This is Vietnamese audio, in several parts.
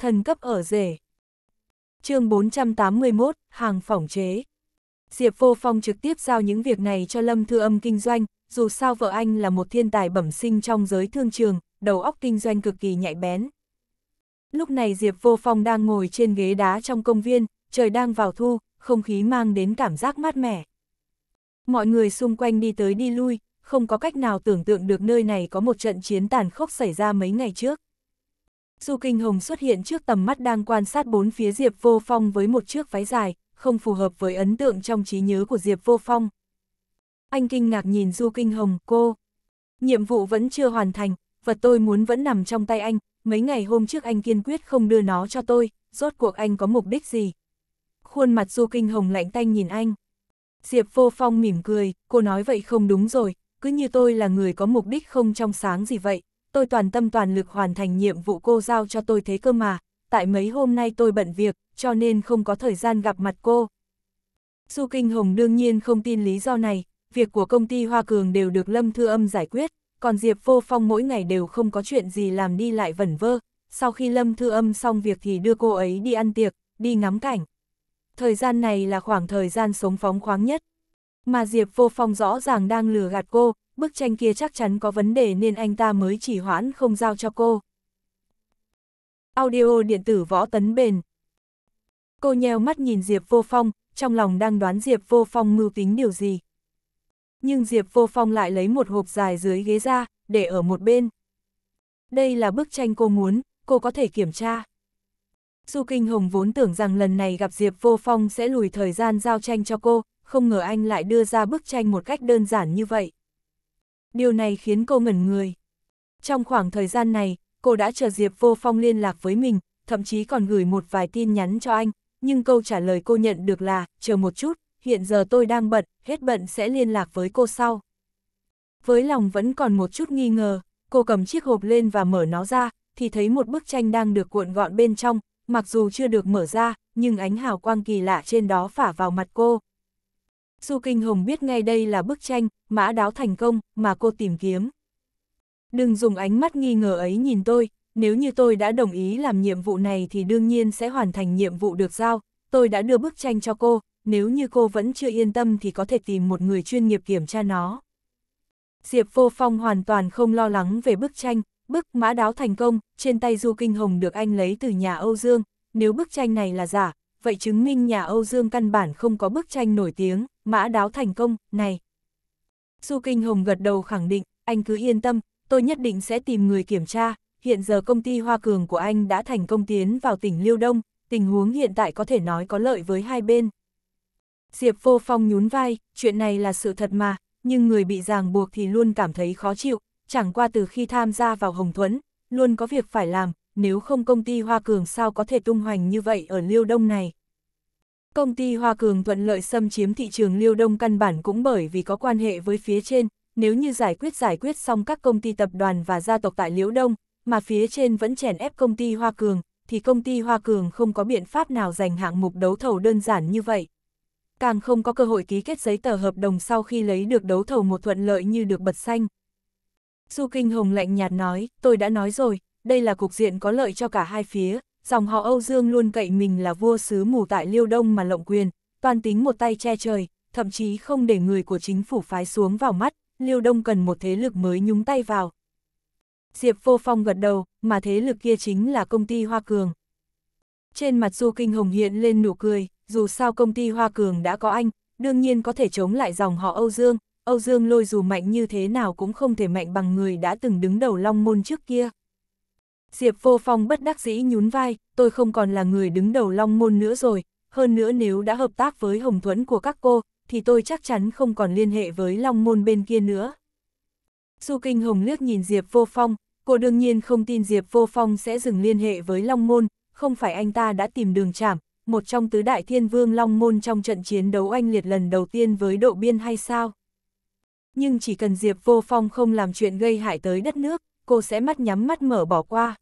thần cấp ở rể. chương 481, hàng phỏng chế. Diệp Vô Phong trực tiếp giao những việc này cho Lâm Thư Âm kinh doanh, dù sao vợ anh là một thiên tài bẩm sinh trong giới thương trường, đầu óc kinh doanh cực kỳ nhạy bén. Lúc này Diệp Vô Phong đang ngồi trên ghế đá trong công viên, trời đang vào thu, không khí mang đến cảm giác mát mẻ. Mọi người xung quanh đi tới đi lui, không có cách nào tưởng tượng được nơi này có một trận chiến tàn khốc xảy ra mấy ngày trước. Du Kinh Hồng xuất hiện trước tầm mắt đang quan sát bốn phía Diệp Vô Phong với một chiếc váy dài, không phù hợp với ấn tượng trong trí nhớ của Diệp Vô Phong. Anh kinh ngạc nhìn Du Kinh Hồng, cô. Nhiệm vụ vẫn chưa hoàn thành, vật tôi muốn vẫn nằm trong tay anh, mấy ngày hôm trước anh kiên quyết không đưa nó cho tôi, rốt cuộc anh có mục đích gì? Khuôn mặt Du Kinh Hồng lạnh tanh nhìn anh. Diệp Vô Phong mỉm cười, cô nói vậy không đúng rồi, cứ như tôi là người có mục đích không trong sáng gì vậy, tôi toàn tâm toàn lực hoàn thành nhiệm vụ cô giao cho tôi thế cơ mà, tại mấy hôm nay tôi bận việc, cho nên không có thời gian gặp mặt cô. Du Kinh Hồng đương nhiên không tin lý do này, việc của công ty Hoa Cường đều được Lâm Thư Âm giải quyết, còn Diệp Vô Phong mỗi ngày đều không có chuyện gì làm đi lại vẩn vơ, sau khi Lâm Thư Âm xong việc thì đưa cô ấy đi ăn tiệc, đi ngắm cảnh. Thời gian này là khoảng thời gian sống phóng khoáng nhất. Mà Diệp Vô Phong rõ ràng đang lừa gạt cô, bức tranh kia chắc chắn có vấn đề nên anh ta mới chỉ hoãn không giao cho cô. Audio điện tử võ tấn bền Cô nheo mắt nhìn Diệp Vô Phong, trong lòng đang đoán Diệp Vô Phong mưu tính điều gì. Nhưng Diệp Vô Phong lại lấy một hộp dài dưới ghế ra, để ở một bên. Đây là bức tranh cô muốn, cô có thể kiểm tra. Du Kinh Hồng vốn tưởng rằng lần này gặp Diệp Vô Phong sẽ lùi thời gian giao tranh cho cô, không ngờ anh lại đưa ra bức tranh một cách đơn giản như vậy. Điều này khiến cô ngẩn người. Trong khoảng thời gian này, cô đã chờ Diệp Vô Phong liên lạc với mình, thậm chí còn gửi một vài tin nhắn cho anh, nhưng câu trả lời cô nhận được là, chờ một chút, hiện giờ tôi đang bận, hết bận sẽ liên lạc với cô sau. Với lòng vẫn còn một chút nghi ngờ, cô cầm chiếc hộp lên và mở nó ra, thì thấy một bức tranh đang được cuộn gọn bên trong, mặc dù chưa được mở ra, nhưng ánh hào quang kỳ lạ trên đó phả vào mặt cô. Du Kinh Hồng biết ngay đây là bức tranh, mã đáo thành công, mà cô tìm kiếm. Đừng dùng ánh mắt nghi ngờ ấy nhìn tôi, nếu như tôi đã đồng ý làm nhiệm vụ này thì đương nhiên sẽ hoàn thành nhiệm vụ được giao, tôi đã đưa bức tranh cho cô, nếu như cô vẫn chưa yên tâm thì có thể tìm một người chuyên nghiệp kiểm tra nó. Diệp Vô Phong hoàn toàn không lo lắng về bức tranh, bức mã đáo thành công, trên tay Du Kinh Hồng được anh lấy từ nhà Âu Dương, nếu bức tranh này là giả, vậy chứng minh nhà Âu Dương căn bản không có bức tranh nổi tiếng, mã đáo thành công, này. Du Kinh Hồng gật đầu khẳng định, anh cứ yên tâm, tôi nhất định sẽ tìm người kiểm tra, hiện giờ công ty Hoa Cường của anh đã thành công tiến vào tỉnh Liêu Đông, tình huống hiện tại có thể nói có lợi với hai bên. Diệp Vô Phong nhún vai, chuyện này là sự thật mà, nhưng người bị ràng buộc thì luôn cảm thấy khó chịu, chẳng qua từ khi tham gia vào Hồng Thuẫn, luôn có việc phải làm, nếu không công ty Hoa Cường sao có thể tung hoành như vậy ở Liêu Đông này. Công ty Hoa Cường thuận lợi xâm chiếm thị trường Liêu Đông căn bản cũng bởi vì có quan hệ với phía trên, nếu như giải quyết giải quyết xong các công ty tập đoàn và gia tộc tại Liêu Đông, mà phía trên vẫn chèn ép công ty Hoa Cường, thì công ty Hoa Cường không có biện pháp nào giành hạng mục đấu thầu đơn giản như vậy. Càng không có cơ hội ký kết giấy tờ hợp đồng sau khi lấy được đấu thầu một thuận lợi như được bật xanh. Du Kinh Hồng lạnh nhạt nói, tôi đã nói rồi, đây là cục diện có lợi cho cả hai phía, dòng họ Âu Dương luôn cậy mình là vua sứ mù tại Liêu Đông mà lộng quyền, toàn tính một tay che trời, thậm chí không để người của chính phủ phái xuống vào mắt, Liêu Đông cần một thế lực mới nhúng tay vào. Diệp Vô Phong gật đầu, mà thế lực kia chính là công ty Hoa Cường. Trên mặt Du Kinh Hồng hiện lên nụ cười, dù sao công ty Hoa Cường đã có anh, đương nhiên có thể chống lại dòng họ Âu Dương, Âu Dương lôi dù mạnh như thế nào cũng không thể mạnh bằng người đã từng đứng đầu long môn trước kia. Diệp Vô Phong bất đắc dĩ nhún vai, tôi không còn là người đứng đầu long môn nữa rồi, hơn nữa nếu đã hợp tác với Hồng Thuẫn của các cô, thì tôi chắc chắn không còn liên hệ với long môn bên kia nữa. Du Kinh Hồng liếc nhìn Diệp Vô Phong, cô đương nhiên không tin Diệp Vô Phong sẽ dừng liên hệ với long môn, không phải anh ta đã tìm đường chạm, một trong tứ đại thiên vương long môn trong trận chiến đấu anh liệt lần đầu tiên với độ biên hay sao? Nhưng chỉ cần Diệp Vô Phong không làm chuyện gây hại tới đất nước, cô sẽ mắt nhắm mắt mở bỏ qua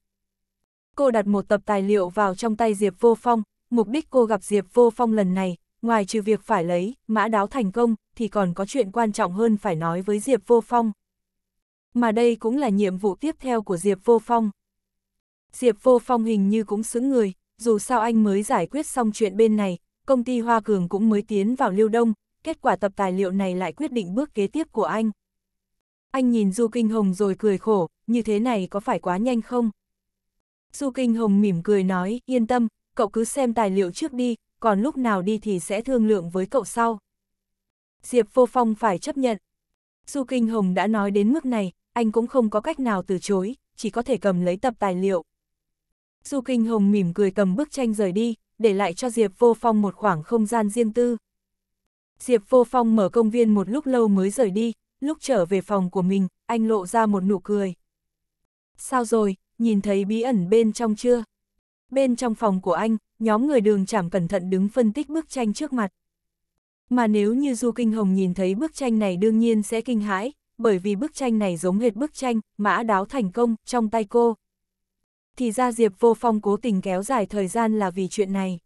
cô đặt một tập tài liệu vào trong tay Diệp Vô Phong, mục đích cô gặp Diệp Vô Phong lần này, ngoài trừ việc phải lấy mã đáo thành công, thì còn có chuyện quan trọng hơn phải nói với Diệp Vô Phong. Mà đây cũng là nhiệm vụ tiếp theo của Diệp Vô Phong. Diệp Vô Phong hình như cũng xứng người, dù sao anh mới giải quyết xong chuyện bên này, công ty Hoa Cường cũng mới tiến vào Liêu Đông, kết quả tập tài liệu này lại quyết định bước kế tiếp của anh. Anh nhìn Du Kinh Hồng rồi cười khổ, như thế này có phải quá nhanh không? Su Kinh Hồng mỉm cười nói, yên tâm, cậu cứ xem tài liệu trước đi, còn lúc nào đi thì sẽ thương lượng với cậu sau. Diệp Vô Phong phải chấp nhận. Su Kinh Hồng đã nói đến mức này, anh cũng không có cách nào từ chối, chỉ có thể cầm lấy tập tài liệu. Su Kinh Hồng mỉm cười cầm bức tranh rời đi, để lại cho Diệp Vô Phong một khoảng không gian riêng tư. Diệp Vô Phong mở công viên một lúc lâu mới rời đi, lúc trở về phòng của mình, anh lộ ra một nụ cười. Sao rồi, nhìn thấy bí ẩn bên trong chưa? Bên trong phòng của anh, nhóm người đường chảm cẩn thận đứng phân tích bức tranh trước mặt. Mà nếu như Du Kinh Hồng nhìn thấy bức tranh này đương nhiên sẽ kinh hãi, bởi vì bức tranh này giống hệt bức tranh mã đáo thành công trong tay cô. Thì ra Diệp Vô Phong cố tình kéo dài thời gian là vì chuyện này.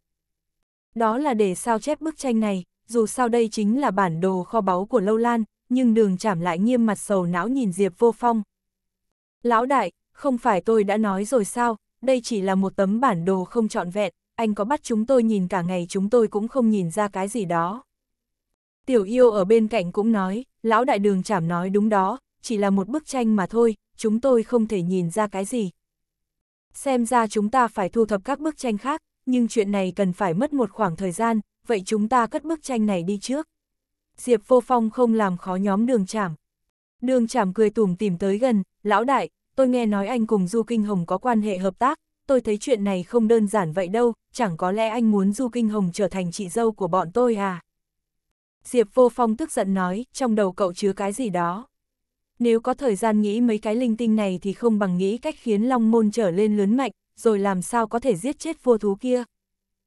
Đó là để sao chép bức tranh này, dù sao đây chính là bản đồ kho báu của Lâu Lan, nhưng đường chảm lại nghiêm mặt sầu não nhìn Diệp Vô Phong. Lão đại, không phải tôi đã nói rồi sao, đây chỉ là một tấm bản đồ không trọn vẹn, anh có bắt chúng tôi nhìn cả ngày chúng tôi cũng không nhìn ra cái gì đó. Tiểu yêu ở bên cạnh cũng nói, lão đại đường chảm nói đúng đó, chỉ là một bức tranh mà thôi, chúng tôi không thể nhìn ra cái gì. Xem ra chúng ta phải thu thập các bức tranh khác, nhưng chuyện này cần phải mất một khoảng thời gian, vậy chúng ta cất bức tranh này đi trước. Diệp vô phong không làm khó nhóm đường chảm. Đường chảm cười tủm tìm tới gần, lão đại, tôi nghe nói anh cùng Du Kinh Hồng có quan hệ hợp tác, tôi thấy chuyện này không đơn giản vậy đâu, chẳng có lẽ anh muốn Du Kinh Hồng trở thành chị dâu của bọn tôi à? Diệp Vô Phong tức giận nói, trong đầu cậu chứa cái gì đó. Nếu có thời gian nghĩ mấy cái linh tinh này thì không bằng nghĩ cách khiến Long Môn trở lên lớn mạnh, rồi làm sao có thể giết chết vua thú kia.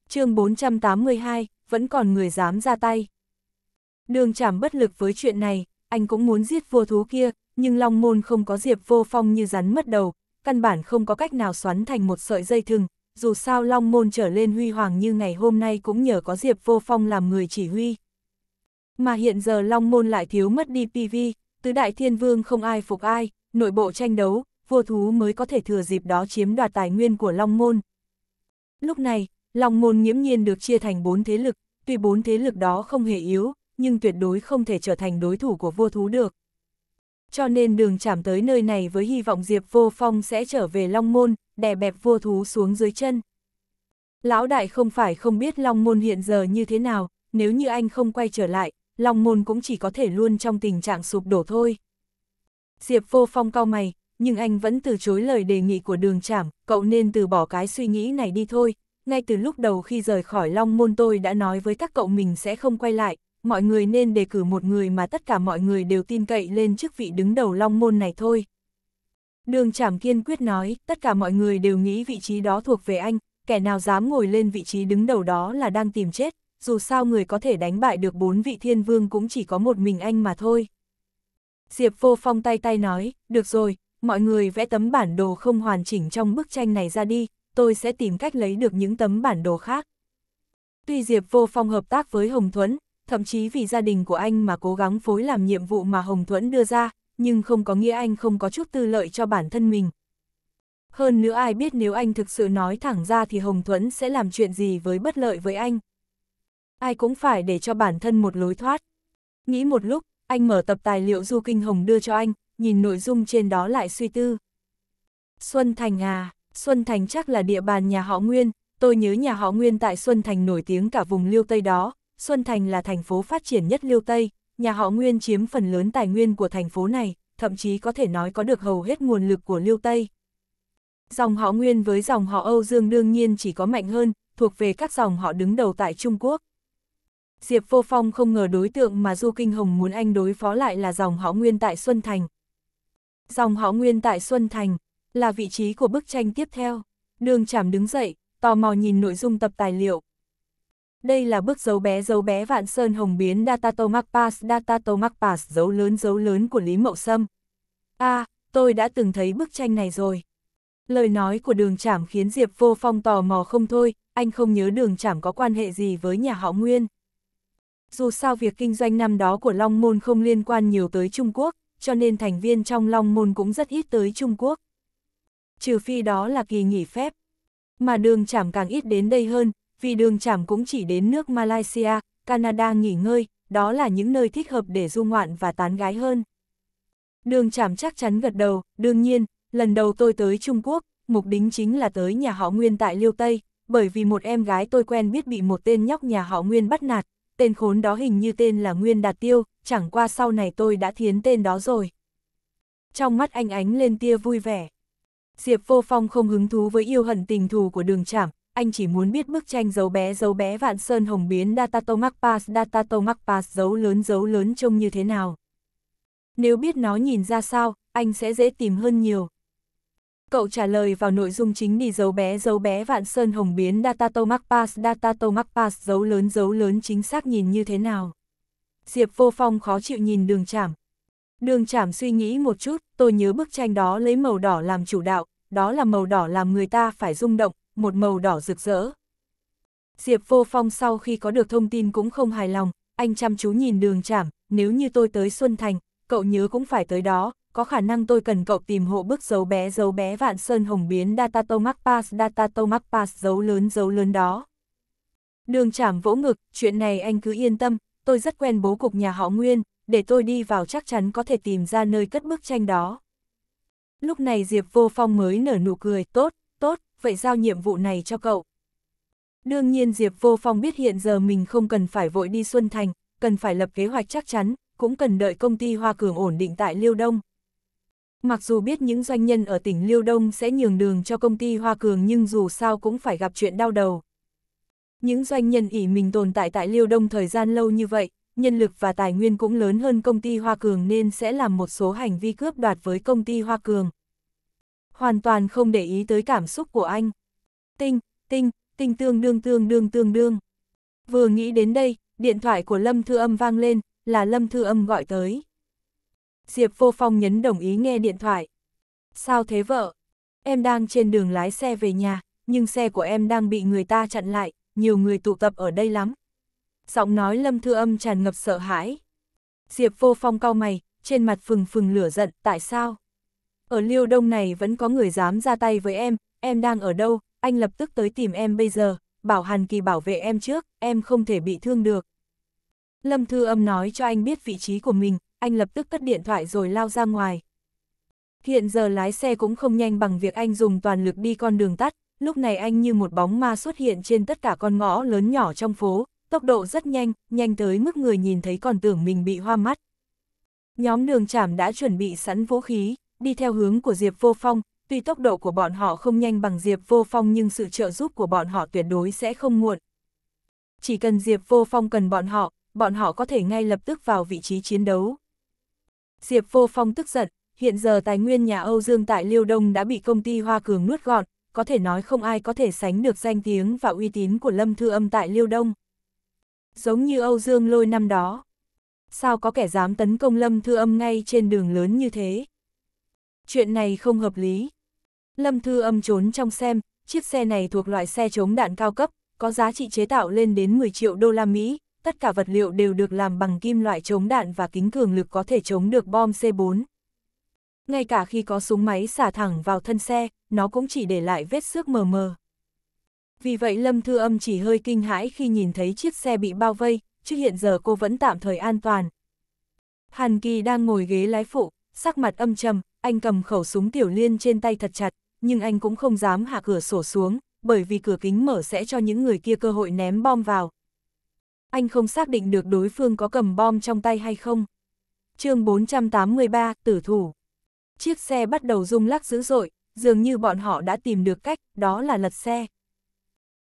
chương 482, vẫn còn người dám ra tay. Đường chảm bất lực với chuyện này, anh cũng muốn giết vua thú kia, nhưng Long Môn không có Diệp Vô Phong như rắn mất đầu, căn bản không có cách nào xoắn thành một sợi dây thừng, dù sao Long Môn trở lên huy hoàng như ngày hôm nay cũng nhờ có Diệp Vô Phong làm người chỉ huy. Mà hiện giờ Long Môn lại thiếu mất đi PV, tứ đại thiên vương không ai phục ai, nội bộ tranh đấu, vua thú mới có thể thừa dịp đó chiếm đoạt tài nguyên của Long Môn. Lúc này, Long Môn nghiễm nhiên được chia thành bốn thế lực, tuy bốn thế lực đó không hề yếu, nhưng tuyệt đối không thể trở thành đối thủ của vua thú được cho nên đường chạm tới nơi này với hy vọng Diệp Vô Phong sẽ trở về Long Môn, đè bẹp vua thú xuống dưới chân. Lão đại không phải không biết Long Môn hiện giờ như thế nào, nếu như anh không quay trở lại, Long Môn cũng chỉ có thể luôn trong tình trạng sụp đổ thôi. Diệp Vô Phong cao mày, nhưng anh vẫn từ chối lời đề nghị của đường chảm, cậu nên từ bỏ cái suy nghĩ này đi thôi. Ngay từ lúc đầu khi rời khỏi Long Môn tôi đã nói với các cậu mình sẽ không quay lại, mọi người nên đề cử một người mà tất cả mọi người đều tin cậy lên chức vị đứng đầu long môn này thôi. Đường Trảm kiên quyết nói, tất cả mọi người đều nghĩ vị trí đó thuộc về anh, kẻ nào dám ngồi lên vị trí đứng đầu đó là đang tìm chết, dù sao người có thể đánh bại được bốn vị thiên vương cũng chỉ có một mình anh mà thôi. Diệp vô phong tay tay nói, được rồi, mọi người vẽ tấm bản đồ không hoàn chỉnh trong bức tranh này ra đi, tôi sẽ tìm cách lấy được những tấm bản đồ khác. Tuy Diệp vô phong hợp tác với Hồng Thuấn, thậm chí vì gia đình của anh mà cố gắng phối làm nhiệm vụ mà Hồng Thuẫn đưa ra, nhưng không có nghĩa anh không có chút tư lợi cho bản thân mình. Hơn nữa ai biết nếu anh thực sự nói thẳng ra thì Hồng Thuẫn sẽ làm chuyện gì với bất lợi với anh. Ai cũng phải để cho bản thân một lối thoát. Nghĩ một lúc, anh mở tập tài liệu Du Kinh Hồng đưa cho anh, nhìn nội dung trên đó lại suy tư. Xuân Thành à, Xuân Thành chắc là địa bàn nhà họ Nguyên, tôi nhớ nhà họ Nguyên tại Xuân Thành nổi tiếng cả vùng liêu Tây đó, Xuân Thành là thành phố phát triển nhất Liêu Tây, nhà họ Nguyên chiếm phần lớn tài nguyên của thành phố này, thậm chí có thể nói có được hầu hết nguồn lực của Liêu Tây. Dòng họ Nguyên với dòng họ Âu Dương đương nhiên chỉ có mạnh hơn, thuộc về các dòng họ đứng đầu tại Trung Quốc. Diệp Vô Phong không ngờ đối tượng mà Du Kinh Hồng muốn anh đối phó lại là dòng họ Nguyên tại Xuân Thành. Dòng họ Nguyên tại Xuân Thành là vị trí của bức tranh tiếp theo. Đường Trảm đứng dậy, tò mò nhìn nội dung tập tài liệu. Đây là bước dấu bé dấu bé vạn sơn hồng biến data tomac pass data tomac pass dấu lớn dấu lớn của Lý Mậu Sâm. a à, tôi đã từng thấy bức tranh này rồi. Lời nói của đường trảm khiến Diệp vô phong tò mò không thôi, anh không nhớ đường trảm có quan hệ gì với nhà họ Nguyên. Dù sao việc kinh doanh năm đó của Long Môn không liên quan nhiều tới Trung Quốc, cho nên thành viên trong Long Môn cũng rất ít tới Trung Quốc. Trừ phi đó là kỳ nghỉ phép. Mà đường chảm càng ít đến đây hơn, vì đường chảm cũng chỉ đến nước Malaysia, Canada nghỉ ngơi, đó là những nơi thích hợp để du ngoạn và tán gái hơn. Đường chảm chắc chắn gật đầu, đương nhiên, lần đầu tôi tới Trung Quốc, mục đích chính là tới nhà họ Nguyên tại Liêu Tây, bởi vì một em gái tôi quen biết bị một tên nhóc nhà họ Nguyên bắt nạt, tên khốn đó hình như tên là Nguyên Đạt Tiêu, chẳng qua sau này tôi đã thiến tên đó rồi. Trong mắt anh ánh lên tia vui vẻ. Diệp Vô Phong không hứng thú với yêu hận tình thù của đường chảm, anh chỉ muốn biết bức tranh dấu bé dấu bé vạn sơn hồng biến Datatomac Pass Datatomac Pass dấu lớn dấu lớn trông như thế nào. Nếu biết nó nhìn ra sao, anh sẽ dễ tìm hơn nhiều. Cậu trả lời vào nội dung chính đi dấu bé dấu bé vạn sơn hồng biến Datatomac Pass Datatomac Pass dấu lớn dấu lớn chính xác nhìn như thế nào. Diệp vô phong khó chịu nhìn đường chảm. Đường chảm suy nghĩ một chút, tôi nhớ bức tranh đó lấy màu đỏ làm chủ đạo, đó là màu đỏ làm người ta phải rung động, một màu đỏ rực rỡ. Diệp Vô Phong sau khi có được thông tin cũng không hài lòng, anh chăm chú nhìn đường chảm, nếu như tôi tới Xuân Thành, cậu nhớ cũng phải tới đó, có khả năng tôi cần cậu tìm hộ bức dấu bé dấu bé vạn sơn hồng biến data tomac pass data tomac pass dấu lớn dấu lớn đó. Đường chảm vỗ ngực, chuyện này anh cứ yên tâm, tôi rất quen bố cục nhà họ Nguyên, để tôi đi vào chắc chắn có thể tìm ra nơi cất bức tranh đó. Lúc này Diệp Vô Phong mới nở nụ cười, tốt, vậy giao nhiệm vụ này cho cậu. Đương nhiên Diệp Vô Phong biết hiện giờ mình không cần phải vội đi Xuân Thành, cần phải lập kế hoạch chắc chắn, cũng cần đợi công ty Hoa Cường ổn định tại Liêu Đông. Mặc dù biết những doanh nhân ở tỉnh Liêu Đông sẽ nhường đường cho công ty Hoa Cường nhưng dù sao cũng phải gặp chuyện đau đầu. Những doanh nhân ỉ mình tồn tại tại Liêu Đông thời gian lâu như vậy, nhân lực và tài nguyên cũng lớn hơn công ty Hoa Cường nên sẽ làm một số hành vi cướp đoạt với công ty Hoa Cường hoàn toàn không để ý tới cảm xúc của anh. Tinh, tinh, tinh tương đương tương đương tương đương. Vừa nghĩ đến đây, điện thoại của Lâm Thư Âm vang lên, là Lâm Thư Âm gọi tới. Diệp Vô Phong nhấn đồng ý nghe điện thoại. Sao thế vợ? Em đang trên đường lái xe về nhà, nhưng xe của em đang bị người ta chặn lại, nhiều người tụ tập ở đây lắm. Giọng nói Lâm Thư Âm tràn ngập sợ hãi. Diệp Vô Phong cau mày, trên mặt phừng phừng lửa giận, tại sao? ở liêu đông này vẫn có người dám ra tay với em, em đang ở đâu, anh lập tức tới tìm em bây giờ, bảo Hàn Kỳ bảo vệ em trước, em không thể bị thương được. Lâm Thư Âm nói cho anh biết vị trí của mình, anh lập tức cất điện thoại rồi lao ra ngoài. Hiện giờ lái xe cũng không nhanh bằng việc anh dùng toàn lực đi con đường tắt, lúc này anh như một bóng ma xuất hiện trên tất cả con ngõ lớn nhỏ trong phố, tốc độ rất nhanh, nhanh tới mức người nhìn thấy còn tưởng mình bị hoa mắt. Nhóm đường chảm đã chuẩn bị sẵn vũ khí, đi theo hướng của Diệp Vô Phong, tuy tốc độ của bọn họ không nhanh bằng Diệp Vô Phong nhưng sự trợ giúp của bọn họ tuyệt đối sẽ không muộn. Chỉ cần Diệp Vô Phong cần bọn họ, bọn họ có thể ngay lập tức vào vị trí chiến đấu. Diệp Vô Phong tức giận, hiện giờ tài nguyên nhà Âu Dương tại Liêu Đông đã bị công ty Hoa Cường nuốt gọn, có thể nói không ai có thể sánh được danh tiếng và uy tín của Lâm Thư Âm tại Liêu Đông. Giống như Âu Dương lôi năm đó. Sao có kẻ dám tấn công Lâm Thư Âm ngay trên đường lớn như thế? chuyện này không hợp lý. Lâm Thư âm trốn trong xem, chiếc xe này thuộc loại xe chống đạn cao cấp, có giá trị chế tạo lên đến 10 triệu đô la Mỹ, tất cả vật liệu đều được làm bằng kim loại chống đạn và kính cường lực có thể chống được bom C4. Ngay cả khi có súng máy xả thẳng vào thân xe, nó cũng chỉ để lại vết xước mờ mờ. Vì vậy Lâm Thư Âm chỉ hơi kinh hãi khi nhìn thấy chiếc xe bị bao vây, chứ hiện giờ cô vẫn tạm thời an toàn. Hàn Kỳ đang ngồi ghế lái phụ, sắc mặt âm trầm, anh cầm khẩu súng tiểu liên trên tay thật chặt, nhưng anh cũng không dám hạ cửa sổ xuống, bởi vì cửa kính mở sẽ cho những người kia cơ hội ném bom vào. Anh không xác định được đối phương có cầm bom trong tay hay không. chương 483, tử thủ. Chiếc xe bắt đầu rung lắc dữ dội, dường như bọn họ đã tìm được cách, đó là lật xe.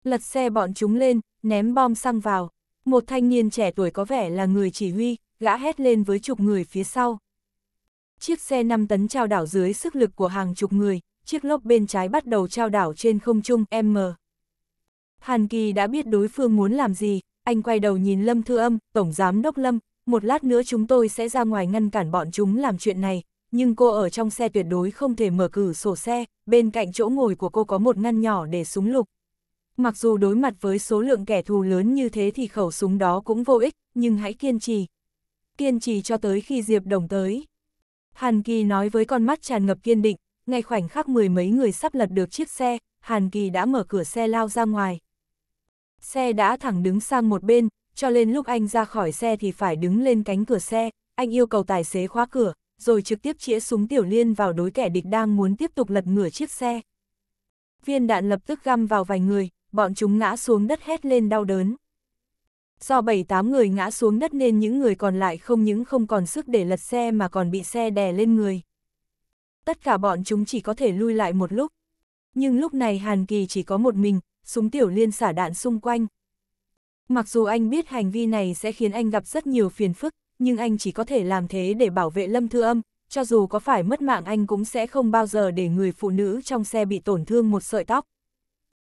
Lật xe bọn chúng lên, ném bom xăng vào. Một thanh niên trẻ tuổi có vẻ là người chỉ huy, gã hét lên với chục người phía sau. Chiếc xe 5 tấn trao đảo dưới sức lực của hàng chục người, chiếc lốp bên trái bắt đầu trao đảo trên không trung M. Hàn Kỳ đã biết đối phương muốn làm gì, anh quay đầu nhìn Lâm Thư Âm, Tổng Giám Đốc Lâm, một lát nữa chúng tôi sẽ ra ngoài ngăn cản bọn chúng làm chuyện này, nhưng cô ở trong xe tuyệt đối không thể mở cửa sổ xe, bên cạnh chỗ ngồi của cô có một ngăn nhỏ để súng lục. Mặc dù đối mặt với số lượng kẻ thù lớn như thế thì khẩu súng đó cũng vô ích, nhưng hãy kiên trì. Kiên trì cho tới khi Diệp Đồng tới. Hàn Kỳ nói với con mắt tràn ngập kiên định, ngay khoảnh khắc mười mấy người sắp lật được chiếc xe, Hàn Kỳ đã mở cửa xe lao ra ngoài. Xe đã thẳng đứng sang một bên, cho nên lúc anh ra khỏi xe thì phải đứng lên cánh cửa xe, anh yêu cầu tài xế khóa cửa, rồi trực tiếp chĩa súng tiểu liên vào đối kẻ địch đang muốn tiếp tục lật ngửa chiếc xe. Viên đạn lập tức găm vào vài người, bọn chúng ngã xuống đất hét lên đau đớn. Do 7-8 người ngã xuống đất nên những người còn lại không những không còn sức để lật xe mà còn bị xe đè lên người. Tất cả bọn chúng chỉ có thể lui lại một lúc. Nhưng lúc này Hàn Kỳ chỉ có một mình, súng tiểu liên xả đạn xung quanh. Mặc dù anh biết hành vi này sẽ khiến anh gặp rất nhiều phiền phức, nhưng anh chỉ có thể làm thế để bảo vệ Lâm Thư Âm, cho dù có phải mất mạng anh cũng sẽ không bao giờ để người phụ nữ trong xe bị tổn thương một sợi tóc.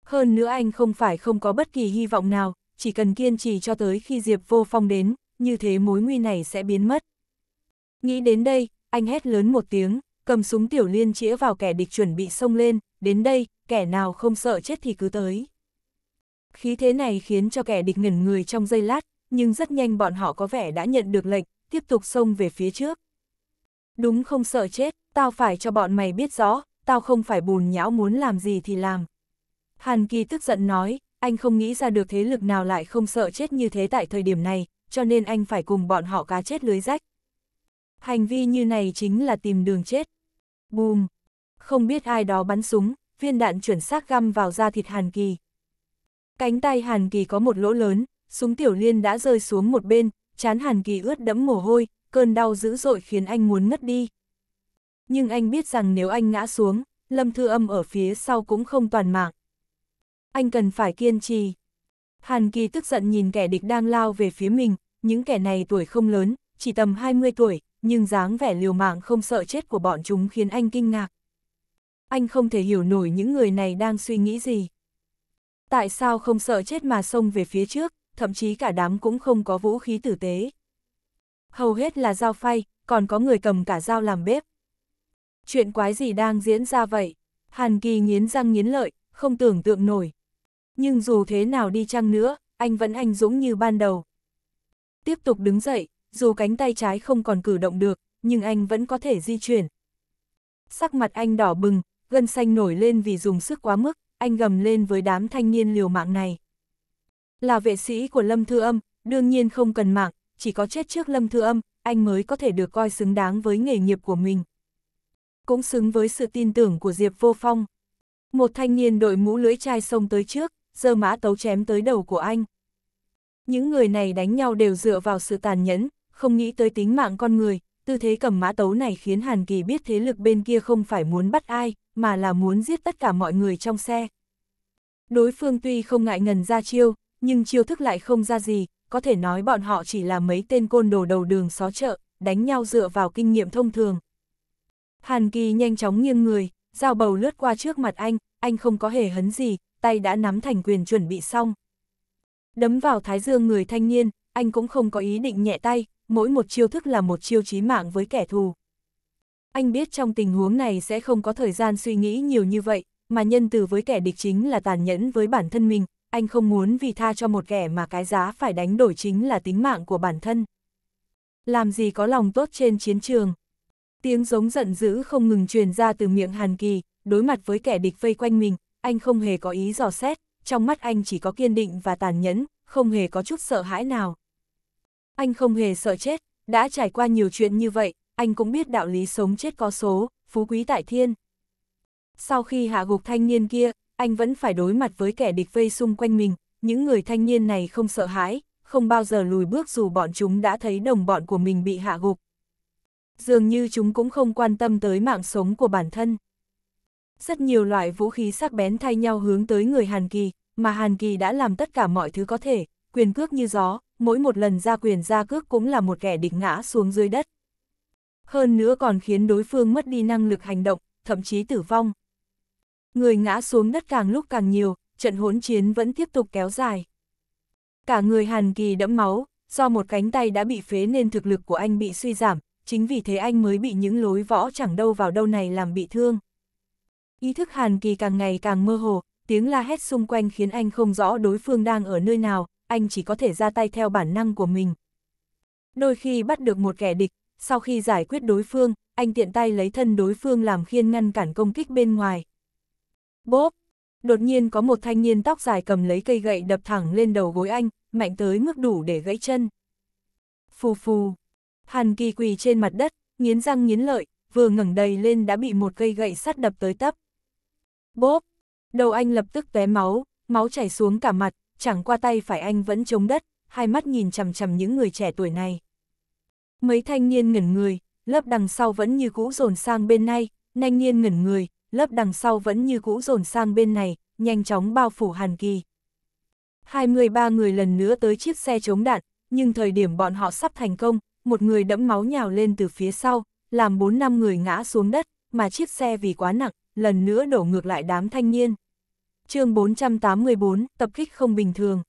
Hơn nữa anh không phải không có bất kỳ hy vọng nào, chỉ cần kiên trì cho tới khi Diệp Vô Phong đến, như thế mối nguy này sẽ biến mất. Nghĩ đến đây, anh hét lớn một tiếng, cầm súng tiểu liên chĩa vào kẻ địch chuẩn bị xông lên, đến đây, kẻ nào không sợ chết thì cứ tới. Khí thế này khiến cho kẻ địch ngẩn người trong giây lát, nhưng rất nhanh bọn họ có vẻ đã nhận được lệnh, tiếp tục xông về phía trước. Đúng không sợ chết, tao phải cho bọn mày biết rõ, tao không phải bùn nhão muốn làm gì thì làm. Hàn Kỳ tức giận nói, anh không nghĩ ra được thế lực nào lại không sợ chết như thế tại thời điểm này, cho nên anh phải cùng bọn họ cá chết lưới rách. Hành vi như này chính là tìm đường chết. Bùm! Không biết ai đó bắn súng, viên đạn chuẩn xác găm vào da thịt Hàn Kỳ. Cánh tay Hàn Kỳ có một lỗ lớn, súng tiểu liên đã rơi xuống một bên, chán Hàn Kỳ ướt đẫm mồ hôi, cơn đau dữ dội khiến anh muốn ngất đi. Nhưng anh biết rằng nếu anh ngã xuống, Lâm Thư Âm ở phía sau cũng không toàn mạng anh cần phải kiên trì. Hàn Kỳ tức giận nhìn kẻ địch đang lao về phía mình, những kẻ này tuổi không lớn, chỉ tầm 20 tuổi, nhưng dáng vẻ liều mạng không sợ chết của bọn chúng khiến anh kinh ngạc. Anh không thể hiểu nổi những người này đang suy nghĩ gì. Tại sao không sợ chết mà xông về phía trước, thậm chí cả đám cũng không có vũ khí tử tế. Hầu hết là dao phay, còn có người cầm cả dao làm bếp. Chuyện quái gì đang diễn ra vậy? Hàn Kỳ nghiến răng nghiến lợi, không tưởng tượng nổi, nhưng dù thế nào đi chăng nữa, anh vẫn anh dũng như ban đầu. Tiếp tục đứng dậy, dù cánh tay trái không còn cử động được, nhưng anh vẫn có thể di chuyển. Sắc mặt anh đỏ bừng, gân xanh nổi lên vì dùng sức quá mức, anh gầm lên với đám thanh niên liều mạng này. Là vệ sĩ của Lâm Thư Âm, đương nhiên không cần mạng, chỉ có chết trước Lâm Thư Âm, anh mới có thể được coi xứng đáng với nghề nghiệp của mình. Cũng xứng với sự tin tưởng của Diệp Vô Phong. Một thanh niên đội mũ lưỡi chai xông tới trước, giơ mã tấu chém tới đầu của anh. Những người này đánh nhau đều dựa vào sự tàn nhẫn, không nghĩ tới tính mạng con người, tư thế cầm mã tấu này khiến Hàn Kỳ biết thế lực bên kia không phải muốn bắt ai, mà là muốn giết tất cả mọi người trong xe. Đối phương tuy không ngại ngần ra chiêu, nhưng chiêu thức lại không ra gì, có thể nói bọn họ chỉ là mấy tên côn đồ đầu đường xó chợ, đánh nhau dựa vào kinh nghiệm thông thường. Hàn Kỳ nhanh chóng nghiêng người, dao bầu lướt qua trước mặt anh, anh không có hề hấn gì, tay đã nắm thành quyền chuẩn bị xong. Đấm vào thái dương người thanh niên, anh cũng không có ý định nhẹ tay, mỗi một chiêu thức là một chiêu chí mạng với kẻ thù. Anh biết trong tình huống này sẽ không có thời gian suy nghĩ nhiều như vậy, mà nhân từ với kẻ địch chính là tàn nhẫn với bản thân mình, anh không muốn vì tha cho một kẻ mà cái giá phải đánh đổi chính là tính mạng của bản thân. Làm gì có lòng tốt trên chiến trường? Tiếng giống giận dữ không ngừng truyền ra từ miệng Hàn Kỳ, đối mặt với kẻ địch vây quanh mình, anh không hề có ý dò xét, trong mắt anh chỉ có kiên định và tàn nhẫn, không hề có chút sợ hãi nào. Anh không hề sợ chết, đã trải qua nhiều chuyện như vậy, anh cũng biết đạo lý sống chết có số, phú quý tại thiên. Sau khi hạ gục thanh niên kia, anh vẫn phải đối mặt với kẻ địch vây xung quanh mình, những người thanh niên này không sợ hãi, không bao giờ lùi bước dù bọn chúng đã thấy đồng bọn của mình bị hạ gục. Dường như chúng cũng không quan tâm tới mạng sống của bản thân rất nhiều loại vũ khí sắc bén thay nhau hướng tới người Hàn Kỳ, mà Hàn Kỳ đã làm tất cả mọi thứ có thể, quyền cước như gió, mỗi một lần ra quyền ra cước cũng là một kẻ địch ngã xuống dưới đất. Hơn nữa còn khiến đối phương mất đi năng lực hành động, thậm chí tử vong. Người ngã xuống đất càng lúc càng nhiều, trận hỗn chiến vẫn tiếp tục kéo dài. Cả người Hàn Kỳ đẫm máu, do một cánh tay đã bị phế nên thực lực của anh bị suy giảm, chính vì thế anh mới bị những lối võ chẳng đâu vào đâu này làm bị thương ý thức Hàn Kỳ càng ngày càng mơ hồ, tiếng la hét xung quanh khiến anh không rõ đối phương đang ở nơi nào, anh chỉ có thể ra tay theo bản năng của mình. Đôi khi bắt được một kẻ địch, sau khi giải quyết đối phương, anh tiện tay lấy thân đối phương làm khiên ngăn cản công kích bên ngoài. Bốp! Đột nhiên có một thanh niên tóc dài cầm lấy cây gậy đập thẳng lên đầu gối anh, mạnh tới mức đủ để gãy chân. Phù phù! Hàn kỳ quỳ trên mặt đất, nghiến răng nghiến lợi, vừa ngẩng đầy lên đã bị một cây gậy sắt đập tới tấp. Bốp! Đầu anh lập tức té máu, máu chảy xuống cả mặt, chẳng qua tay phải anh vẫn chống đất, hai mắt nhìn chằm chằm những người trẻ tuổi này. Mấy thanh niên ngẩn người, lớp đằng sau vẫn như cũ dồn sang bên này, thanh niên ngẩn người, lớp đằng sau vẫn như cũ dồn sang bên này, nhanh chóng bao phủ Hàn Kỳ. hai người ba người lần nữa tới chiếc xe chống đạn, nhưng thời điểm bọn họ sắp thành công, một người đẫm máu nhào lên từ phía sau, làm bốn năm người ngã xuống đất, mà chiếc xe vì quá nặng, lần nữa đổ ngược lại đám thanh niên. chương 484, tập kích không bình thường.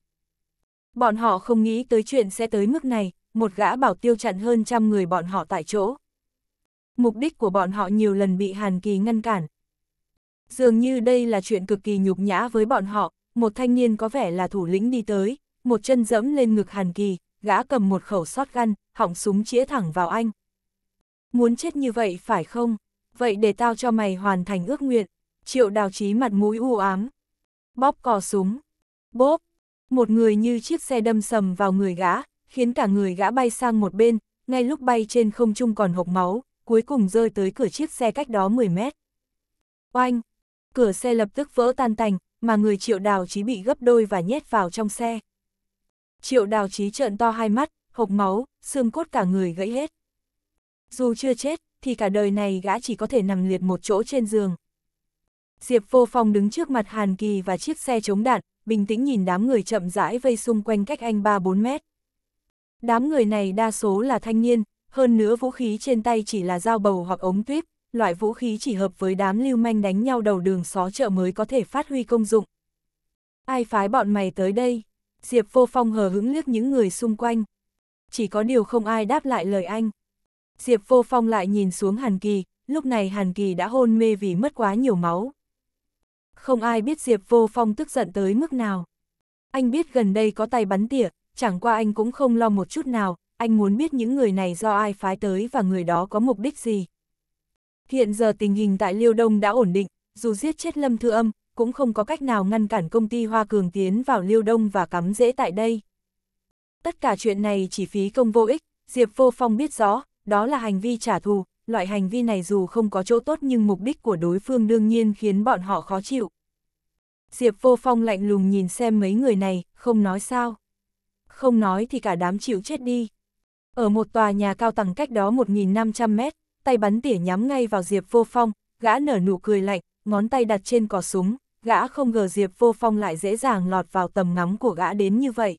Bọn họ không nghĩ tới chuyện sẽ tới mức này, một gã bảo tiêu chặn hơn trăm người bọn họ tại chỗ. Mục đích của bọn họ nhiều lần bị Hàn Kỳ ngăn cản. Dường như đây là chuyện cực kỳ nhục nhã với bọn họ, một thanh niên có vẻ là thủ lĩnh đi tới, một chân dẫm lên ngực Hàn Kỳ, gã cầm một khẩu sót găn, họng súng chĩa thẳng vào anh. Muốn chết như vậy phải không? vậy để tao cho mày hoàn thành ước nguyện. Triệu đào trí mặt mũi u ám. Bóp cò súng. Bóp. Một người như chiếc xe đâm sầm vào người gã, khiến cả người gã bay sang một bên, ngay lúc bay trên không trung còn hộc máu, cuối cùng rơi tới cửa chiếc xe cách đó 10 mét. Oanh! Cửa xe lập tức vỡ tan tành, mà người triệu đào trí bị gấp đôi và nhét vào trong xe. Triệu đào trí trợn to hai mắt, hộc máu, xương cốt cả người gãy hết. Dù chưa chết, thì cả đời này gã chỉ có thể nằm liệt một chỗ trên giường. Diệp Vô Phong đứng trước mặt Hàn Kỳ và chiếc xe chống đạn, bình tĩnh nhìn đám người chậm rãi vây xung quanh cách anh 3-4 mét. Đám người này đa số là thanh niên, hơn nữa vũ khí trên tay chỉ là dao bầu hoặc ống tuyếp, loại vũ khí chỉ hợp với đám lưu manh đánh nhau đầu đường xó chợ mới có thể phát huy công dụng. Ai phái bọn mày tới đây? Diệp Vô Phong hờ hững liếc những người xung quanh. Chỉ có điều không ai đáp lại lời anh. Diệp Vô Phong lại nhìn xuống Hàn Kỳ, lúc này Hàn Kỳ đã hôn mê vì mất quá nhiều máu. Không ai biết Diệp Vô Phong tức giận tới mức nào. Anh biết gần đây có tay bắn tỉa, chẳng qua anh cũng không lo một chút nào, anh muốn biết những người này do ai phái tới và người đó có mục đích gì. Hiện giờ tình hình tại Liêu Đông đã ổn định, dù giết chết Lâm Thư Âm, cũng không có cách nào ngăn cản công ty Hoa Cường tiến vào Liêu Đông và cắm rễ tại đây. Tất cả chuyện này chỉ phí công vô ích, Diệp Vô Phong biết rõ, đó là hành vi trả thù, loại hành vi này dù không có chỗ tốt nhưng mục đích của đối phương đương nhiên khiến bọn họ khó chịu. Diệp vô phong lạnh lùng nhìn xem mấy người này, không nói sao. Không nói thì cả đám chịu chết đi. Ở một tòa nhà cao tầng cách đó 1.500 mét, tay bắn tỉa nhắm ngay vào Diệp vô phong, gã nở nụ cười lạnh, ngón tay đặt trên cò súng, gã không ngờ Diệp vô phong lại dễ dàng lọt vào tầm ngắm của gã đến như vậy.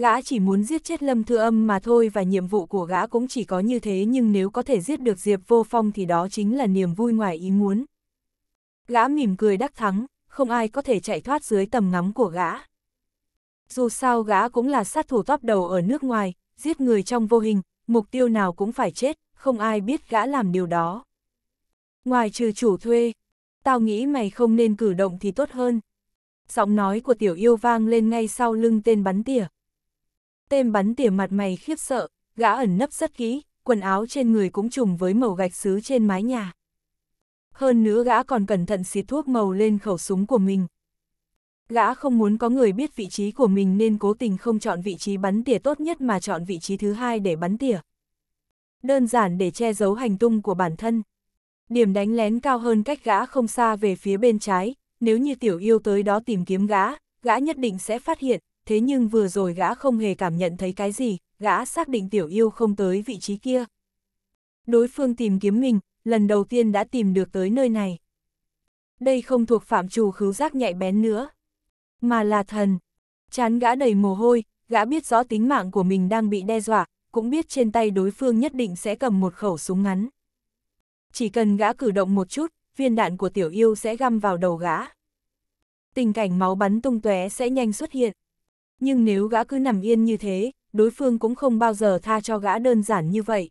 Gã chỉ muốn giết chết Lâm Thư Âm mà thôi và nhiệm vụ của gã cũng chỉ có như thế nhưng nếu có thể giết được Diệp Vô Phong thì đó chính là niềm vui ngoài ý muốn. Gã mỉm cười đắc thắng, không ai có thể chạy thoát dưới tầm ngắm của gã. Dù sao gã cũng là sát thủ top đầu ở nước ngoài, giết người trong vô hình, mục tiêu nào cũng phải chết, không ai biết gã làm điều đó. Ngoài trừ chủ thuê, tao nghĩ mày không nên cử động thì tốt hơn. Giọng nói của tiểu yêu vang lên ngay sau lưng tên bắn tỉa. Tên bắn tỉa mặt mày khiếp sợ, gã ẩn nấp rất kỹ, quần áo trên người cũng trùng với màu gạch xứ trên mái nhà. Hơn nữa gã còn cẩn thận xịt thuốc màu lên khẩu súng của mình. Gã không muốn có người biết vị trí của mình nên cố tình không chọn vị trí bắn tỉa tốt nhất mà chọn vị trí thứ hai để bắn tỉa. Đơn giản để che giấu hành tung của bản thân. Điểm đánh lén cao hơn cách gã không xa về phía bên trái, nếu như tiểu yêu tới đó tìm kiếm gã, gã nhất định sẽ phát hiện, thế nhưng vừa rồi gã không hề cảm nhận thấy cái gì, gã xác định tiểu yêu không tới vị trí kia. Đối phương tìm kiếm mình, lần đầu tiên đã tìm được tới nơi này. Đây không thuộc phạm trù khứu giác nhạy bén nữa, mà là thần. Chán gã đầy mồ hôi, gã biết rõ tính mạng của mình đang bị đe dọa, cũng biết trên tay đối phương nhất định sẽ cầm một khẩu súng ngắn. Chỉ cần gã cử động một chút, viên đạn của tiểu yêu sẽ găm vào đầu gã. Tình cảnh máu bắn tung tóe sẽ nhanh xuất hiện nhưng nếu gã cứ nằm yên như thế, đối phương cũng không bao giờ tha cho gã đơn giản như vậy.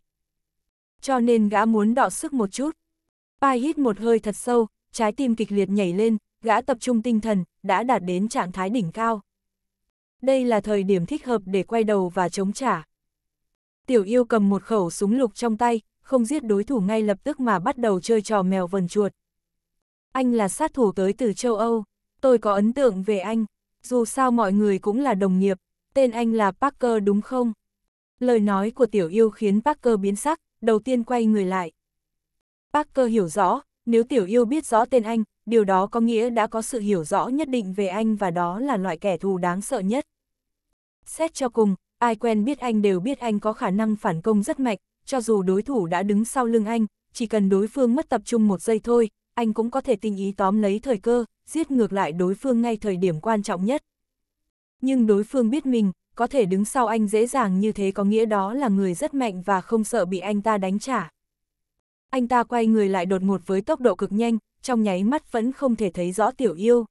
Cho nên gã muốn đọ sức một chút. Pai hít một hơi thật sâu, trái tim kịch liệt nhảy lên, gã tập trung tinh thần, đã đạt đến trạng thái đỉnh cao. Đây là thời điểm thích hợp để quay đầu và chống trả. Tiểu yêu cầm một khẩu súng lục trong tay, không giết đối thủ ngay lập tức mà bắt đầu chơi trò mèo vần chuột. Anh là sát thủ tới từ châu Âu, tôi có ấn tượng về anh, dù sao mọi người cũng là đồng nghiệp, tên anh là Parker đúng không? Lời nói của tiểu yêu khiến Parker biến sắc, đầu tiên quay người lại. Parker hiểu rõ, nếu tiểu yêu biết rõ tên anh, điều đó có nghĩa đã có sự hiểu rõ nhất định về anh và đó là loại kẻ thù đáng sợ nhất. Xét cho cùng, ai quen biết anh đều biết anh có khả năng phản công rất mạnh, cho dù đối thủ đã đứng sau lưng anh, chỉ cần đối phương mất tập trung một giây thôi, anh cũng có thể tinh ý tóm lấy thời cơ, giết ngược lại đối phương ngay thời điểm quan trọng nhất. Nhưng đối phương biết mình, có thể đứng sau anh dễ dàng như thế có nghĩa đó là người rất mạnh và không sợ bị anh ta đánh trả. Anh ta quay người lại đột ngột với tốc độ cực nhanh, trong nháy mắt vẫn không thể thấy rõ tiểu yêu.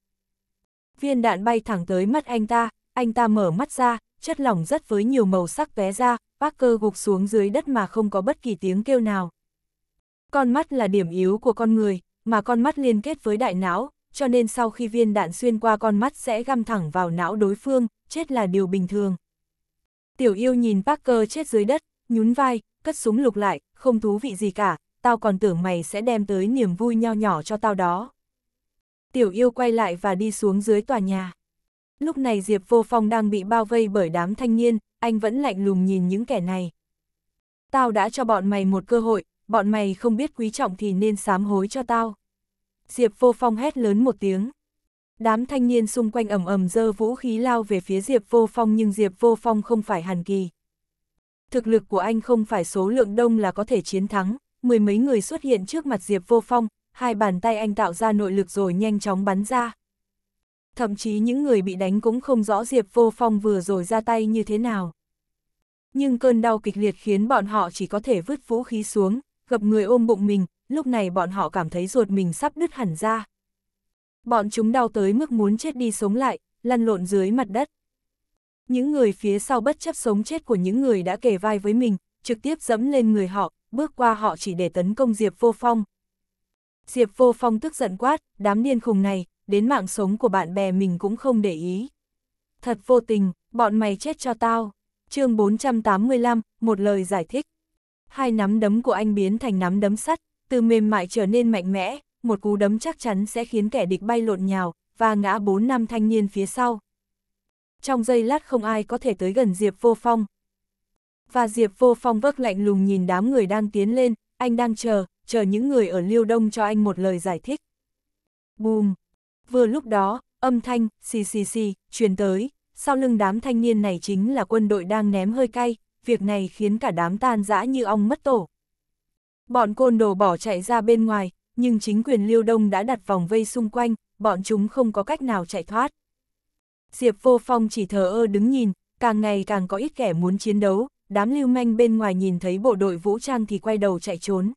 Viên đạn bay thẳng tới mắt anh ta, anh ta mở mắt ra, chất lỏng rất với nhiều màu sắc vé ra, Parker gục xuống dưới đất mà không có bất kỳ tiếng kêu nào. Con mắt là điểm yếu của con người, mà con mắt liên kết với đại não, cho nên sau khi viên đạn xuyên qua con mắt sẽ găm thẳng vào não đối phương, chết là điều bình thường. Tiểu yêu nhìn Parker chết dưới đất, nhún vai, cất súng lục lại, không thú vị gì cả, tao còn tưởng mày sẽ đem tới niềm vui nho nhỏ cho tao đó. Tiểu yêu quay lại và đi xuống dưới tòa nhà. Lúc này Diệp Vô Phong đang bị bao vây bởi đám thanh niên, anh vẫn lạnh lùng nhìn những kẻ này. Tao đã cho bọn mày một cơ hội, bọn mày không biết quý trọng thì nên sám hối cho tao. Diệp Vô Phong hét lớn một tiếng. Đám thanh niên xung quanh ầm ầm dơ vũ khí lao về phía Diệp Vô Phong nhưng Diệp Vô Phong không phải Hàn Kỳ. Thực lực của anh không phải số lượng đông là có thể chiến thắng, mười mấy người xuất hiện trước mặt Diệp Vô Phong, hai bàn tay anh tạo ra nội lực rồi nhanh chóng bắn ra. Thậm chí những người bị đánh cũng không rõ Diệp Vô Phong vừa rồi ra tay như thế nào. Nhưng cơn đau kịch liệt khiến bọn họ chỉ có thể vứt vũ khí xuống, gặp người ôm bụng mình, lúc này bọn họ cảm thấy ruột mình sắp đứt hẳn ra. Bọn chúng đau tới mức muốn chết đi sống lại, lăn lộn dưới mặt đất. Những người phía sau bất chấp sống chết của những người đã kề vai với mình, trực tiếp dẫm lên người họ, bước qua họ chỉ để tấn công Diệp Vô Phong. Diệp Vô Phong tức giận quát, đám điên khùng này, đến mạng sống của bạn bè mình cũng không để ý. Thật vô tình, bọn mày chết cho tao. chương 485, một lời giải thích. Hai nắm đấm của anh biến thành nắm đấm sắt, từ mềm mại trở nên mạnh mẽ, một cú đấm chắc chắn sẽ khiến kẻ địch bay lộn nhào, và ngã bốn năm thanh niên phía sau. Trong giây lát không ai có thể tới gần Diệp Vô Phong. Và Diệp Vô Phong vớt lạnh lùng nhìn đám người đang tiến lên, anh đang chờ, chờ những người ở Liêu Đông cho anh một lời giải thích. Bùm! Vừa lúc đó, âm thanh, xì xì xì, truyền tới, sau lưng đám thanh niên này chính là quân đội đang ném hơi cay, việc này khiến cả đám tan rã như ong mất tổ. Bọn côn đồ bỏ chạy ra bên ngoài, nhưng chính quyền Liêu Đông đã đặt vòng vây xung quanh, bọn chúng không có cách nào chạy thoát. Diệp Vô Phong chỉ thờ ơ đứng nhìn, càng ngày càng có ít kẻ muốn chiến đấu, đám lưu manh bên ngoài nhìn thấy bộ đội vũ trang thì quay đầu chạy trốn.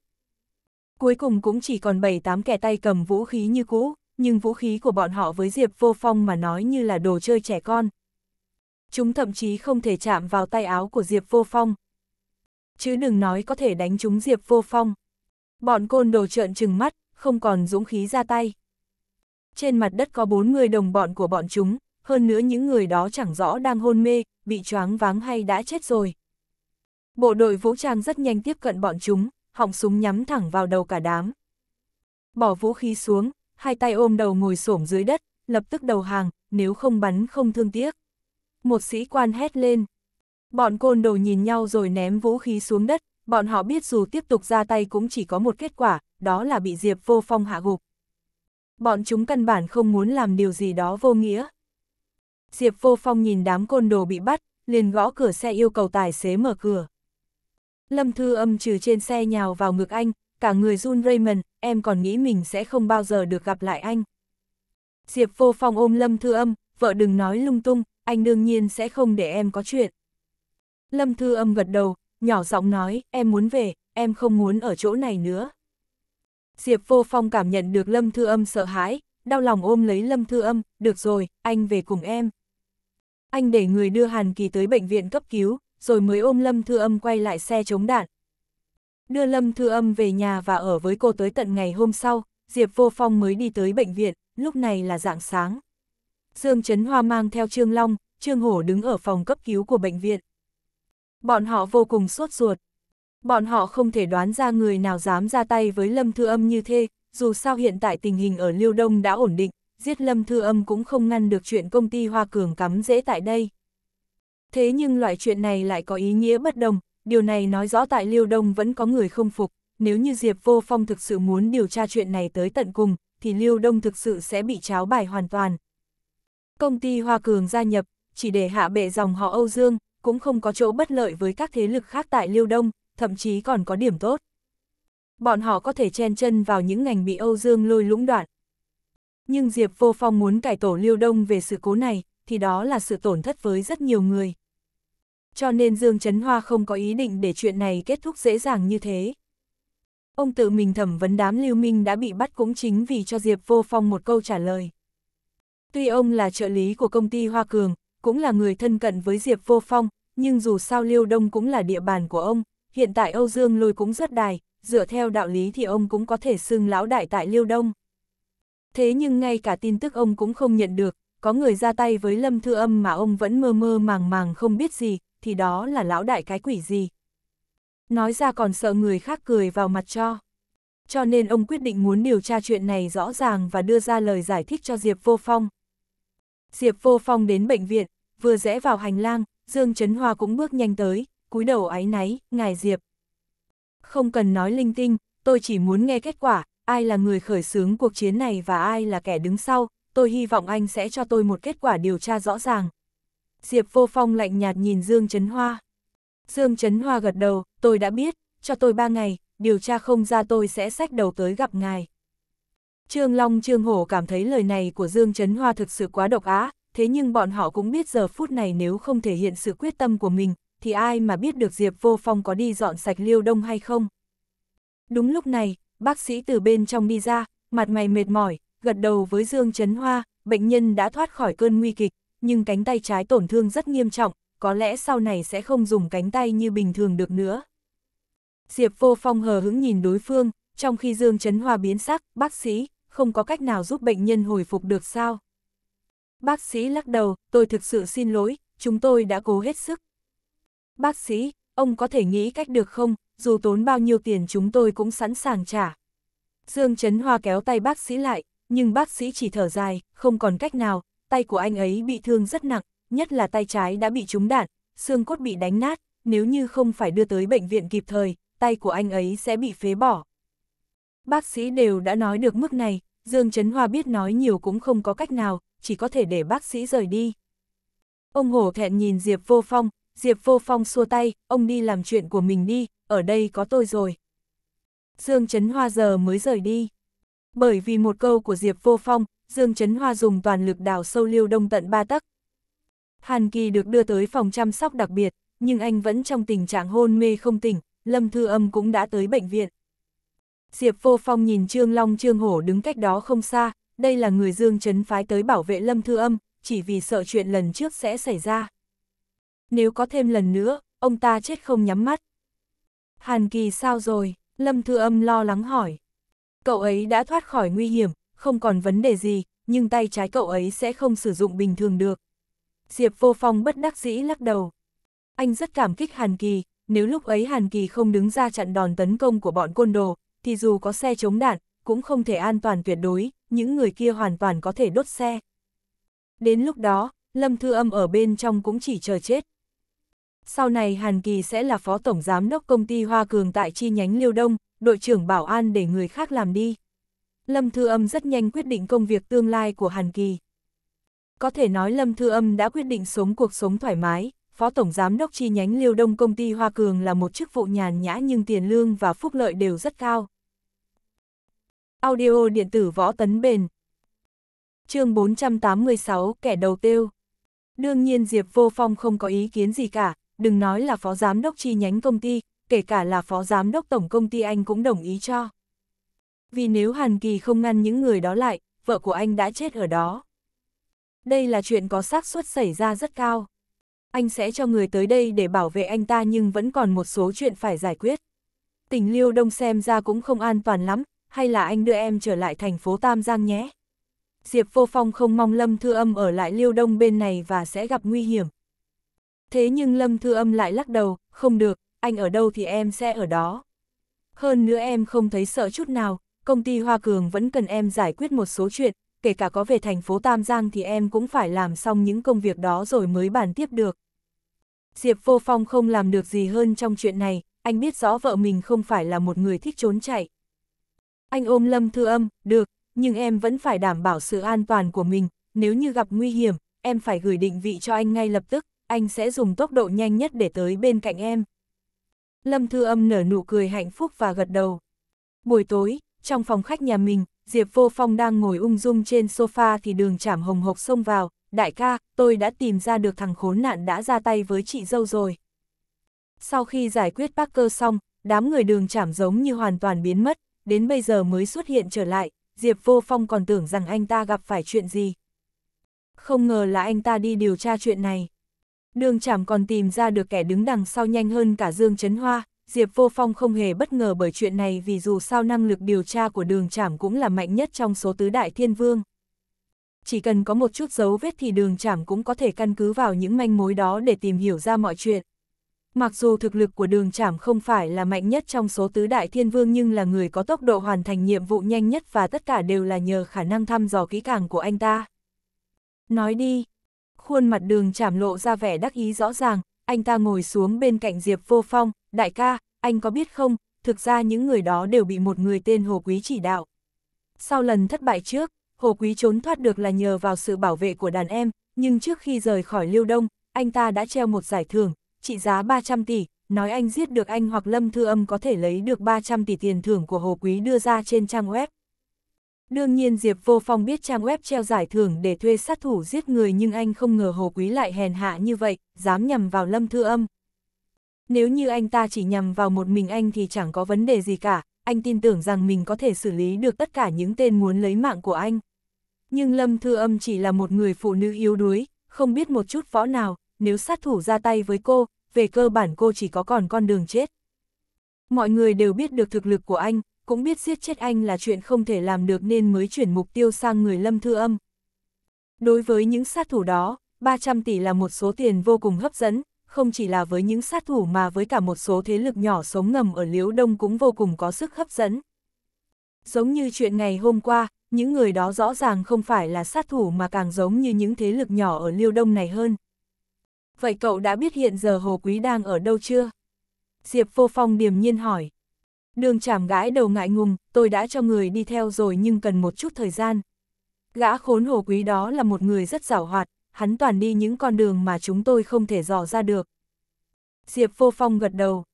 Cuối cùng cũng chỉ còn 7-8 kẻ tay cầm vũ khí như cũ, nhưng vũ khí của bọn họ với Diệp Vô Phong mà nói như là đồ chơi trẻ con. Chúng thậm chí không thể chạm vào tay áo của Diệp Vô Phong, chứ đừng nói có thể đánh trúng Diệp Vô Phong. Bọn côn đồ trợn trừng mắt, không còn dũng khí ra tay. Trên mặt đất có bốn người đồng bọn của bọn chúng, hơn nữa những người đó chẳng rõ đang hôn mê, bị choáng váng hay đã chết rồi. Bộ đội vũ trang rất nhanh tiếp cận bọn chúng, họng súng nhắm thẳng vào đầu cả đám. Bỏ vũ khí xuống, hai tay ôm đầu ngồi xổm dưới đất, lập tức đầu hàng, nếu không bắn không thương tiếc. Một sĩ quan hét lên. Bọn côn đồ nhìn nhau rồi ném vũ khí xuống đất, bọn họ biết dù tiếp tục ra tay cũng chỉ có một kết quả, đó là bị Diệp vô phong hạ gục. Bọn chúng căn bản không muốn làm điều gì đó vô nghĩa. Diệp vô phong nhìn đám côn đồ bị bắt, liền gõ cửa xe yêu cầu tài xế mở cửa. Lâm Thư âm trừ trên xe nhào vào ngực anh, cả người run Raymond, em còn nghĩ mình sẽ không bao giờ được gặp lại anh. Diệp vô phong ôm Lâm Thư âm, vợ đừng nói lung tung, anh đương nhiên sẽ không để em có chuyện. Lâm Thư Âm gật đầu, nhỏ giọng nói, em muốn về, em không muốn ở chỗ này nữa. Diệp Vô Phong cảm nhận được Lâm Thư Âm sợ hãi, đau lòng ôm lấy Lâm Thư Âm, được rồi, anh về cùng em. Anh để người đưa Hàn Kỳ tới bệnh viện cấp cứu, rồi mới ôm Lâm Thư Âm quay lại xe chống đạn. Đưa Lâm Thư Âm về nhà và ở với cô tới tận ngày hôm sau, Diệp Vô Phong mới đi tới bệnh viện, lúc này là dạng sáng. Dương Trấn Hoa mang theo Trương Long, Trương Hổ đứng ở phòng cấp cứu của bệnh viện. Bọn họ vô cùng sốt ruột. Bọn họ không thể đoán ra người nào dám ra tay với Lâm Thư Âm như thế, dù sao hiện tại tình hình ở Liêu Đông đã ổn định, giết Lâm Thư Âm cũng không ngăn được chuyện công ty Hoa Cường cắm dễ tại đây. Thế nhưng loại chuyện này lại có ý nghĩa bất đồng, điều này nói rõ tại Liêu Đông vẫn có người không phục, nếu như Diệp Vô Phong thực sự muốn điều tra chuyện này tới tận cùng, thì Liêu Đông thực sự sẽ bị cháo bài hoàn toàn. Công ty Hoa Cường gia nhập, chỉ để hạ bệ dòng họ Âu Dương, cũng không có chỗ bất lợi với các thế lực khác tại Liêu Đông, thậm chí còn có điểm tốt. Bọn họ có thể chen chân vào những ngành bị Âu Dương lôi lũng đoạn. Nhưng Diệp Vô Phong muốn cải tổ Liêu Đông về sự cố này, thì đó là sự tổn thất với rất nhiều người. Cho nên Dương Trấn Hoa không có ý định để chuyện này kết thúc dễ dàng như thế. Ông tự mình thẩm vấn đám Lưu Minh đã bị bắt cũng chính vì cho Diệp Vô Phong một câu trả lời. Tuy ông là trợ lý của công ty Hoa Cường, cũng là người thân cận với Diệp Vô Phong, nhưng dù sao Liêu Đông cũng là địa bàn của ông, hiện tại Âu Dương Lôi cũng rất đài, dựa theo đạo lý thì ông cũng có thể xưng lão đại tại Liêu Đông. Thế nhưng ngay cả tin tức ông cũng không nhận được, có người ra tay với Lâm Thư Âm mà ông vẫn mơ mơ màng màng không biết gì, thì đó là lão đại cái quỷ gì. Nói ra còn sợ người khác cười vào mặt cho. Cho nên ông quyết định muốn điều tra chuyện này rõ ràng và đưa ra lời giải thích cho Diệp Vô Phong. Diệp Vô Phong đến bệnh viện, vừa rẽ vào hành lang, Dương Trấn Hoa cũng bước nhanh tới, cúi đầu áy náy, ngài Diệp. Không cần nói linh tinh, tôi chỉ muốn nghe kết quả, ai là người khởi xướng cuộc chiến này và ai là kẻ đứng sau, tôi hy vọng anh sẽ cho tôi một kết quả điều tra rõ ràng. Diệp Vô Phong lạnh nhạt nhìn Dương Trấn Hoa. Dương Trấn Hoa gật đầu, tôi đã biết, cho tôi ba ngày, điều tra không ra tôi sẽ sách đầu tới gặp ngài. Trương Long Trương Hổ cảm thấy lời này của Dương Trấn Hoa thực sự quá độc ác thế nhưng bọn họ cũng biết giờ phút này nếu không thể hiện sự quyết tâm của mình, thì ai mà biết được Diệp Vô Phong có đi dọn sạch liêu đông hay không. Đúng lúc này, bác sĩ từ bên trong đi ra, mặt mày mệt mỏi, gật đầu với Dương Trấn Hoa, bệnh nhân đã thoát khỏi cơn nguy kịch, nhưng cánh tay trái tổn thương rất nghiêm trọng, có lẽ sau này sẽ không dùng cánh tay như bình thường được nữa. Diệp Vô Phong hờ hững nhìn đối phương, trong khi Dương Trấn Hoa biến sắc, bác sĩ, không có cách nào giúp bệnh nhân hồi phục được sao? Bác sĩ lắc đầu, tôi thực sự xin lỗi, chúng tôi đã cố hết sức. Bác sĩ, ông có thể nghĩ cách được không, dù tốn bao nhiêu tiền chúng tôi cũng sẵn sàng trả. Dương Trấn Hoa kéo tay bác sĩ lại, nhưng bác sĩ chỉ thở dài, không còn cách nào, tay của anh ấy bị thương rất nặng, nhất là tay trái đã bị trúng đạn, xương cốt bị đánh nát, nếu như không phải đưa tới bệnh viện kịp thời, tay của anh ấy sẽ bị phế bỏ. Bác sĩ đều đã nói được mức này, Dương Trấn Hoa biết nói nhiều cũng không có cách nào, chỉ có thể để bác sĩ rời đi. Ông hổ thẹn nhìn Diệp Vô Phong, Diệp Vô Phong xua tay, ông đi làm chuyện của mình đi, ở đây có tôi rồi. Dương Trấn Hoa giờ mới rời đi. Bởi vì một câu của Diệp Vô Phong, Dương Trấn Hoa dùng toàn lực đào sâu liêu đông tận ba tắc. Hàn Kỳ được đưa tới phòng chăm sóc đặc biệt, nhưng anh vẫn trong tình trạng hôn mê không tỉnh, Lâm Thư Âm cũng đã tới bệnh viện. Diệp Vô Phong nhìn Trương Long Trương Hổ đứng cách đó không xa, đây là người Dương Trấn phái tới bảo vệ Lâm Thư Âm, chỉ vì sợ chuyện lần trước sẽ xảy ra. Nếu có thêm lần nữa, ông ta chết không nhắm mắt. Hàn Kỳ sao rồi? Lâm Thư Âm lo lắng hỏi. Cậu ấy đã thoát khỏi nguy hiểm, không còn vấn đề gì, nhưng tay trái cậu ấy sẽ không sử dụng bình thường được. Diệp Vô Phong bất đắc dĩ lắc đầu. Anh rất cảm kích Hàn Kỳ, nếu lúc ấy Hàn Kỳ không đứng ra chặn đòn tấn công của bọn côn đồ, thì dù có xe chống đạn, cũng không thể an toàn tuyệt đối, những người kia hoàn toàn có thể đốt xe. Đến lúc đó, Lâm Thư Âm ở bên trong cũng chỉ chờ chết. Sau này Hàn Kỳ sẽ là phó tổng giám đốc công ty Hoa Cường tại chi nhánh Liêu Đông, đội trưởng bảo an để người khác làm đi. Lâm Thư Âm rất nhanh quyết định công việc tương lai của Hàn Kỳ. Có thể nói Lâm Thư Âm đã quyết định sống cuộc sống thoải mái, Phó Tổng Giám đốc chi nhánh Liêu Đông công ty Hoa Cường là một chức vụ nhàn nhã nhưng tiền lương và phúc lợi đều rất cao. Audio điện tử võ tấn bền. chương 486 kẻ đầu tiêu. Đương nhiên Diệp Vô Phong không có ý kiến gì cả, đừng nói là phó giám đốc chi nhánh công ty, kể cả là phó giám đốc tổng công ty anh cũng đồng ý cho. Vì nếu Hàn Kỳ không ngăn những người đó lại, vợ của anh đã chết ở đó. Đây là chuyện có xác suất xảy ra rất cao. Anh sẽ cho người tới đây để bảo vệ anh ta nhưng vẫn còn một số chuyện phải giải quyết. Tỉnh Liêu Đông xem ra cũng không an toàn lắm, hay là anh đưa em trở lại thành phố Tam Giang nhé? Diệp Vô Phong không mong Lâm Thư Âm ở lại Liêu Đông bên này và sẽ gặp nguy hiểm. Thế nhưng Lâm Thư Âm lại lắc đầu, không được, anh ở đâu thì em sẽ ở đó. Hơn nữa em không thấy sợ chút nào, công ty Hoa Cường vẫn cần em giải quyết một số chuyện, kể cả có về thành phố Tam Giang thì em cũng phải làm xong những công việc đó rồi mới bàn tiếp được. Diệp Vô Phong không làm được gì hơn trong chuyện này, anh biết rõ vợ mình không phải là một người thích trốn chạy. Anh ôm Lâm Thư Âm, được, nhưng em vẫn phải đảm bảo sự an toàn của mình, nếu như gặp nguy hiểm, em phải gửi định vị cho anh ngay lập tức, anh sẽ dùng tốc độ nhanh nhất để tới bên cạnh em. Lâm Thư Âm nở nụ cười hạnh phúc và gật đầu. Buổi tối, trong phòng khách nhà mình, Diệp Vô Phong đang ngồi ung dung trên sofa thì đường chảm hồng hộc xông vào, đại ca, tôi đã tìm ra được thằng khốn nạn đã ra tay với chị dâu rồi. Sau khi giải quyết Parker xong, đám người đường chảm giống như hoàn toàn biến mất, đến bây giờ mới xuất hiện trở lại, Diệp Vô Phong còn tưởng rằng anh ta gặp phải chuyện gì. Không ngờ là anh ta đi điều tra chuyện này. Đường chảm còn tìm ra được kẻ đứng đằng sau nhanh hơn cả Dương Trấn Hoa, Diệp Vô Phong không hề bất ngờ bởi chuyện này vì dù sao năng lực điều tra của đường chảm cũng là mạnh nhất trong số tứ đại thiên vương. Chỉ cần có một chút dấu vết thì đường chảm cũng có thể căn cứ vào những manh mối đó để tìm hiểu ra mọi chuyện. Mặc dù thực lực của đường trảm không phải là mạnh nhất trong số tứ đại thiên vương nhưng là người có tốc độ hoàn thành nhiệm vụ nhanh nhất và tất cả đều là nhờ khả năng thăm dò kỹ càng của anh ta. Nói đi. Khuôn mặt đường trảm lộ ra vẻ đắc ý rõ ràng, anh ta ngồi xuống bên cạnh Diệp Vô Phong, đại ca, anh có biết không, thực ra những người đó đều bị một người tên Hồ Quý chỉ đạo. Sau lần thất bại trước, Hồ Quý trốn thoát được là nhờ vào sự bảo vệ của đàn em, nhưng trước khi rời khỏi Liêu Đông, anh ta đã treo một giải thưởng, trị giá 300 tỷ, nói anh giết được anh hoặc Lâm Thư Âm có thể lấy được 300 tỷ tiền thưởng của Hồ Quý đưa ra trên trang web. Đương nhiên Diệp Vô Phong biết trang web treo giải thưởng để thuê sát thủ giết người nhưng anh không ngờ Hồ Quý lại hèn hạ như vậy, dám nhầm vào Lâm Thư Âm. Nếu như anh ta chỉ nhầm vào một mình anh thì chẳng có vấn đề gì cả, anh tin tưởng rằng mình có thể xử lý được tất cả những tên muốn lấy mạng của anh. Nhưng Lâm Thư Âm chỉ là một người phụ nữ yếu đuối, không biết một chút võ nào, nếu sát thủ ra tay với cô, về cơ bản cô chỉ có còn con đường chết. Mọi người đều biết được thực lực của anh, cũng biết giết chết anh là chuyện không thể làm được nên mới chuyển mục tiêu sang người Lâm Thư Âm. Đối với những sát thủ đó, 300 tỷ là một số tiền vô cùng hấp dẫn, không chỉ là với những sát thủ mà với cả một số thế lực nhỏ sống ngầm ở Liễu Đông cũng vô cùng có sức hấp dẫn. Giống như chuyện ngày hôm qua, những người đó rõ ràng không phải là sát thủ mà càng giống như những thế lực nhỏ ở Liêu Đông này hơn. Vậy cậu đã biết hiện giờ Hồ Quý đang ở đâu chưa? Diệp Vô Phong điềm nhiên hỏi. Đường chảm gãi đầu ngại ngùng, tôi đã cho người đi theo rồi nhưng cần một chút thời gian. Gã khốn Hồ Quý đó là một người rất giảo hoạt, hắn toàn đi những con đường mà chúng tôi không thể dò ra được. Diệp Vô Phong gật đầu.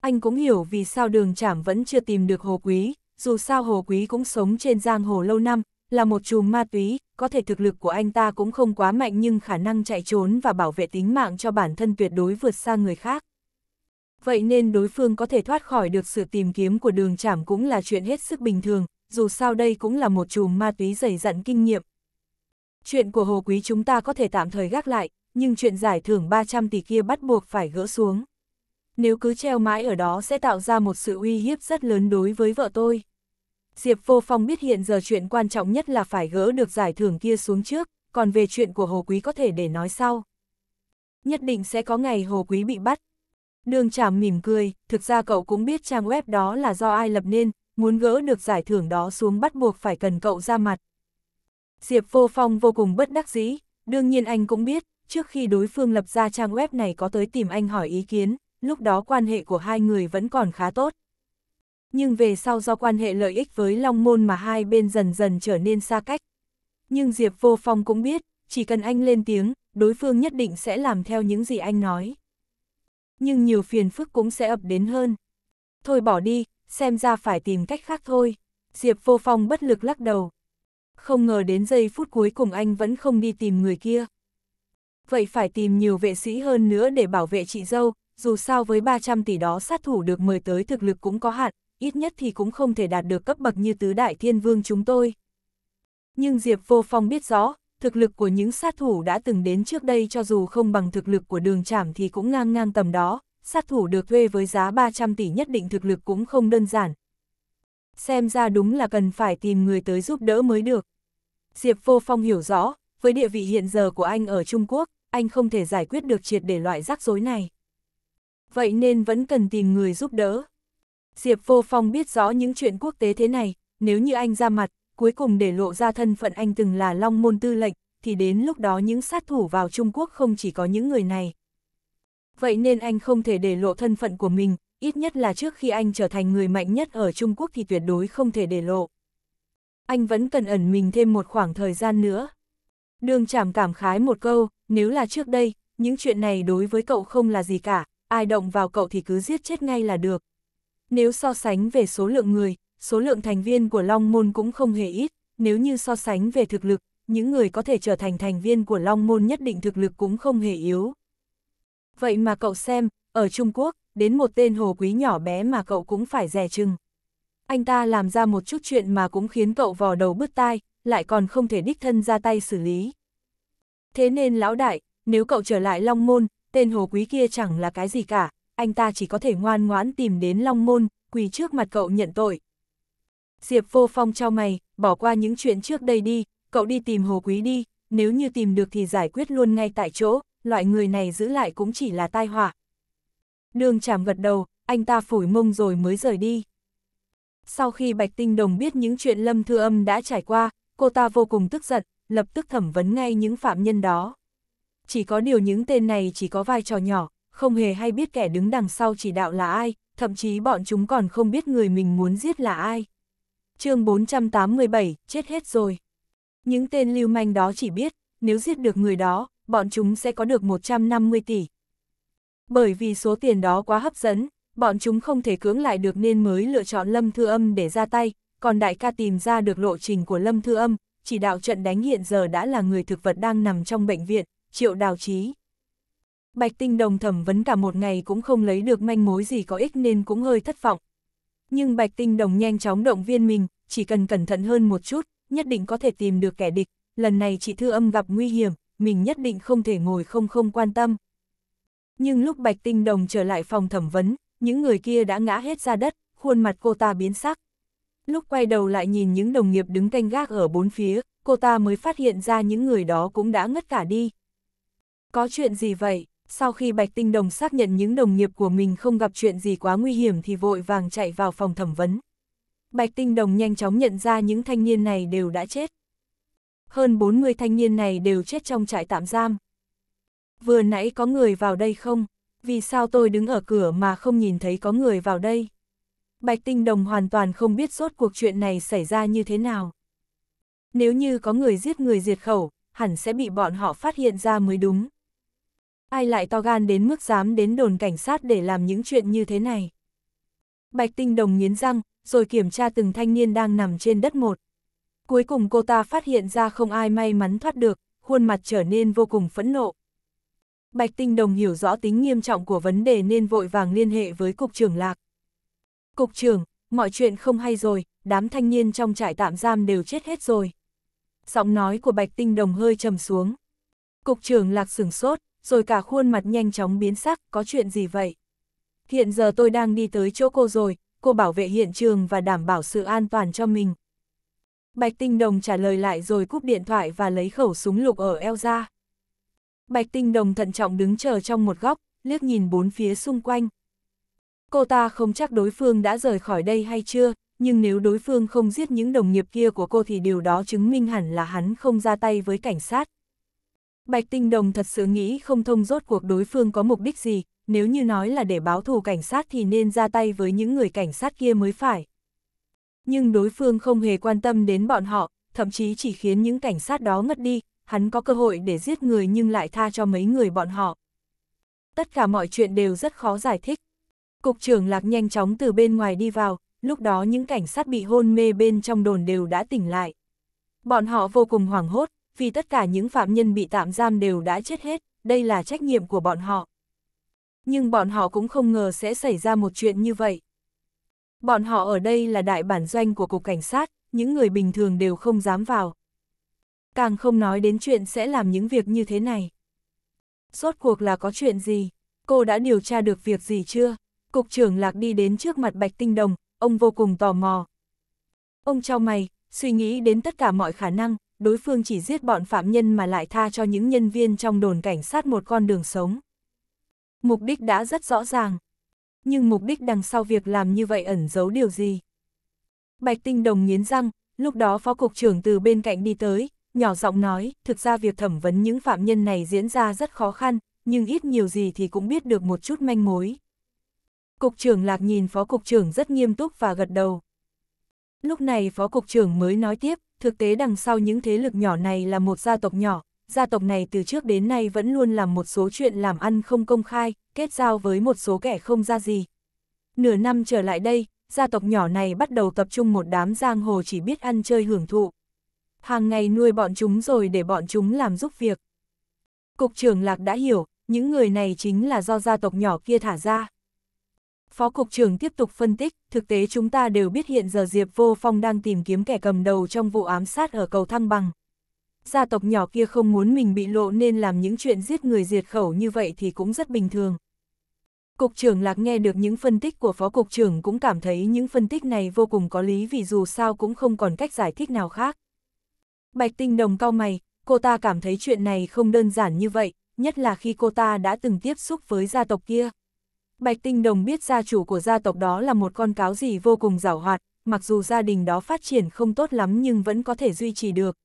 Anh cũng hiểu vì sao đường chảm vẫn chưa tìm được Hồ Quý, dù sao Hồ Quý cũng sống trên giang hồ lâu năm, là một chùm ma túy, có thể thực lực của anh ta cũng không quá mạnh nhưng khả năng chạy trốn và bảo vệ tính mạng cho bản thân tuyệt đối vượt xa người khác. Vậy nên đối phương có thể thoát khỏi được sự tìm kiếm của đường chảm cũng là chuyện hết sức bình thường, dù sao đây cũng là một chùm ma túy dày dặn kinh nghiệm. Chuyện của Hồ Quý chúng ta có thể tạm thời gác lại, nhưng chuyện giải thưởng 300 tỷ kia bắt buộc phải gỡ xuống. Nếu cứ treo mãi ở đó sẽ tạo ra một sự uy hiếp rất lớn đối với vợ tôi. Diệp Vô Phong biết hiện giờ chuyện quan trọng nhất là phải gỡ được giải thưởng kia xuống trước, còn về chuyện của Hồ Quý có thể để nói sau. Nhất định sẽ có ngày Hồ Quý bị bắt. Đường Trảm mỉm cười, thực ra cậu cũng biết trang web đó là do ai lập nên, muốn gỡ được giải thưởng đó xuống bắt buộc phải cần cậu ra mặt. Diệp Vô Phong vô cùng bất đắc dĩ, đương nhiên anh cũng biết, trước khi đối phương lập ra trang web này có tới tìm anh hỏi ý kiến, lúc đó quan hệ của hai người vẫn còn khá tốt nhưng về sau do quan hệ lợi ích với Long Môn mà hai bên dần dần trở nên xa cách. Nhưng Diệp Vô Phong cũng biết, chỉ cần anh lên tiếng, đối phương nhất định sẽ làm theo những gì anh nói. Nhưng nhiều phiền phức cũng sẽ ập đến hơn. Thôi bỏ đi, xem ra phải tìm cách khác thôi. Diệp Vô Phong bất lực lắc đầu. Không ngờ đến giây phút cuối cùng anh vẫn không đi tìm người kia. Vậy phải tìm nhiều vệ sĩ hơn nữa để bảo vệ chị dâu, dù sao với 300 tỷ đó sát thủ được mời tới thực lực cũng có hạn, ít nhất thì cũng không thể đạt được cấp bậc như tứ đại thiên vương chúng tôi. Nhưng Diệp Vô Phong biết rõ, thực lực của những sát thủ đã từng đến trước đây cho dù không bằng thực lực của đường trảm thì cũng ngang ngang tầm đó, sát thủ được thuê với giá 300 tỷ nhất định thực lực cũng không đơn giản. Xem ra đúng là cần phải tìm người tới giúp đỡ mới được. Diệp Vô Phong hiểu rõ, với địa vị hiện giờ của anh ở Trung Quốc, anh không thể giải quyết được triệt để loại rắc rối này. Vậy nên vẫn cần tìm người giúp đỡ. Diệp Vô Phong biết rõ những chuyện quốc tế thế này, nếu như anh ra mặt, cuối cùng để lộ ra thân phận anh từng là Long Môn Tư lệnh, thì đến lúc đó những sát thủ vào Trung Quốc không chỉ có những người này. Vậy nên anh không thể để lộ thân phận của mình, ít nhất là trước khi anh trở thành người mạnh nhất ở Trung Quốc thì tuyệt đối không thể để lộ. Anh vẫn cần ẩn mình thêm một khoảng thời gian nữa. Đường chảm cảm khái một câu, nếu là trước đây, những chuyện này đối với cậu không là gì cả, ai động vào cậu thì cứ giết chết ngay là được. Nếu so sánh về số lượng người, số lượng thành viên của Long Môn cũng không hề ít, nếu như so sánh về thực lực, những người có thể trở thành thành viên của Long Môn nhất định thực lực cũng không hề yếu. Vậy mà cậu xem, ở Trung Quốc, đến một tên hồ quý nhỏ bé mà cậu cũng phải rẻ chừng. Anh ta làm ra một chút chuyện mà cũng khiến cậu vò đầu bứt tai, lại còn không thể đích thân ra tay xử lý. Thế nên lão đại, nếu cậu trở lại Long Môn, tên hồ quý kia chẳng là cái gì cả, anh ta chỉ có thể ngoan ngoãn tìm đến Long Môn, quỳ trước mặt cậu nhận tội. Diệp vô phong trao mày, bỏ qua những chuyện trước đây đi, cậu đi tìm Hồ Quý đi, nếu như tìm được thì giải quyết luôn ngay tại chỗ, loại người này giữ lại cũng chỉ là tai họa. Đường chảm gật đầu, anh ta phủi mông rồi mới rời đi. Sau khi Bạch Tinh Đồng biết những chuyện Lâm Thư Âm đã trải qua, cô ta vô cùng tức giận, lập tức thẩm vấn ngay những phạm nhân đó. Chỉ có điều những tên này chỉ có vai trò nhỏ, không hề hay biết kẻ đứng đằng sau chỉ đạo là ai, thậm chí bọn chúng còn không biết người mình muốn giết là ai. chương 487, chết hết rồi. Những tên lưu manh đó chỉ biết, nếu giết được người đó, bọn chúng sẽ có được 150 tỷ. Bởi vì số tiền đó quá hấp dẫn, bọn chúng không thể cưỡng lại được nên mới lựa chọn Lâm Thư Âm để ra tay, còn đại ca tìm ra được lộ trình của Lâm Thư Âm, chỉ đạo trận đánh hiện giờ đã là người thực vật đang nằm trong bệnh viện, triệu đào trí. Bạch Tinh Đồng thẩm vấn cả một ngày cũng không lấy được manh mối gì có ích nên cũng hơi thất vọng. Nhưng Bạch Tinh Đồng nhanh chóng động viên mình, chỉ cần cẩn thận hơn một chút, nhất định có thể tìm được kẻ địch, lần này chị Thư Âm gặp nguy hiểm, mình nhất định không thể ngồi không không quan tâm. Nhưng lúc Bạch Tinh Đồng trở lại phòng thẩm vấn, những người kia đã ngã hết ra đất, khuôn mặt cô ta biến sắc. Lúc quay đầu lại nhìn những đồng nghiệp đứng canh gác ở bốn phía, cô ta mới phát hiện ra những người đó cũng đã ngất cả đi. Có chuyện gì vậy? Sau khi Bạch Tinh Đồng xác nhận những đồng nghiệp của mình không gặp chuyện gì quá nguy hiểm thì vội vàng chạy vào phòng thẩm vấn. Bạch Tinh Đồng nhanh chóng nhận ra những thanh niên này đều đã chết. Hơn 40 thanh niên này đều chết trong trại tạm giam. Vừa nãy có người vào đây không? Vì sao tôi đứng ở cửa mà không nhìn thấy có người vào đây? Bạch Tinh Đồng hoàn toàn không biết rốt cuộc chuyện này xảy ra như thế nào. Nếu như có người giết người diệt khẩu, hẳn sẽ bị bọn họ phát hiện ra mới đúng ai lại to gan đến mức dám đến đồn cảnh sát để làm những chuyện như thế này. Bạch Tinh Đồng nghiến răng, rồi kiểm tra từng thanh niên đang nằm trên đất một. Cuối cùng cô ta phát hiện ra không ai may mắn thoát được, khuôn mặt trở nên vô cùng phẫn nộ. Bạch Tinh Đồng hiểu rõ tính nghiêm trọng của vấn đề nên vội vàng liên hệ với Cục trưởng Lạc. Cục trưởng, mọi chuyện không hay rồi, đám thanh niên trong trại tạm giam đều chết hết rồi. Giọng nói của Bạch Tinh Đồng hơi trầm xuống. Cục trưởng Lạc sửng sốt, rồi cả khuôn mặt nhanh chóng biến sắc, có chuyện gì vậy? Hiện giờ tôi đang đi tới chỗ cô rồi, cô bảo vệ hiện trường và đảm bảo sự an toàn cho mình. Bạch Tinh Đồng trả lời lại rồi cúp điện thoại và lấy khẩu súng lục ở eo ra. Bạch Tinh Đồng thận trọng đứng chờ trong một góc, liếc nhìn bốn phía xung quanh. Cô ta không chắc đối phương đã rời khỏi đây hay chưa, nhưng nếu đối phương không giết những đồng nghiệp kia của cô thì điều đó chứng minh hẳn là hắn không ra tay với cảnh sát. Bạch Tinh Đồng thật sự nghĩ không thông rốt cuộc đối phương có mục đích gì, nếu như nói là để báo thù cảnh sát thì nên ra tay với những người cảnh sát kia mới phải. Nhưng đối phương không hề quan tâm đến bọn họ, thậm chí chỉ khiến những cảnh sát đó ngất đi, hắn có cơ hội để giết người nhưng lại tha cho mấy người bọn họ. Tất cả mọi chuyện đều rất khó giải thích. Cục trưởng Lạc nhanh chóng từ bên ngoài đi vào, lúc đó những cảnh sát bị hôn mê bên trong đồn đều đã tỉnh lại. Bọn họ vô cùng hoảng hốt, vì tất cả những phạm nhân bị tạm giam đều đã chết hết, đây là trách nhiệm của bọn họ. Nhưng bọn họ cũng không ngờ sẽ xảy ra một chuyện như vậy. Bọn họ ở đây là đại bản doanh của Cục Cảnh sát, những người bình thường đều không dám vào. Càng không nói đến chuyện sẽ làm những việc như thế này. Rốt cuộc là có chuyện gì? Cô đã điều tra được việc gì chưa? Cục trưởng Lạc đi đến trước mặt Bạch Tinh Đồng, ông vô cùng tò mò. Ông trao mày, suy nghĩ đến tất cả mọi khả năng, đối phương chỉ giết bọn phạm nhân mà lại tha cho những nhân viên trong đồn cảnh sát một con đường sống. Mục đích đã rất rõ ràng, nhưng mục đích đằng sau việc làm như vậy ẩn giấu điều gì? Bạch Tinh Đồng nghiến răng, lúc đó phó cục trưởng từ bên cạnh đi tới, nhỏ giọng nói, thực ra việc thẩm vấn những phạm nhân này diễn ra rất khó khăn, nhưng ít nhiều gì thì cũng biết được một chút manh mối. Cục trưởng Lạc nhìn phó cục trưởng rất nghiêm túc và gật đầu. Lúc này phó cục trưởng mới nói tiếp, thực tế đằng sau những thế lực nhỏ này là một gia tộc nhỏ, gia tộc này từ trước đến nay vẫn luôn làm một số chuyện làm ăn không công khai, kết giao với một số kẻ không ra gì. Nửa năm trở lại đây, gia tộc nhỏ này bắt đầu tập trung một đám giang hồ chỉ biết ăn chơi hưởng thụ. Hàng ngày nuôi bọn chúng rồi để bọn chúng làm giúp việc. Cục trưởng Lạc đã hiểu, những người này chính là do gia tộc nhỏ kia thả ra. Phó Cục trưởng tiếp tục phân tích, thực tế chúng ta đều biết hiện giờ Diệp Vô Phong đang tìm kiếm kẻ cầm đầu trong vụ ám sát ở cầu Thăng Bằng. Gia tộc nhỏ kia không muốn mình bị lộ nên làm những chuyện giết người diệt khẩu như vậy thì cũng rất bình thường. Cục trưởng Lạc nghe được những phân tích của Phó Cục trưởng cũng cảm thấy những phân tích này vô cùng có lý vì dù sao cũng không còn cách giải thích nào khác. Bạch Tinh Đồng cau mày, cô ta cảm thấy chuyện này không đơn giản như vậy, nhất là khi cô ta đã từng tiếp xúc với gia tộc kia. Bạch Tinh Đồng biết gia chủ của gia tộc đó là một con cáo gì vô cùng giảo hoạt, mặc dù gia đình đó phát triển không tốt lắm nhưng vẫn có thể duy trì được.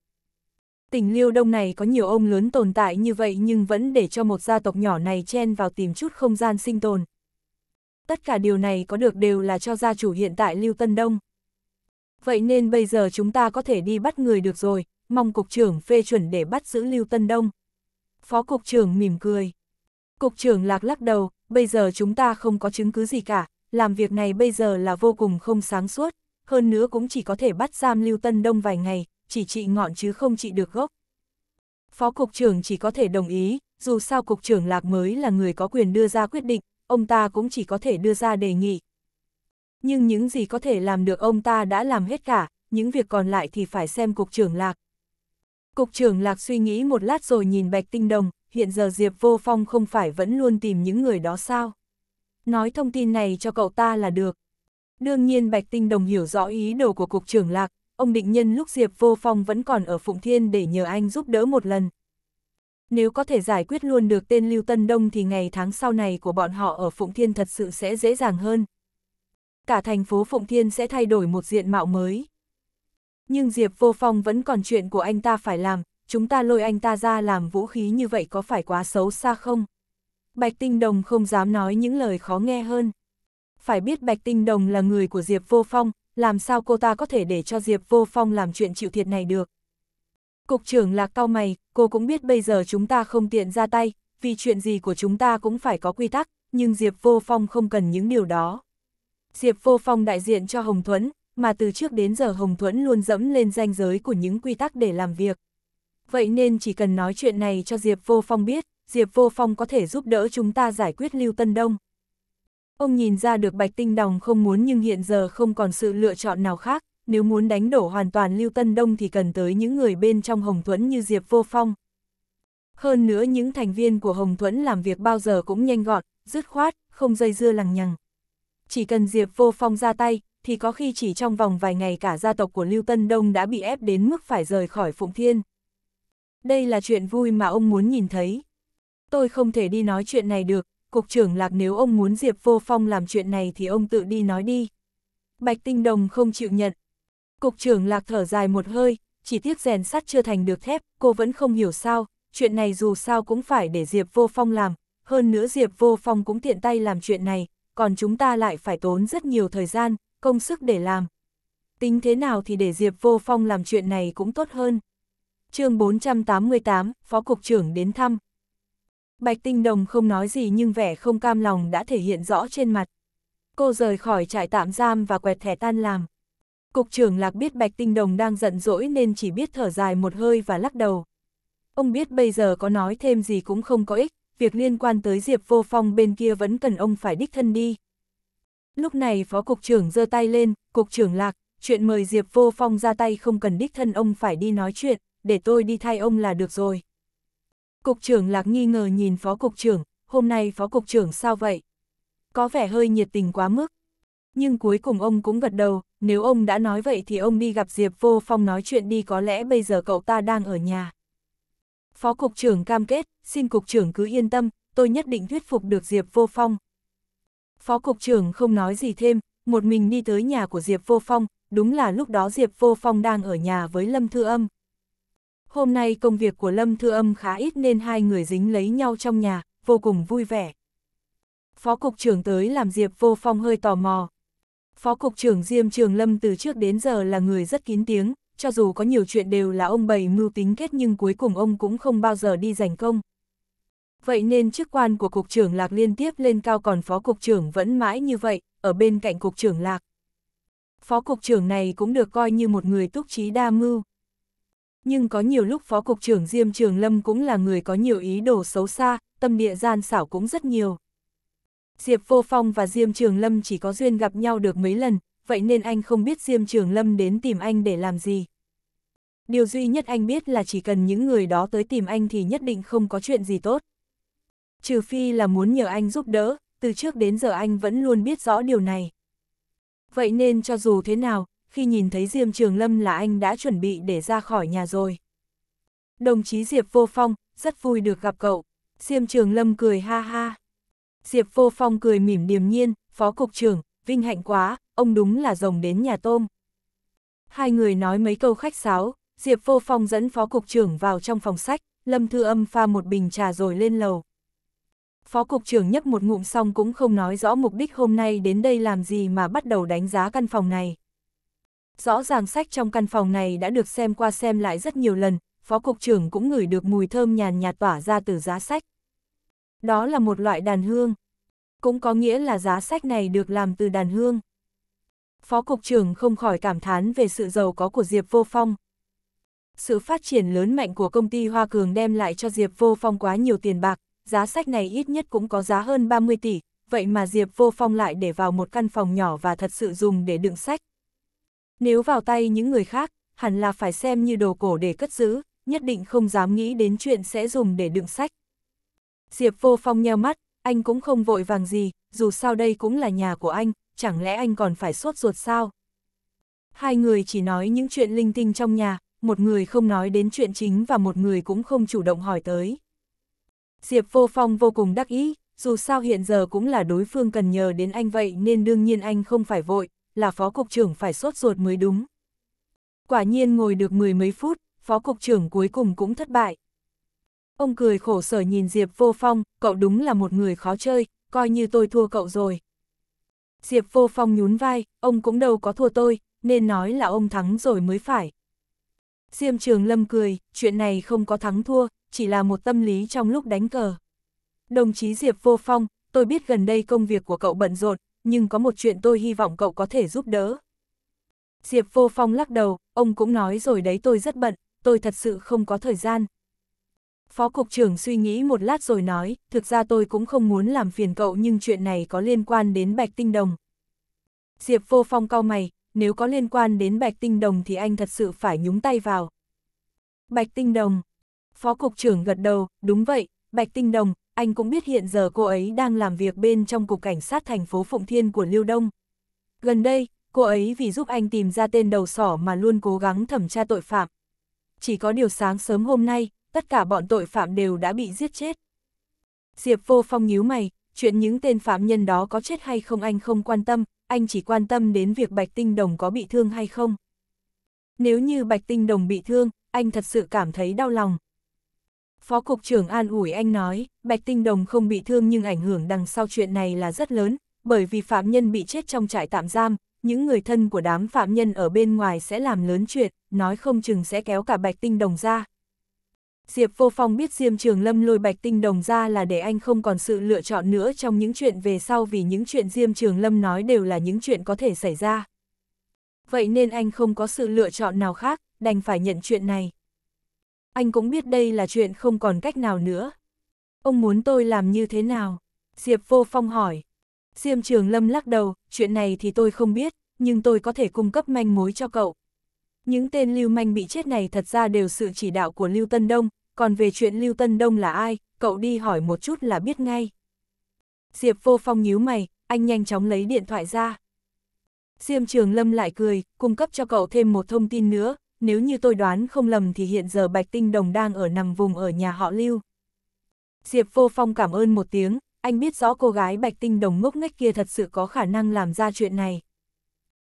Tỉnh Liêu Đông này có nhiều ông lớn tồn tại như vậy nhưng vẫn để cho một gia tộc nhỏ này chen vào tìm chút không gian sinh tồn. Tất cả điều này có được đều là cho gia chủ hiện tại Lưu Tân Đông. Vậy nên bây giờ chúng ta có thể đi bắt người được rồi, mong cục trưởng phê chuẩn để bắt giữ Lưu Tân Đông. Phó cục trưởng mỉm cười. Cục trưởng lạc lắc đầu, bây giờ chúng ta không có chứng cứ gì cả, làm việc này bây giờ là vô cùng không sáng suốt, hơn nữa cũng chỉ có thể bắt giam Lưu Tân Đông vài ngày, chỉ trị ngọn chứ không trị được gốc. Phó Cục trưởng chỉ có thể đồng ý, dù sao Cục trưởng Lạc mới là người có quyền đưa ra quyết định, ông ta cũng chỉ có thể đưa ra đề nghị. Nhưng những gì có thể làm được ông ta đã làm hết cả, những việc còn lại thì phải xem Cục trưởng Lạc. Cục trưởng Lạc suy nghĩ một lát rồi nhìn Bạch Tinh Đồng, hiện giờ Diệp Vô Phong không phải vẫn luôn tìm những người đó sao? Nói thông tin này cho cậu ta là được. Đương nhiên Bạch Tinh Đồng hiểu rõ ý đồ của Cục trưởng Lạc, ông định nhân lúc Diệp Vô Phong vẫn còn ở Phụng Thiên để nhờ anh giúp đỡ một lần. Nếu có thể giải quyết luôn được tên Lưu Tân Đông thì ngày tháng sau này của bọn họ ở Phụng Thiên thật sự sẽ dễ dàng hơn. Cả thành phố Phụng Thiên sẽ thay đổi một diện mạo mới. Nhưng Diệp Vô Phong vẫn còn chuyện của anh ta phải làm, chúng ta lôi anh ta ra làm vũ khí như vậy có phải quá xấu xa không? Bạch Tinh Đồng không dám nói những lời khó nghe hơn. Phải biết Bạch Tinh Đồng là người của Diệp Vô Phong, làm sao cô ta có thể để cho Diệp Vô Phong làm chuyện chịu thiệt này được? Cục trưởng là cao mày, cô cũng biết bây giờ chúng ta không tiện ra tay, vì chuyện gì của chúng ta cũng phải có quy tắc, nhưng Diệp Vô Phong không cần những điều đó. Diệp Vô Phong đại diện cho Hồng Thuấn, mà từ trước đến giờ Hồng Thuấn luôn dẫm lên ranh giới của những quy tắc để làm việc vậy nên chỉ cần nói chuyện này cho Diệp Vô Phong biết, Diệp Vô Phong có thể giúp đỡ chúng ta giải quyết Lưu Tân Đông. Ông nhìn ra được Bạch Tinh Đồng không muốn nhưng hiện giờ không còn sự lựa chọn nào khác, nếu muốn đánh đổ hoàn toàn Lưu Tân Đông thì cần tới những người bên trong Hồng Thuẫn như Diệp Vô Phong. Hơn nữa những thành viên của Hồng Thuẫn làm việc bao giờ cũng nhanh gọn, dứt khoát, không dây dưa lằng nhằng. Chỉ cần Diệp Vô Phong ra tay, thì có khi chỉ trong vòng vài ngày cả gia tộc của Lưu Tân Đông đã bị ép đến mức phải rời khỏi Phụng Thiên. Đây là chuyện vui mà ông muốn nhìn thấy. Tôi không thể đi nói chuyện này được, Cục trưởng Lạc nếu ông muốn Diệp Vô Phong làm chuyện này thì ông tự đi nói đi. Bạch Tinh Đồng không chịu nhận. Cục trưởng Lạc thở dài một hơi, chỉ tiếc rèn sắt chưa thành được thép, cô vẫn không hiểu sao, chuyện này dù sao cũng phải để Diệp Vô Phong làm, hơn nữa Diệp Vô Phong cũng tiện tay làm chuyện này, còn chúng ta lại phải tốn rất nhiều thời gian, công sức để làm. Tính thế nào thì để Diệp Vô Phong làm chuyện này cũng tốt hơn chương 488, Phó Cục trưởng đến thăm. Bạch Tinh Đồng không nói gì nhưng vẻ không cam lòng đã thể hiện rõ trên mặt. Cô rời khỏi trại tạm giam và quẹt thẻ tan làm. Cục trưởng Lạc biết Bạch Tinh Đồng đang giận dỗi nên chỉ biết thở dài một hơi và lắc đầu. Ông biết bây giờ có nói thêm gì cũng không có ích, việc liên quan tới Diệp Vô Phong bên kia vẫn cần ông phải đích thân đi. Lúc này Phó Cục trưởng giơ tay lên, Cục trưởng Lạc, chuyện mời Diệp Vô Phong ra tay không cần đích thân ông phải đi nói chuyện để tôi đi thay ông là được rồi. Cục trưởng Lạc nghi ngờ nhìn phó cục trưởng, hôm nay phó cục trưởng sao vậy? Có vẻ hơi nhiệt tình quá mức. Nhưng cuối cùng ông cũng gật đầu, nếu ông đã nói vậy thì ông đi gặp Diệp Vô Phong nói chuyện đi có lẽ bây giờ cậu ta đang ở nhà. Phó Cục trưởng cam kết, xin Cục trưởng cứ yên tâm, tôi nhất định thuyết phục được Diệp Vô Phong. Phó Cục trưởng không nói gì thêm, một mình đi tới nhà của Diệp Vô Phong, đúng là lúc đó Diệp Vô Phong đang ở nhà với Lâm Thư Âm. Hôm nay công việc của Lâm Thư Âm khá ít nên hai người dính lấy nhau trong nhà, vô cùng vui vẻ. Phó Cục trưởng tới làm Diệp Vô Phong hơi tò mò. Phó Cục trưởng Diêm Trường Lâm từ trước đến giờ là người rất kín tiếng, cho dù có nhiều chuyện đều là ông bày mưu tính kết nhưng cuối cùng ông cũng không bao giờ đi giành công. Vậy nên chức quan của Cục trưởng Lạc liên tiếp lên cao còn Phó Cục trưởng vẫn mãi như vậy, ở bên cạnh Cục trưởng Lạc. Phó Cục trưởng này cũng được coi như một người túc trí đa mưu, nhưng có nhiều lúc Phó Cục trưởng Diêm Trường Lâm cũng là người có nhiều ý đồ xấu xa, tâm địa gian xảo cũng rất nhiều. Diệp Vô Phong và Diêm Trường Lâm chỉ có duyên gặp nhau được mấy lần, vậy nên anh không biết Diêm Trường Lâm đến tìm anh để làm gì. Điều duy nhất anh biết là chỉ cần những người đó tới tìm anh thì nhất định không có chuyện gì tốt. Trừ phi là muốn nhờ anh giúp đỡ, từ trước đến giờ anh vẫn luôn biết rõ điều này. Vậy nên cho dù thế nào, khi nhìn thấy Diêm Trường Lâm là anh đã chuẩn bị để ra khỏi nhà rồi. Đồng chí Diệp Vô Phong, rất vui được gặp cậu. Diêm Trường Lâm cười ha ha. Diệp Vô Phong cười mỉm điềm nhiên, Phó Cục trưởng, vinh hạnh quá, ông đúng là rồng đến nhà tôm. Hai người nói mấy câu khách sáo, Diệp Vô Phong dẫn Phó Cục trưởng vào trong phòng sách, Lâm Thư Âm pha một bình trà rồi lên lầu. Phó Cục trưởng nhấp một ngụm xong cũng không nói rõ mục đích hôm nay đến đây làm gì mà bắt đầu đánh giá căn phòng này. Rõ ràng sách trong căn phòng này đã được xem qua xem lại rất nhiều lần, Phó Cục trưởng cũng ngửi được mùi thơm nhàn nhạt tỏa ra từ giá sách. Đó là một loại đàn hương. Cũng có nghĩa là giá sách này được làm từ đàn hương. Phó Cục trưởng không khỏi cảm thán về sự giàu có của Diệp Vô Phong. Sự phát triển lớn mạnh của công ty Hoa Cường đem lại cho Diệp Vô Phong quá nhiều tiền bạc, giá sách này ít nhất cũng có giá hơn 30 tỷ, vậy mà Diệp Vô Phong lại để vào một căn phòng nhỏ và thật sự dùng để đựng sách, nếu vào tay những người khác, hẳn là phải xem như đồ cổ để cất giữ, nhất định không dám nghĩ đến chuyện sẽ dùng để đựng sách. Diệp Vô Phong nheo mắt, anh cũng không vội vàng gì, dù sao đây cũng là nhà của anh, chẳng lẽ anh còn phải sốt ruột sao? Hai người chỉ nói những chuyện linh tinh trong nhà, một người không nói đến chuyện chính và một người cũng không chủ động hỏi tới. Diệp Vô Phong vô cùng đắc ý, dù sao hiện giờ cũng là đối phương cần nhờ đến anh vậy nên đương nhiên anh không phải vội, là phó cục trưởng phải sốt ruột mới đúng. Quả nhiên ngồi được mười mấy phút, phó cục trưởng cuối cùng cũng thất bại. Ông cười khổ sở nhìn Diệp Vô Phong, cậu đúng là một người khó chơi, coi như tôi thua cậu rồi. Diệp Vô Phong nhún vai, ông cũng đâu có thua tôi, nên nói là ông thắng rồi mới phải. Diêm Trường Lâm cười, chuyện này không có thắng thua, chỉ là một tâm lý trong lúc đánh cờ. Đồng chí Diệp Vô Phong, tôi biết gần đây công việc của cậu bận rộn, nhưng có một chuyện tôi hy vọng cậu có thể giúp đỡ. Diệp Vô Phong lắc đầu, ông cũng nói rồi đấy tôi rất bận, tôi thật sự không có thời gian. Phó Cục trưởng suy nghĩ một lát rồi nói, thực ra tôi cũng không muốn làm phiền cậu nhưng chuyện này có liên quan đến Bạch Tinh Đồng. Diệp Vô Phong cau mày, nếu có liên quan đến Bạch Tinh Đồng thì anh thật sự phải nhúng tay vào. Bạch Tinh Đồng. Phó Cục trưởng gật đầu, đúng vậy, Bạch Tinh Đồng, anh cũng biết hiện giờ cô ấy đang làm việc bên trong cục cảnh sát thành phố Phụng Thiên của Lưu Đông. Gần đây, cô ấy vì giúp anh tìm ra tên đầu sỏ mà luôn cố gắng thẩm tra tội phạm. Chỉ có điều sáng sớm hôm nay, tất cả bọn tội phạm đều đã bị giết chết. Diệp vô phong nhíu mày, chuyện những tên phạm nhân đó có chết hay không anh không quan tâm, anh chỉ quan tâm đến việc Bạch Tinh Đồng có bị thương hay không. Nếu như Bạch Tinh Đồng bị thương, anh thật sự cảm thấy đau lòng, Phó Cục trưởng An ủi anh nói, Bạch Tinh Đồng không bị thương nhưng ảnh hưởng đằng sau chuyện này là rất lớn, bởi vì phạm nhân bị chết trong trại tạm giam, những người thân của đám phạm nhân ở bên ngoài sẽ làm lớn chuyện, nói không chừng sẽ kéo cả Bạch Tinh Đồng ra. Diệp Vô Phong biết Diêm Trường Lâm lôi Bạch Tinh Đồng ra là để anh không còn sự lựa chọn nữa trong những chuyện về sau vì những chuyện Diêm Trường Lâm nói đều là những chuyện có thể xảy ra. Vậy nên anh không có sự lựa chọn nào khác, đành phải nhận chuyện này. Anh cũng biết đây là chuyện không còn cách nào nữa. Ông muốn tôi làm như thế nào? Diệp Vô Phong hỏi. Diêm Trường Lâm lắc đầu, chuyện này thì tôi không biết, nhưng tôi có thể cung cấp manh mối cho cậu. Những tên Lưu Manh bị chết này thật ra đều sự chỉ đạo của Lưu Tân Đông, còn về chuyện Lưu Tân Đông là ai, cậu đi hỏi một chút là biết ngay. Diệp Vô Phong nhíu mày, anh nhanh chóng lấy điện thoại ra. Diêm Trường Lâm lại cười, cung cấp cho cậu thêm một thông tin nữa, nếu như tôi đoán không lầm thì hiện giờ Bạch Tinh Đồng đang ở nằm vùng ở nhà họ Lưu. Diệp Vô Phong cảm ơn một tiếng, anh biết rõ cô gái Bạch Tinh Đồng ngốc nghếch kia thật sự có khả năng làm ra chuyện này.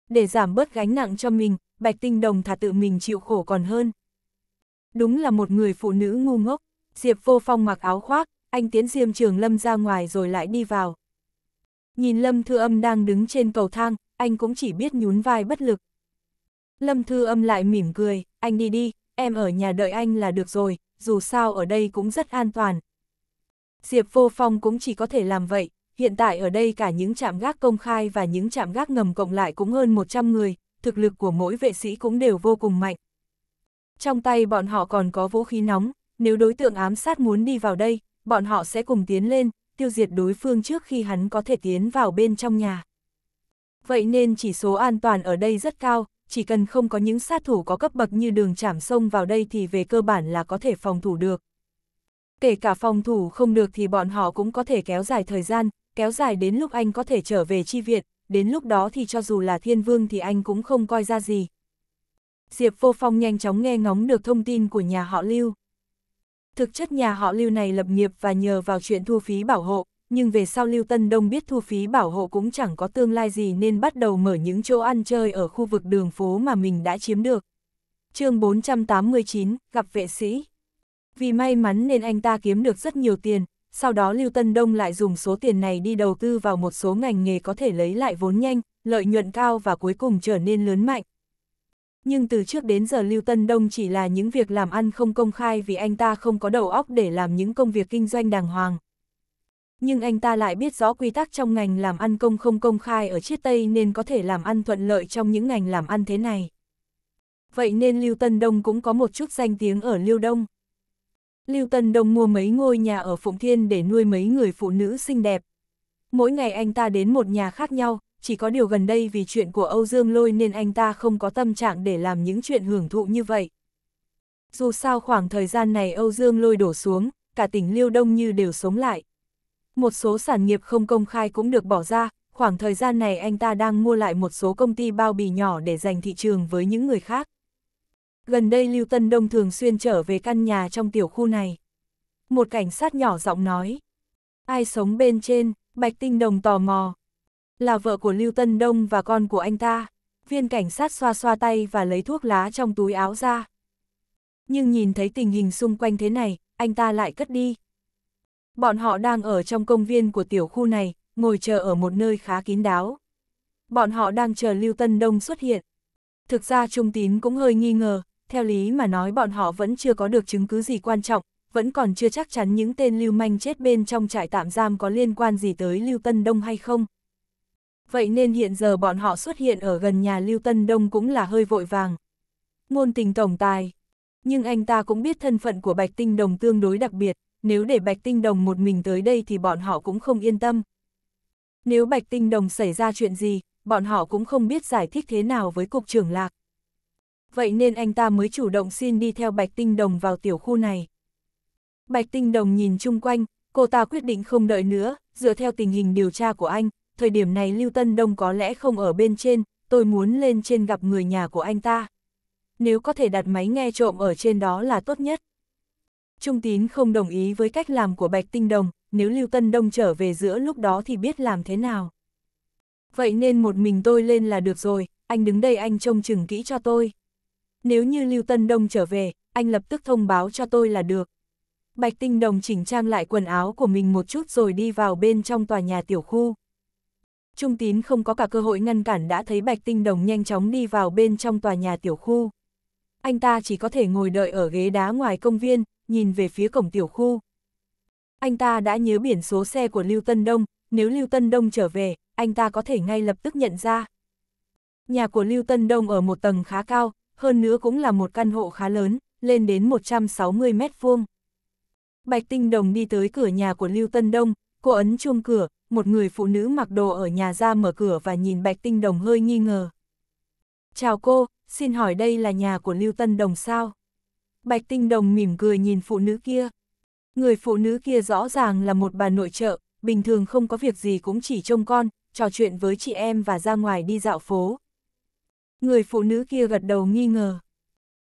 Để giảm bớt gánh nặng cho mình, Bạch Tinh Đồng thả tự mình chịu khổ còn hơn. Đúng là một người phụ nữ ngu ngốc, Diệp Vô Phong mặc áo khoác, anh tiến Diêm Trường Lâm ra ngoài rồi lại đi vào. Nhìn Lâm Thư Âm đang đứng trên cầu thang, anh cũng chỉ biết nhún vai bất lực. Lâm Thư Âm lại mỉm cười, anh đi đi, em ở nhà đợi anh là được rồi, dù sao ở đây cũng rất an toàn. Diệp Vô Phong cũng chỉ có thể làm vậy, hiện tại ở đây cả những trạm gác công khai và những trạm gác ngầm cộng lại cũng hơn 100 người, thực lực của mỗi vệ sĩ cũng đều vô cùng mạnh. Trong tay bọn họ còn có vũ khí nóng, nếu đối tượng ám sát muốn đi vào đây, bọn họ sẽ cùng tiến lên, tiêu diệt đối phương trước khi hắn có thể tiến vào bên trong nhà. Vậy nên chỉ số an toàn ở đây rất cao, chỉ cần không có những sát thủ có cấp bậc như đường chảm sông vào đây thì về cơ bản là có thể phòng thủ được. Kể cả phòng thủ không được thì bọn họ cũng có thể kéo dài thời gian, kéo dài đến lúc anh có thể trở về chi viện, đến lúc đó thì cho dù là thiên vương thì anh cũng không coi ra gì. Diệp Vô Phong nhanh chóng nghe ngóng được thông tin của nhà họ Lưu. Thực chất nhà họ Lưu này lập nghiệp và nhờ vào chuyện thu phí bảo hộ, nhưng về sau Lưu Tân Đông biết thu phí bảo hộ cũng chẳng có tương lai gì nên bắt đầu mở những chỗ ăn chơi ở khu vực đường phố mà mình đã chiếm được. chương 489, gặp vệ sĩ. Vì may mắn nên anh ta kiếm được rất nhiều tiền, sau đó Lưu Tân Đông lại dùng số tiền này đi đầu tư vào một số ngành nghề có thể lấy lại vốn nhanh, lợi nhuận cao và cuối cùng trở nên lớn mạnh. Nhưng từ trước đến giờ Lưu Tân Đông chỉ là những việc làm ăn không công khai vì anh ta không có đầu óc để làm những công việc kinh doanh đàng hoàng nhưng anh ta lại biết rõ quy tắc trong ngành làm ăn công không công khai ở chiết Tây nên có thể làm ăn thuận lợi trong những ngành làm ăn thế này. Vậy nên Lưu Tân Đông cũng có một chút danh tiếng ở Lưu Đông. Lưu Tân Đông mua mấy ngôi nhà ở Phụng Thiên để nuôi mấy người phụ nữ xinh đẹp. Mỗi ngày anh ta đến một nhà khác nhau, chỉ có điều gần đây vì chuyện của Âu Dương Lôi nên anh ta không có tâm trạng để làm những chuyện hưởng thụ như vậy. Dù sao khoảng thời gian này Âu Dương Lôi đổ xuống, cả tỉnh lưu Đông như đều sống lại, một số sản nghiệp không công khai cũng được bỏ ra, khoảng thời gian này anh ta đang mua lại một số công ty bao bì nhỏ để giành thị trường với những người khác. Gần đây Lưu Tân Đông thường xuyên trở về căn nhà trong tiểu khu này. Một cảnh sát nhỏ giọng nói. Ai sống bên trên, Bạch Tinh Đồng tò mò. Là vợ của Lưu Tân Đông và con của anh ta. Viên cảnh sát xoa xoa tay và lấy thuốc lá trong túi áo ra. Nhưng nhìn thấy tình hình xung quanh thế này, anh ta lại cất đi. Bọn họ đang ở trong công viên của tiểu khu này, ngồi chờ ở một nơi khá kín đáo. Bọn họ đang chờ Lưu Tân Đông xuất hiện. Thực ra Trung Tín cũng hơi nghi ngờ, theo lý mà nói bọn họ vẫn chưa có được chứng cứ gì quan trọng, vẫn còn chưa chắc chắn những tên lưu manh chết bên trong trại tạm giam có liên quan gì tới Lưu Tân Đông hay không. Vậy nên hiện giờ bọn họ xuất hiện ở gần nhà Lưu Tân Đông cũng là hơi vội vàng. Ngôn tình tổng tài. Nhưng anh ta cũng biết thân phận của Bạch Tinh Đồng tương đối đặc biệt, nếu để Bạch Tinh Đồng một mình tới đây thì bọn họ cũng không yên tâm. Nếu Bạch Tinh Đồng xảy ra chuyện gì, bọn họ cũng không biết giải thích thế nào với cục trưởng lạc. Vậy nên anh ta mới chủ động xin đi theo Bạch Tinh Đồng vào tiểu khu này. Bạch Tinh Đồng nhìn chung quanh, cô ta quyết định không đợi nữa, dựa theo tình hình điều tra của anh, thời điểm này Lưu Tân Đông có lẽ không ở bên trên, tôi muốn lên trên gặp người nhà của anh ta. Nếu có thể đặt máy nghe trộm ở trên đó là tốt nhất. Trung tín không đồng ý với cách làm của Bạch Tinh Đồng, nếu Lưu Tân Đông trở về giữa lúc đó thì biết làm thế nào. Vậy nên một mình tôi lên là được rồi, anh đứng đây anh trông chừng kỹ cho tôi. Nếu như Lưu Tân Đông trở về, anh lập tức thông báo cho tôi là được. Bạch Tinh Đồng chỉnh trang lại quần áo của mình một chút rồi đi vào bên trong tòa nhà tiểu khu. Trung tín không có cả cơ hội ngăn cản đã thấy Bạch Tinh Đồng nhanh chóng đi vào bên trong tòa nhà tiểu khu. Anh ta chỉ có thể ngồi đợi ở ghế đá ngoài công viên, nhìn về phía cổng tiểu khu. Anh ta đã nhớ biển số xe của Lưu Tân Đông, nếu Lưu Tân Đông trở về, anh ta có thể ngay lập tức nhận ra. Nhà của Lưu Tân Đông ở một tầng khá cao, hơn nữa cũng là một căn hộ khá lớn, lên đến 160 mét vuông. Bạch Tinh Đồng đi tới cửa nhà của Lưu Tân Đông, cô ấn chuông cửa, một người phụ nữ mặc đồ ở nhà ra mở cửa và nhìn Bạch Tinh Đồng hơi nghi ngờ. Chào cô, xin hỏi đây là nhà của Lưu Tân Đồng sao? Bạch Tinh Đồng mỉm cười nhìn phụ nữ kia. Người phụ nữ kia rõ ràng là một bà nội trợ, bình thường không có việc gì cũng chỉ trông con, trò chuyện với chị em và ra ngoài đi dạo phố. Người phụ nữ kia gật đầu nghi ngờ.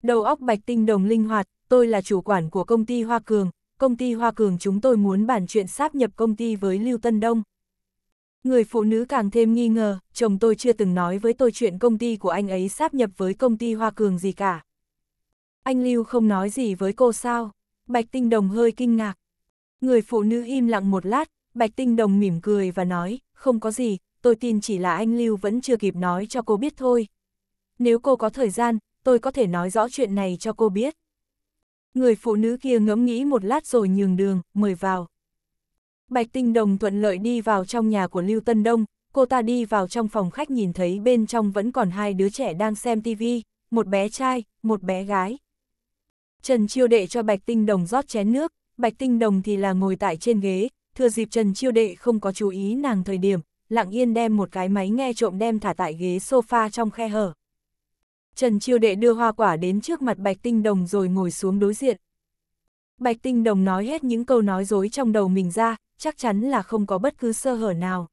Đầu óc Bạch Tinh Đồng linh hoạt, tôi là chủ quản của công ty Hoa Cường, công ty Hoa Cường chúng tôi muốn bàn chuyện sáp nhập công ty với Lưu Tân Đông. Người phụ nữ càng thêm nghi ngờ, chồng tôi chưa từng nói với tôi chuyện công ty của anh ấy sáp nhập với công ty Hoa Cường gì cả. Anh Lưu không nói gì với cô sao? Bạch Tinh Đồng hơi kinh ngạc. Người phụ nữ im lặng một lát, Bạch Tinh Đồng mỉm cười và nói, không có gì, tôi tin chỉ là anh Lưu vẫn chưa kịp nói cho cô biết thôi. Nếu cô có thời gian, tôi có thể nói rõ chuyện này cho cô biết. Người phụ nữ kia ngẫm nghĩ một lát rồi nhường đường, mời vào. Bạch Tinh Đồng thuận lợi đi vào trong nhà của Lưu Tân Đông, cô ta đi vào trong phòng khách nhìn thấy bên trong vẫn còn hai đứa trẻ đang xem tivi, một bé trai, một bé gái. Trần Chiêu Đệ cho Bạch Tinh Đồng rót chén nước, Bạch Tinh Đồng thì là ngồi tại trên ghế, thừa dịp Trần Chiêu Đệ không có chú ý nàng thời điểm, lặng yên đem một cái máy nghe trộm đem thả tại ghế sofa trong khe hở. Trần Chiêu Đệ đưa hoa quả đến trước mặt Bạch Tinh Đồng rồi ngồi xuống đối diện. Bạch Tinh Đồng nói hết những câu nói dối trong đầu mình ra, chắc chắn là không có bất cứ sơ hở nào.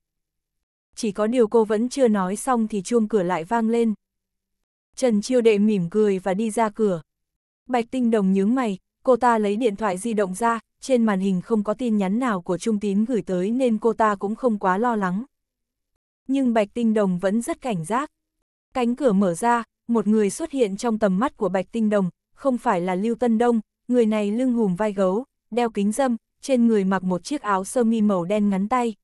Chỉ có điều cô vẫn chưa nói xong thì chuông cửa lại vang lên. Trần Chiêu Đệ mỉm cười và đi ra cửa, Bạch Tinh Đồng nhướng mày, cô ta lấy điện thoại di động ra, trên màn hình không có tin nhắn nào của Trung Tín gửi tới nên cô ta cũng không quá lo lắng. Nhưng Bạch Tinh Đồng vẫn rất cảnh giác. Cánh cửa mở ra, một người xuất hiện trong tầm mắt của Bạch Tinh Đồng, không phải là Lưu Tân Đông, người này lưng hùm vai gấu, đeo kính dâm, trên người mặc một chiếc áo sơ mi màu đen ngắn tay.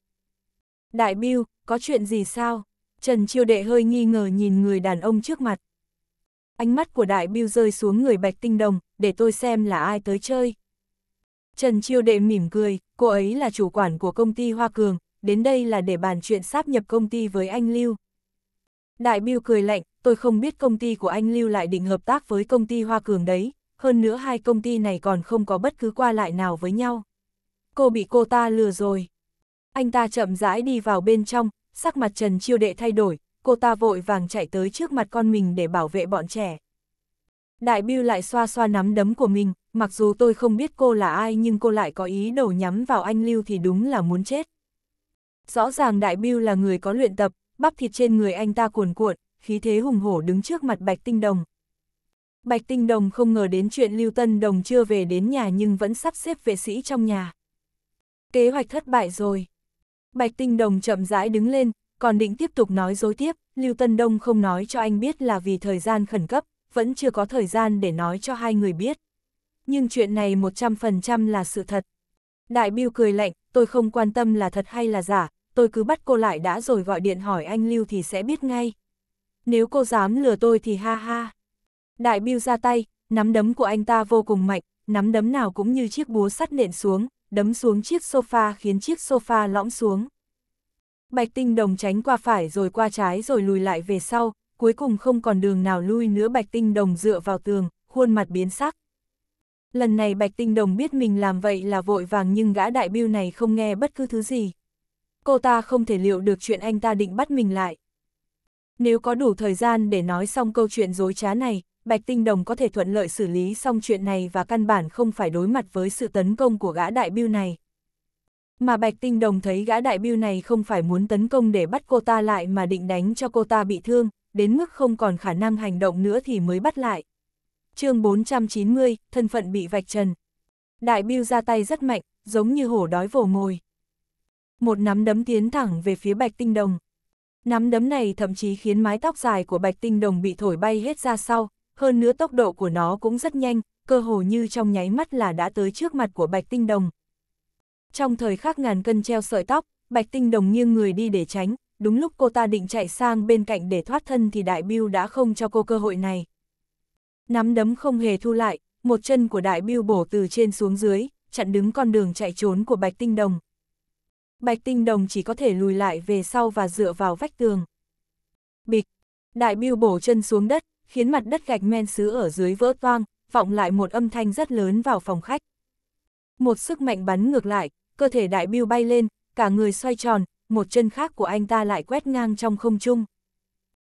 Đại Biêu, có chuyện gì sao? Trần Chiêu Đệ hơi nghi ngờ nhìn người đàn ông trước mặt. Ánh mắt của đại biêu rơi xuống người bạch tinh đồng, để tôi xem là ai tới chơi. Trần Chiêu Đệ mỉm cười, cô ấy là chủ quản của công ty Hoa Cường, đến đây là để bàn chuyện sáp nhập công ty với anh Lưu. Đại biêu cười lạnh, tôi không biết công ty của anh Lưu lại định hợp tác với công ty Hoa Cường đấy, hơn nữa hai công ty này còn không có bất cứ qua lại nào với nhau. Cô bị cô ta lừa rồi. Anh ta chậm rãi đi vào bên trong, sắc mặt Trần Chiêu Đệ thay đổi, cô ta vội vàng chạy tới trước mặt con mình để bảo vệ bọn trẻ. Đại Biêu lại xoa xoa nắm đấm của mình, mặc dù tôi không biết cô là ai nhưng cô lại có ý đầu nhắm vào anh Lưu thì đúng là muốn chết. Rõ ràng Đại Biêu là người có luyện tập, bắp thịt trên người anh ta cuồn cuộn, khí thế hùng hổ đứng trước mặt Bạch Tinh Đồng. Bạch Tinh Đồng không ngờ đến chuyện Lưu Tân Đồng chưa về đến nhà nhưng vẫn sắp xếp vệ sĩ trong nhà. Kế hoạch thất bại rồi. Bạch Tinh Đồng chậm rãi đứng lên, còn định tiếp tục nói dối tiếp, Lưu Tân Đông không nói cho anh biết là vì thời gian khẩn cấp, vẫn chưa có thời gian để nói cho hai người biết. Nhưng chuyện này 100% là sự thật. Đại Biêu cười lạnh, tôi không quan tâm là thật hay là giả, tôi cứ bắt cô lại đã rồi gọi điện hỏi anh Lưu thì sẽ biết ngay. Nếu cô dám lừa tôi thì ha ha. Đại Biêu ra tay, nắm đấm của anh ta vô cùng mạnh, nắm đấm nào cũng như chiếc búa sắt nện xuống, đấm xuống chiếc sofa khiến chiếc sofa lõm xuống. Bạch Tinh Đồng tránh qua phải rồi qua trái rồi lùi lại về sau, cuối cùng không còn đường nào lui nữa Bạch Tinh Đồng dựa vào tường, khuôn mặt biến sắc. Lần này Bạch Tinh Đồng biết mình làm vậy là vội vàng nhưng gã đại biêu này không nghe bất cứ thứ gì. Cô ta không thể liệu được chuyện anh ta định bắt mình lại. Nếu có đủ thời gian để nói xong câu chuyện dối trá này, Bạch Tinh Đồng có thể thuận lợi xử lý xong chuyện này và căn bản không phải đối mặt với sự tấn công của gã đại biêu này. Mà Bạch Tinh Đồng thấy gã đại bưu này không phải muốn tấn công để bắt cô ta lại mà định đánh cho cô ta bị thương, đến mức không còn khả năng hành động nữa thì mới bắt lại. chương 490, thân phận bị vạch trần. Đại bưu ra tay rất mạnh, giống như hổ đói vồ mồi. Một nắm đấm tiến thẳng về phía Bạch Tinh Đồng. Nắm đấm này thậm chí khiến mái tóc dài của Bạch Tinh Đồng bị thổi bay hết ra sau, hơn nữa tốc độ của nó cũng rất nhanh, cơ hồ như trong nháy mắt là đã tới trước mặt của Bạch Tinh Đồng, trong thời khắc ngàn cân treo sợi tóc, Bạch Tinh Đồng nghiêng người đi để tránh, đúng lúc cô ta định chạy sang bên cạnh để thoát thân thì Đại Biêu đã không cho cô cơ hội này. Nắm đấm không hề thu lại, một chân của Đại Biêu bổ từ trên xuống dưới, chặn đứng con đường chạy trốn của Bạch Tinh Đồng. Bạch Tinh Đồng chỉ có thể lùi lại về sau và dựa vào vách tường. Bịch, Đại Biêu bổ chân xuống đất, khiến mặt đất gạch men sứ ở dưới vỡ toang, vọng lại một âm thanh rất lớn vào phòng khách. Một sức mạnh bắn ngược lại, cơ thể đại biêu bay lên, cả người xoay tròn, một chân khác của anh ta lại quét ngang trong không trung.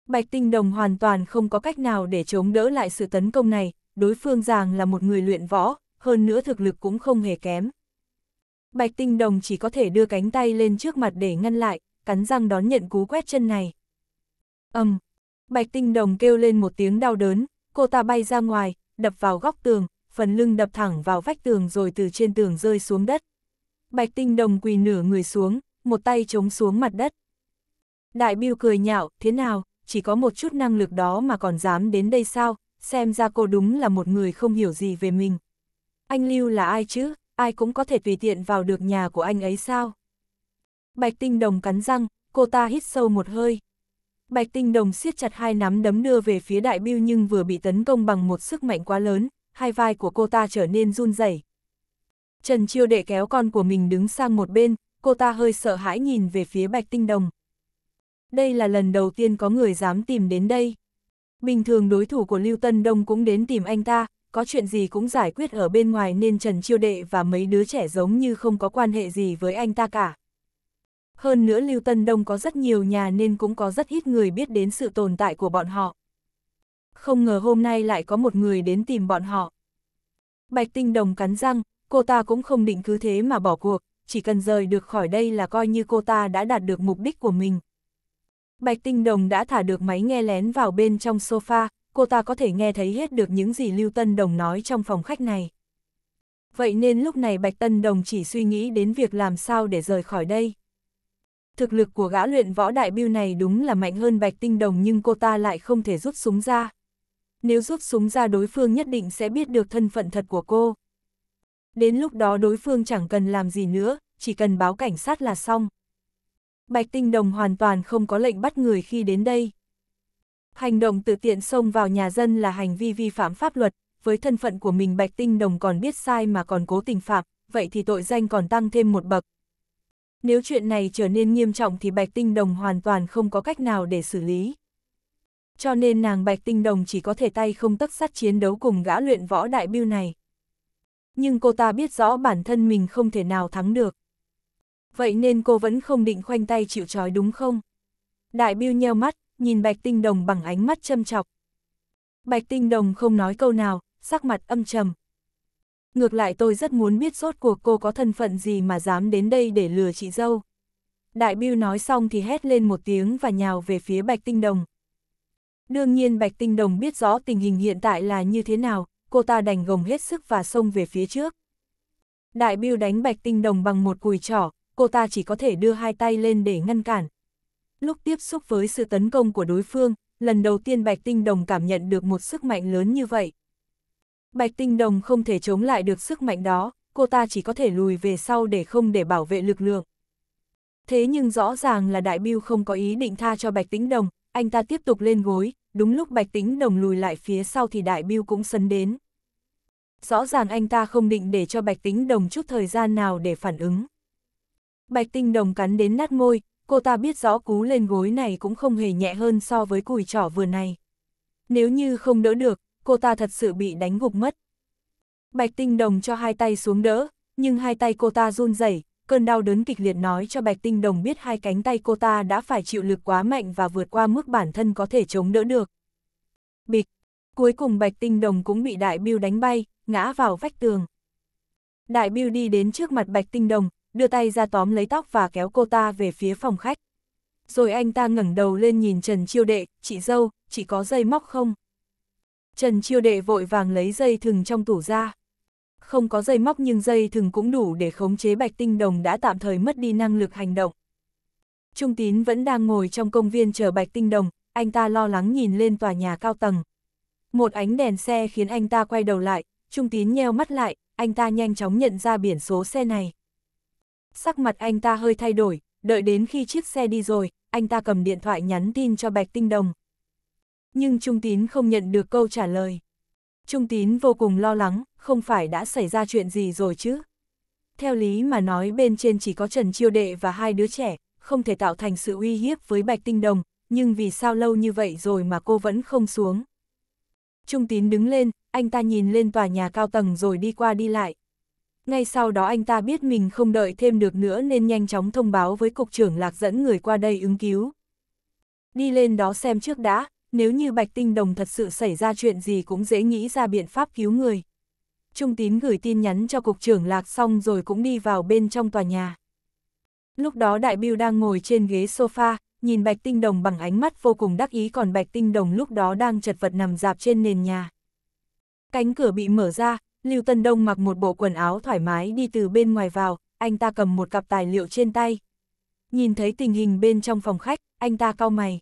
Bạch Tinh Đồng hoàn toàn không có cách nào để chống đỡ lại sự tấn công này, đối phương giàng là một người luyện võ, hơn nữa thực lực cũng không hề kém. Bạch Tinh Đồng chỉ có thể đưa cánh tay lên trước mặt để ngăn lại, cắn răng đón nhận cú quét chân này. Ầm. Um, Bạch Tinh Đồng kêu lên một tiếng đau đớn, cô ta bay ra ngoài, đập vào góc tường, phần lưng đập thẳng vào vách tường rồi từ trên tường rơi xuống đất. Bạch Tinh Đồng quỳ nửa người xuống, một tay chống xuống mặt đất. Đại Biêu cười nhạo, thế nào, chỉ có một chút năng lực đó mà còn dám đến đây sao, xem ra cô đúng là một người không hiểu gì về mình. Anh Lưu là ai chứ, ai cũng có thể tùy tiện vào được nhà của anh ấy sao? Bạch Tinh Đồng cắn răng, cô ta hít sâu một hơi. Bạch Tinh Đồng siết chặt hai nắm đấm đưa về phía Đại Biêu nhưng vừa bị tấn công bằng một sức mạnh quá lớn, hai vai của cô ta trở nên run rẩy, Trần Chiêu đệ kéo con của mình đứng sang một bên, cô ta hơi sợ hãi nhìn về phía Bạch Tinh Đồng. Đây là lần đầu tiên có người dám tìm đến đây. Bình thường đối thủ của Lưu Tân Đông cũng đến tìm anh ta, có chuyện gì cũng giải quyết ở bên ngoài nên Trần Chiêu Đệ và mấy đứa trẻ giống như không có quan hệ gì với anh ta cả. Hơn nữa Lưu Tân Đông có rất nhiều nhà nên cũng có rất ít người biết đến sự tồn tại của bọn họ. Không ngờ hôm nay lại có một người đến tìm bọn họ. Bạch Tinh Đồng cắn răng, cô ta cũng không định cứ thế mà bỏ cuộc, chỉ cần rời được khỏi đây là coi như cô ta đã đạt được mục đích của mình. Bạch Tinh Đồng đã thả được máy nghe lén vào bên trong sofa, cô ta có thể nghe thấy hết được những gì Lưu Tân Đồng nói trong phòng khách này. Vậy nên lúc này Bạch Tân Đồng chỉ suy nghĩ đến việc làm sao để rời khỏi đây. Thực lực của gã luyện võ đại biêu này đúng là mạnh hơn Bạch Tinh Đồng nhưng cô ta lại không thể rút súng ra. Nếu rút súng ra đối phương nhất định sẽ biết được thân phận thật của cô. Đến lúc đó đối phương chẳng cần làm gì nữa, chỉ cần báo cảnh sát là xong. Bạch Tinh Đồng hoàn toàn không có lệnh bắt người khi đến đây. Hành động tự tiện xông vào nhà dân là hành vi vi phạm pháp luật, với thân phận của mình Bạch Tinh Đồng còn biết sai mà còn cố tình phạm, vậy thì tội danh còn tăng thêm một bậc. Nếu chuyện này trở nên nghiêm trọng thì Bạch Tinh Đồng hoàn toàn không có cách nào để xử lý. Cho nên nàng Bạch Tinh Đồng chỉ có thể tay không tất sắt chiến đấu cùng gã luyện võ đại bưu này nhưng cô ta biết rõ bản thân mình không thể nào thắng được. Vậy nên cô vẫn không định khoanh tay chịu trói đúng không? Đại Biêu nheo mắt, nhìn Bạch Tinh Đồng bằng ánh mắt châm chọc. Bạch Tinh Đồng không nói câu nào, sắc mặt âm trầm. Ngược lại tôi rất muốn biết sốt cuộc cô có thân phận gì mà dám đến đây để lừa chị dâu. Đại Biêu nói xong thì hét lên một tiếng và nhào về phía Bạch Tinh Đồng. Đương nhiên Bạch Tinh Đồng biết rõ tình hình hiện tại là như thế nào, cô ta đành gồng hết sức và xông về phía trước. Đại Biêu đánh Bạch Tinh Đồng bằng một cùi trỏ, cô ta chỉ có thể đưa hai tay lên để ngăn cản. Lúc tiếp xúc với sự tấn công của đối phương, lần đầu tiên Bạch Tinh Đồng cảm nhận được một sức mạnh lớn như vậy. Bạch Tinh Đồng không thể chống lại được sức mạnh đó, cô ta chỉ có thể lùi về sau để không để bảo vệ lực lượng. Thế nhưng rõ ràng là Đại Biêu không có ý định tha cho Bạch tinh Đồng, anh ta tiếp tục lên gối, đúng lúc Bạch tinh Đồng lùi lại phía sau thì Đại Biêu cũng sấn đến. Rõ ràng anh ta không định để cho Bạch tinh Đồng chút thời gian nào để phản ứng. Bạch Tinh Đồng cắn đến nát môi, cô ta biết rõ cú lên gối này cũng không hề nhẹ hơn so với cùi trỏ vừa này. Nếu như không đỡ được, cô ta thật sự bị đánh gục mất. Bạch Tinh Đồng cho hai tay xuống đỡ, nhưng hai tay cô ta run rẩy, cơn đau đớn kịch liệt nói cho Bạch Tinh Đồng biết hai cánh tay cô ta đã phải chịu lực quá mạnh và vượt qua mức bản thân có thể chống đỡ được. Bịch, Cuối cùng Bạch Tinh Đồng cũng bị Đại Biêu đánh bay, ngã vào vách tường. Đại Biêu đi đến trước mặt Bạch Tinh Đồng, đưa tay ra tóm lấy tóc và kéo cô ta về phía phòng khách. Rồi anh ta ngẩng đầu lên nhìn Trần Chiêu Đệ, chị dâu, chị có dây móc không? Trần Chiêu Đệ vội vàng lấy dây thừng trong tủ ra. Không có dây móc nhưng dây thừng cũng đủ để khống chế Bạch Tinh Đồng đã tạm thời mất đi năng lực hành động. Trung Tín vẫn đang ngồi trong công viên chờ Bạch Tinh Đồng, anh ta lo lắng nhìn lên tòa nhà cao tầng, một ánh đèn xe khiến anh ta quay đầu lại, Trung Tín nheo mắt lại, anh ta nhanh chóng nhận ra biển số xe này. Sắc mặt anh ta hơi thay đổi, đợi đến khi chiếc xe đi rồi, anh ta cầm điện thoại nhắn tin cho Bạch Tinh Đồng. Nhưng Trung Tín không nhận được câu trả lời. Trung Tín vô cùng lo lắng, không phải đã xảy ra chuyện gì rồi chứ? Theo lý mà nói bên trên chỉ có Trần Chiêu Đệ và hai đứa trẻ, không thể tạo thành sự uy hiếp với Bạch Tinh Đồng, nhưng vì sao lâu như vậy rồi mà cô vẫn không xuống? Trung Tín đứng lên, anh ta nhìn lên tòa nhà cao tầng rồi đi qua đi lại. Ngay sau đó anh ta biết mình không đợi thêm được nữa nên nhanh chóng thông báo với cục trưởng lạc dẫn người qua đây ứng cứu. Đi lên đó xem trước đã, nếu như Bạch Tinh Đồng thật sự xảy ra chuyện gì cũng dễ nghĩ ra biện pháp cứu người. Trung Tín gửi tin nhắn cho cục trưởng lạc xong rồi cũng đi vào bên trong tòa nhà. Lúc đó đại biêu đang ngồi trên ghế sofa, nhìn bạch tinh đồng bằng ánh mắt vô cùng đắc ý còn bạch tinh đồng lúc đó đang chật vật nằm dạp trên nền nhà. Cánh cửa bị mở ra, Lưu Tân Đông mặc một bộ quần áo thoải mái đi từ bên ngoài vào, anh ta cầm một cặp tài liệu trên tay. Nhìn thấy tình hình bên trong phòng khách, anh ta cau mày.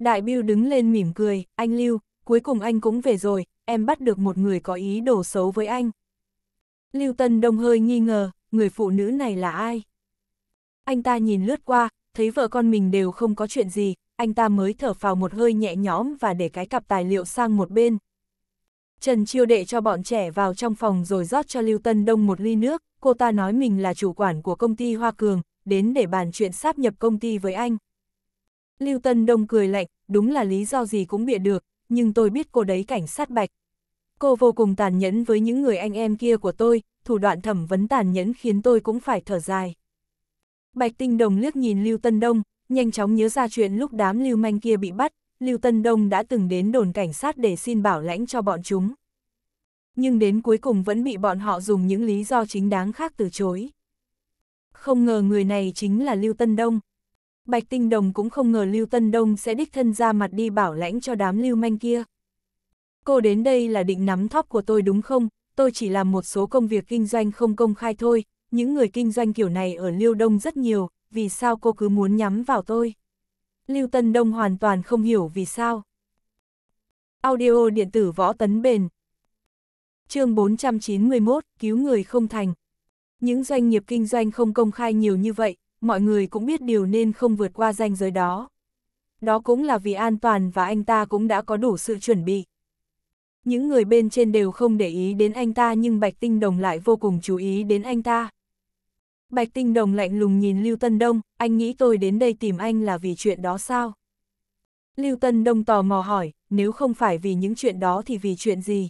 Đại bưu đứng lên mỉm cười, anh Lưu, cuối cùng anh cũng về rồi, em bắt được một người có ý đồ xấu với anh. Lưu Tân Đông hơi nghi ngờ, người phụ nữ này là ai? Anh ta nhìn lướt qua, thấy vợ con mình đều không có chuyện gì, anh ta mới thở phào một hơi nhẹ nhõm và để cái cặp tài liệu sang một bên. Trần Chiêu đệ cho bọn trẻ vào trong phòng rồi rót cho Lưu Tân Đông một ly nước, cô ta nói mình là chủ quản của công ty Hoa Cường, đến để bàn chuyện sáp nhập công ty với anh. Lưu Tân Đông cười lạnh, đúng là lý do gì cũng bịa được, nhưng tôi biết cô đấy cảnh sát bạch. Cô vô cùng tàn nhẫn với những người anh em kia của tôi, thủ đoạn thẩm vấn tàn nhẫn khiến tôi cũng phải thở dài. Bạch Tinh Đồng liếc nhìn Lưu Tân Đông, nhanh chóng nhớ ra chuyện lúc đám lưu manh kia bị bắt, Lưu Tân Đông đã từng đến đồn cảnh sát để xin bảo lãnh cho bọn chúng. Nhưng đến cuối cùng vẫn bị bọn họ dùng những lý do chính đáng khác từ chối. Không ngờ người này chính là Lưu Tân Đông. Bạch Tinh Đồng cũng không ngờ Lưu Tân Đông sẽ đích thân ra mặt đi bảo lãnh cho đám lưu manh kia. Cô đến đây là định nắm thóp của tôi đúng không? Tôi chỉ làm một số công việc kinh doanh không công khai thôi, những người kinh doanh kiểu này ở Liêu Đông rất nhiều, vì sao cô cứ muốn nhắm vào tôi? Lưu Tân Đông hoàn toàn không hiểu vì sao. Audio điện tử võ tấn bền. Chương 491, cứu người không thành. Những doanh nghiệp kinh doanh không công khai nhiều như vậy, mọi người cũng biết điều nên không vượt qua ranh giới đó. Đó cũng là vì an toàn và anh ta cũng đã có đủ sự chuẩn bị. Những người bên trên đều không để ý đến anh ta nhưng Bạch Tinh Đồng lại vô cùng chú ý đến anh ta. Bạch Tinh Đồng lạnh lùng nhìn Lưu Tân Đông, anh nghĩ tôi đến đây tìm anh là vì chuyện đó sao? Lưu Tân Đông tò mò hỏi, nếu không phải vì những chuyện đó thì vì chuyện gì?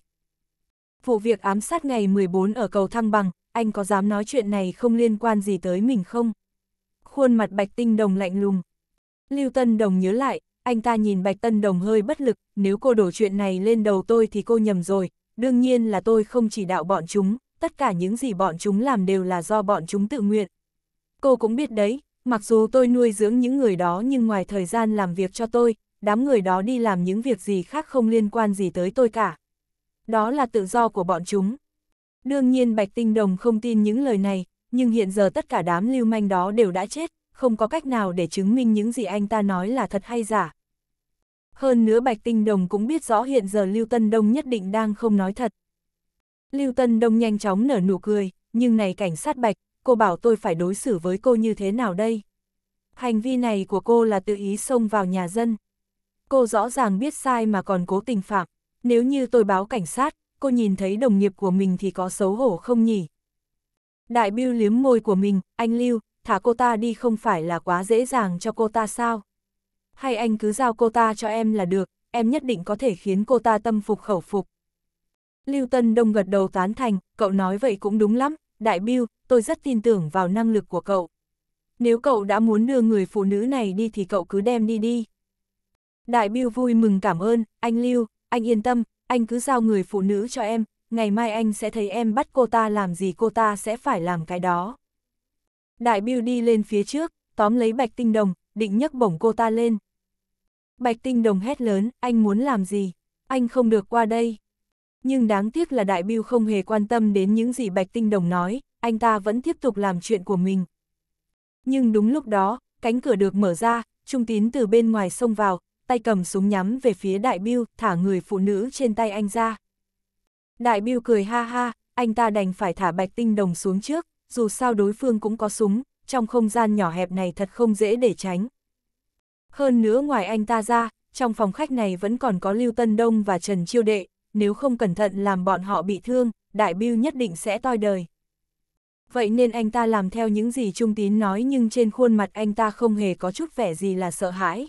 Vụ việc ám sát ngày 14 ở cầu Thăng Bằng, anh có dám nói chuyện này không liên quan gì tới mình không? Khuôn mặt Bạch Tinh Đồng lạnh lùng. Lưu Tân Đồng nhớ lại, anh ta nhìn Bạch Tân Đồng hơi bất lực, nếu cô đổ chuyện này lên đầu tôi thì cô nhầm rồi, đương nhiên là tôi không chỉ đạo bọn chúng, tất cả những gì bọn chúng làm đều là do bọn chúng tự nguyện. Cô cũng biết đấy, mặc dù tôi nuôi dưỡng những người đó nhưng ngoài thời gian làm việc cho tôi, đám người đó đi làm những việc gì khác không liên quan gì tới tôi cả. Đó là tự do của bọn chúng. Đương nhiên Bạch Tinh Đồng không tin những lời này, nhưng hiện giờ tất cả đám lưu manh đó đều đã chết, không có cách nào để chứng minh những gì anh ta nói là thật hay giả. Hơn nữa Bạch Tinh Đồng cũng biết rõ hiện giờ Lưu Tân Đông nhất định đang không nói thật. Lưu Tân Đông nhanh chóng nở nụ cười, nhưng này cảnh sát bạch, cô bảo tôi phải đối xử với cô như thế nào đây? Hành vi này của cô là tự ý xông vào nhà dân. Cô rõ ràng biết sai mà còn cố tình phạm. Nếu như tôi báo cảnh sát, cô nhìn thấy đồng nghiệp của mình thì có xấu hổ không nhỉ? Đại Biêu liếm môi của mình, anh Lưu, thả cô ta đi không phải là quá dễ dàng cho cô ta sao? Hay anh cứ giao cô ta cho em là được, em nhất định có thể khiến cô ta tâm phục khẩu phục. Lưu Tân Đông gật đầu tán thành, cậu nói vậy cũng đúng lắm, đại Biêu, tôi rất tin tưởng vào năng lực của cậu. Nếu cậu đã muốn đưa người phụ nữ này đi thì cậu cứ đem đi đi. Đại Biêu vui mừng cảm ơn, anh Lưu, anh yên tâm, anh cứ giao người phụ nữ cho em, ngày mai anh sẽ thấy em bắt cô ta làm gì cô ta sẽ phải làm cái đó. Đại Biêu đi lên phía trước, tóm lấy Bạch Tinh Đồng, định nhấc bổng cô ta lên. Bạch Tinh Đồng hét lớn, anh muốn làm gì? Anh không được qua đây nhưng đáng tiếc là đại biêu không hề quan tâm đến những gì Bạch Tinh Đồng nói, anh ta vẫn tiếp tục làm chuyện của mình. Nhưng đúng lúc đó, cánh cửa được mở ra, Trung Tín từ bên ngoài xông vào, tay cầm súng nhắm về phía đại biêu, thả người phụ nữ trên tay anh ra. Đại biêu cười ha ha, anh ta đành phải thả Bạch Tinh Đồng xuống trước, dù sao đối phương cũng có súng, trong không gian nhỏ hẹp này thật không dễ để tránh. Hơn nữa ngoài anh ta ra, trong phòng khách này vẫn còn có Lưu Tân Đông và Trần Chiêu Đệ, nếu không cẩn thận làm bọn họ bị thương, đại biêu nhất định sẽ toi đời. Vậy nên anh ta làm theo những gì Trung Tín nói nhưng trên khuôn mặt anh ta không hề có chút vẻ gì là sợ hãi.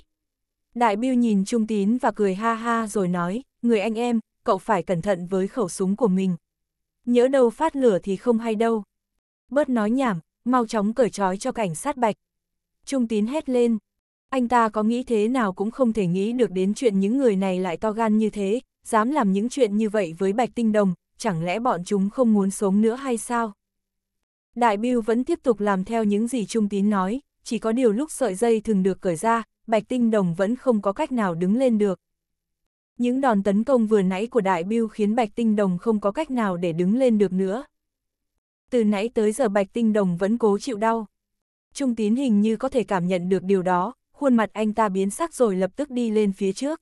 Đại biêu nhìn Trung Tín và cười ha ha rồi nói, người anh em, cậu phải cẩn thận với khẩu súng của mình. Nhớ đâu phát lửa thì không hay đâu. Bớt nói nhảm, mau chóng cởi trói cho cảnh sát bạch. Trung Tín hét lên. Anh ta có nghĩ thế nào cũng không thể nghĩ được đến chuyện những người này lại to gan như thế, dám làm những chuyện như vậy với Bạch Tinh Đồng, chẳng lẽ bọn chúng không muốn sống nữa hay sao? Đại Biêu vẫn tiếp tục làm theo những gì Trung Tín nói, chỉ có điều lúc sợi dây thường được cởi ra, Bạch Tinh Đồng vẫn không có cách nào đứng lên được. Những đòn tấn công vừa nãy của Đại Biêu khiến Bạch Tinh Đồng không có cách nào để đứng lên được nữa. Từ nãy tới giờ Bạch Tinh Đồng vẫn cố chịu đau. Trung Tín hình như có thể cảm nhận được điều đó, khuôn mặt anh ta biến sắc rồi lập tức đi lên phía trước.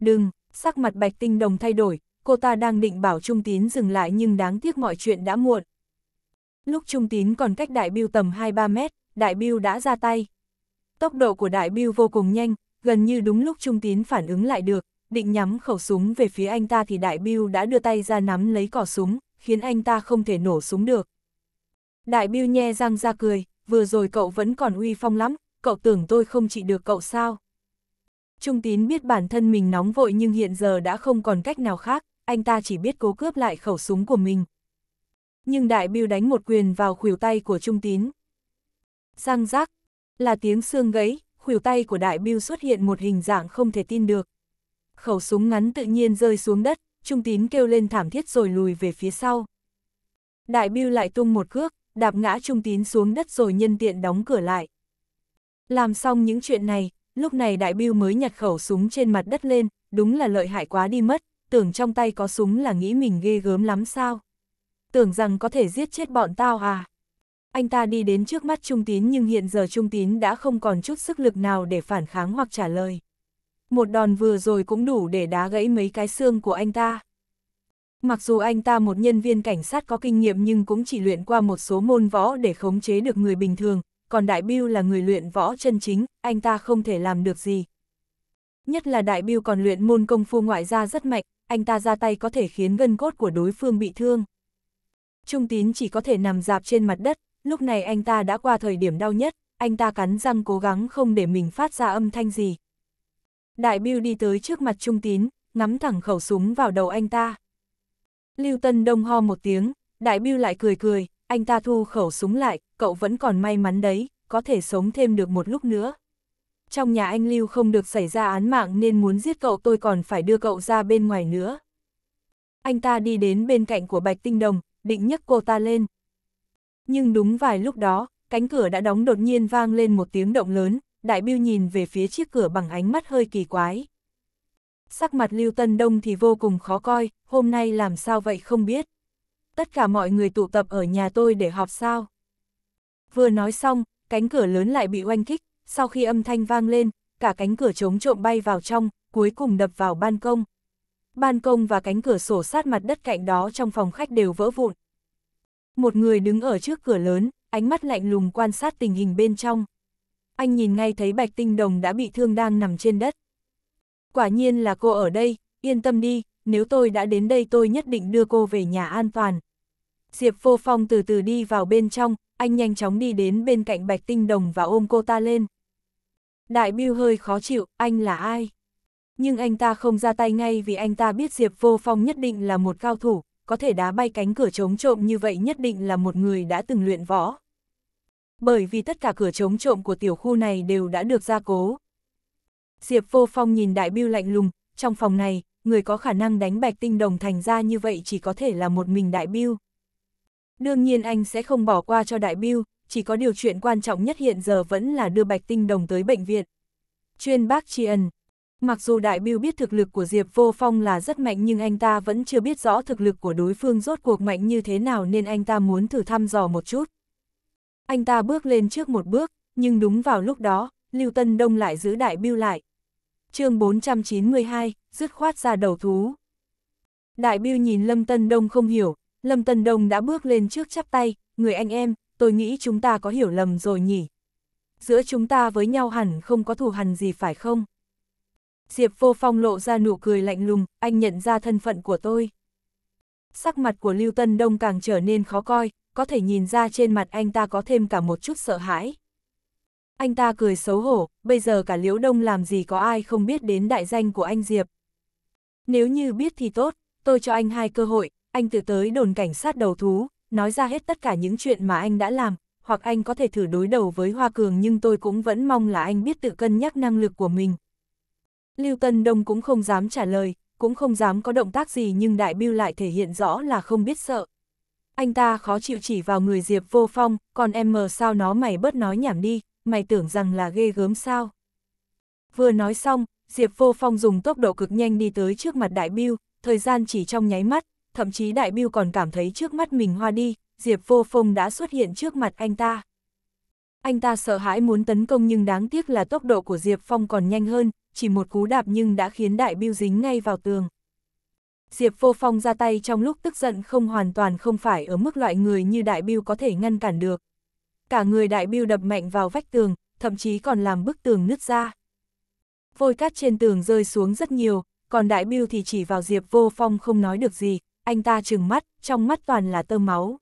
Đừng, sắc mặt bạch tinh đồng thay đổi, cô ta đang định bảo Trung Tín dừng lại nhưng đáng tiếc mọi chuyện đã muộn. Lúc Trung Tín còn cách đại biêu tầm 2-3 mét, đại biêu đã ra tay. Tốc độ của đại biêu vô cùng nhanh, gần như đúng lúc Trung Tín phản ứng lại được, định nhắm khẩu súng về phía anh ta thì đại biêu đã đưa tay ra nắm lấy cỏ súng, khiến anh ta không thể nổ súng được. Đại biêu nhe răng ra cười, vừa rồi cậu vẫn còn uy phong lắm, cậu tưởng tôi không trị được cậu sao? Trung tín biết bản thân mình nóng vội nhưng hiện giờ đã không còn cách nào khác, anh ta chỉ biết cố cướp lại khẩu súng của mình. Nhưng đại biêu đánh một quyền vào khuỷu tay của Trung tín. Sang rác, là tiếng xương gãy, khuỷu tay của đại biêu xuất hiện một hình dạng không thể tin được. Khẩu súng ngắn tự nhiên rơi xuống đất, Trung tín kêu lên thảm thiết rồi lùi về phía sau. Đại biêu lại tung một cước, đạp ngã Trung tín xuống đất rồi nhân tiện đóng cửa lại. Làm xong những chuyện này, lúc này đại biêu mới nhặt khẩu súng trên mặt đất lên, đúng là lợi hại quá đi mất, tưởng trong tay có súng là nghĩ mình ghê gớm lắm sao. Tưởng rằng có thể giết chết bọn tao à. Anh ta đi đến trước mắt Trung Tín nhưng hiện giờ Trung Tín đã không còn chút sức lực nào để phản kháng hoặc trả lời. Một đòn vừa rồi cũng đủ để đá gãy mấy cái xương của anh ta. Mặc dù anh ta một nhân viên cảnh sát có kinh nghiệm nhưng cũng chỉ luyện qua một số môn võ để khống chế được người bình thường, còn Đại Biêu là người luyện võ chân chính, anh ta không thể làm được gì. Nhất là Đại Biêu còn luyện môn công phu ngoại gia rất mạnh, anh ta ra tay có thể khiến gân cốt của đối phương bị thương. Trung tín chỉ có thể nằm dạp trên mặt đất, lúc này anh ta đã qua thời điểm đau nhất, anh ta cắn răng cố gắng không để mình phát ra âm thanh gì. Đại Biêu đi tới trước mặt Trung tín, ngắm thẳng khẩu súng vào đầu anh ta. Lưu Tân Đông ho một tiếng, Đại Biêu lại cười cười, anh ta thu khẩu súng lại, cậu vẫn còn may mắn đấy, có thể sống thêm được một lúc nữa. Trong nhà anh Lưu không được xảy ra án mạng nên muốn giết cậu tôi còn phải đưa cậu ra bên ngoài nữa. Anh ta đi đến bên cạnh của Bạch Tinh Đồng, định nhấc cô ta lên. Nhưng đúng vài lúc đó, cánh cửa đã đóng đột nhiên vang lên một tiếng động lớn, đại biêu nhìn về phía chiếc cửa bằng ánh mắt hơi kỳ quái. Sắc mặt Lưu Tân Đông thì vô cùng khó coi, hôm nay làm sao vậy không biết. Tất cả mọi người tụ tập ở nhà tôi để họp sao. Vừa nói xong, cánh cửa lớn lại bị oanh kích, sau khi âm thanh vang lên, cả cánh cửa chống trộm bay vào trong, cuối cùng đập vào ban công. Ban công và cánh cửa sổ sát mặt đất cạnh đó trong phòng khách đều vỡ vụn. Một người đứng ở trước cửa lớn, ánh mắt lạnh lùng quan sát tình hình bên trong. Anh nhìn ngay thấy Bạch Tinh Đồng đã bị thương đang nằm trên đất. Quả nhiên là cô ở đây, yên tâm đi, nếu tôi đã đến đây tôi nhất định đưa cô về nhà an toàn. Diệp Vô Phong từ từ đi vào bên trong, anh nhanh chóng đi đến bên cạnh Bạch Tinh Đồng và ôm cô ta lên. Đại Biêu hơi khó chịu, anh là ai? Nhưng anh ta không ra tay ngay vì anh ta biết Diệp Vô Phong nhất định là một cao thủ, có thể đá bay cánh cửa chống trộm như vậy nhất định là một người đã từng luyện võ. Bởi vì tất cả cửa chống trộm của tiểu khu này đều đã được gia cố. Diệp Vô Phong nhìn Đại Biêu lạnh lùng, trong phòng này, người có khả năng đánh Bạch Tinh Đồng thành ra như vậy chỉ có thể là một mình Đại Biêu. Đương nhiên anh sẽ không bỏ qua cho đại biêu, chỉ có điều chuyện quan trọng nhất hiện giờ vẫn là đưa Bạch Tinh Đồng tới bệnh viện. Chuyên bác tri ân. Mặc dù đại biêu biết thực lực của Diệp Vô Phong là rất mạnh nhưng anh ta vẫn chưa biết rõ thực lực của đối phương rốt cuộc mạnh như thế nào nên anh ta muốn thử thăm dò một chút. Anh ta bước lên trước một bước, nhưng đúng vào lúc đó, Lưu Tân Đông lại giữ đại biêu lại. chương 492, dứt khoát ra đầu thú. Đại biêu nhìn Lâm Tân Đông không hiểu, Lâm Tần Đông đã bước lên trước chắp tay, người anh em, tôi nghĩ chúng ta có hiểu lầm rồi nhỉ. Giữa chúng ta với nhau hẳn không có thù hằn gì phải không? Diệp Vô Phong lộ ra nụ cười lạnh lùng, anh nhận ra thân phận của tôi. Sắc mặt của Lưu Tân Đông càng trở nên khó coi, có thể nhìn ra trên mặt anh ta có thêm cả một chút sợ hãi. Anh ta cười xấu hổ, bây giờ cả Liễu Đông làm gì có ai không biết đến đại danh của anh Diệp. Nếu như biết thì tốt, tôi cho anh hai cơ hội, anh từ tới đồn cảnh sát đầu thú, nói ra hết tất cả những chuyện mà anh đã làm, hoặc anh có thể thử đối đầu với Hoa Cường nhưng tôi cũng vẫn mong là anh biết tự cân nhắc năng lực của mình. Lưu Tân Đông cũng không dám trả lời, cũng không dám có động tác gì nhưng Đại Biêu lại thể hiện rõ là không biết sợ. Anh ta khó chịu chỉ vào người Diệp vô phong, còn em mờ sao nó mày bớt nói nhảm đi, mày tưởng rằng là ghê gớm sao. Vừa nói xong, Diệp vô phong dùng tốc độ cực nhanh đi tới trước mặt Đại Biêu, thời gian chỉ trong nháy mắt, thậm chí đại biêu còn cảm thấy trước mắt mình hoa đi, Diệp Vô Phong đã xuất hiện trước mặt anh ta. Anh ta sợ hãi muốn tấn công nhưng đáng tiếc là tốc độ của Diệp Phong còn nhanh hơn, chỉ một cú đạp nhưng đã khiến đại biêu dính ngay vào tường. Diệp Vô Phong ra tay trong lúc tức giận không hoàn toàn không phải ở mức loại người như đại biêu có thể ngăn cản được. Cả người đại biêu đập mạnh vào vách tường, thậm chí còn làm bức tường nứt ra. Vôi cát trên tường rơi xuống rất nhiều, còn đại biêu thì chỉ vào Diệp Vô Phong không nói được gì, anh ta trừng mắt, trong mắt toàn là tơ máu.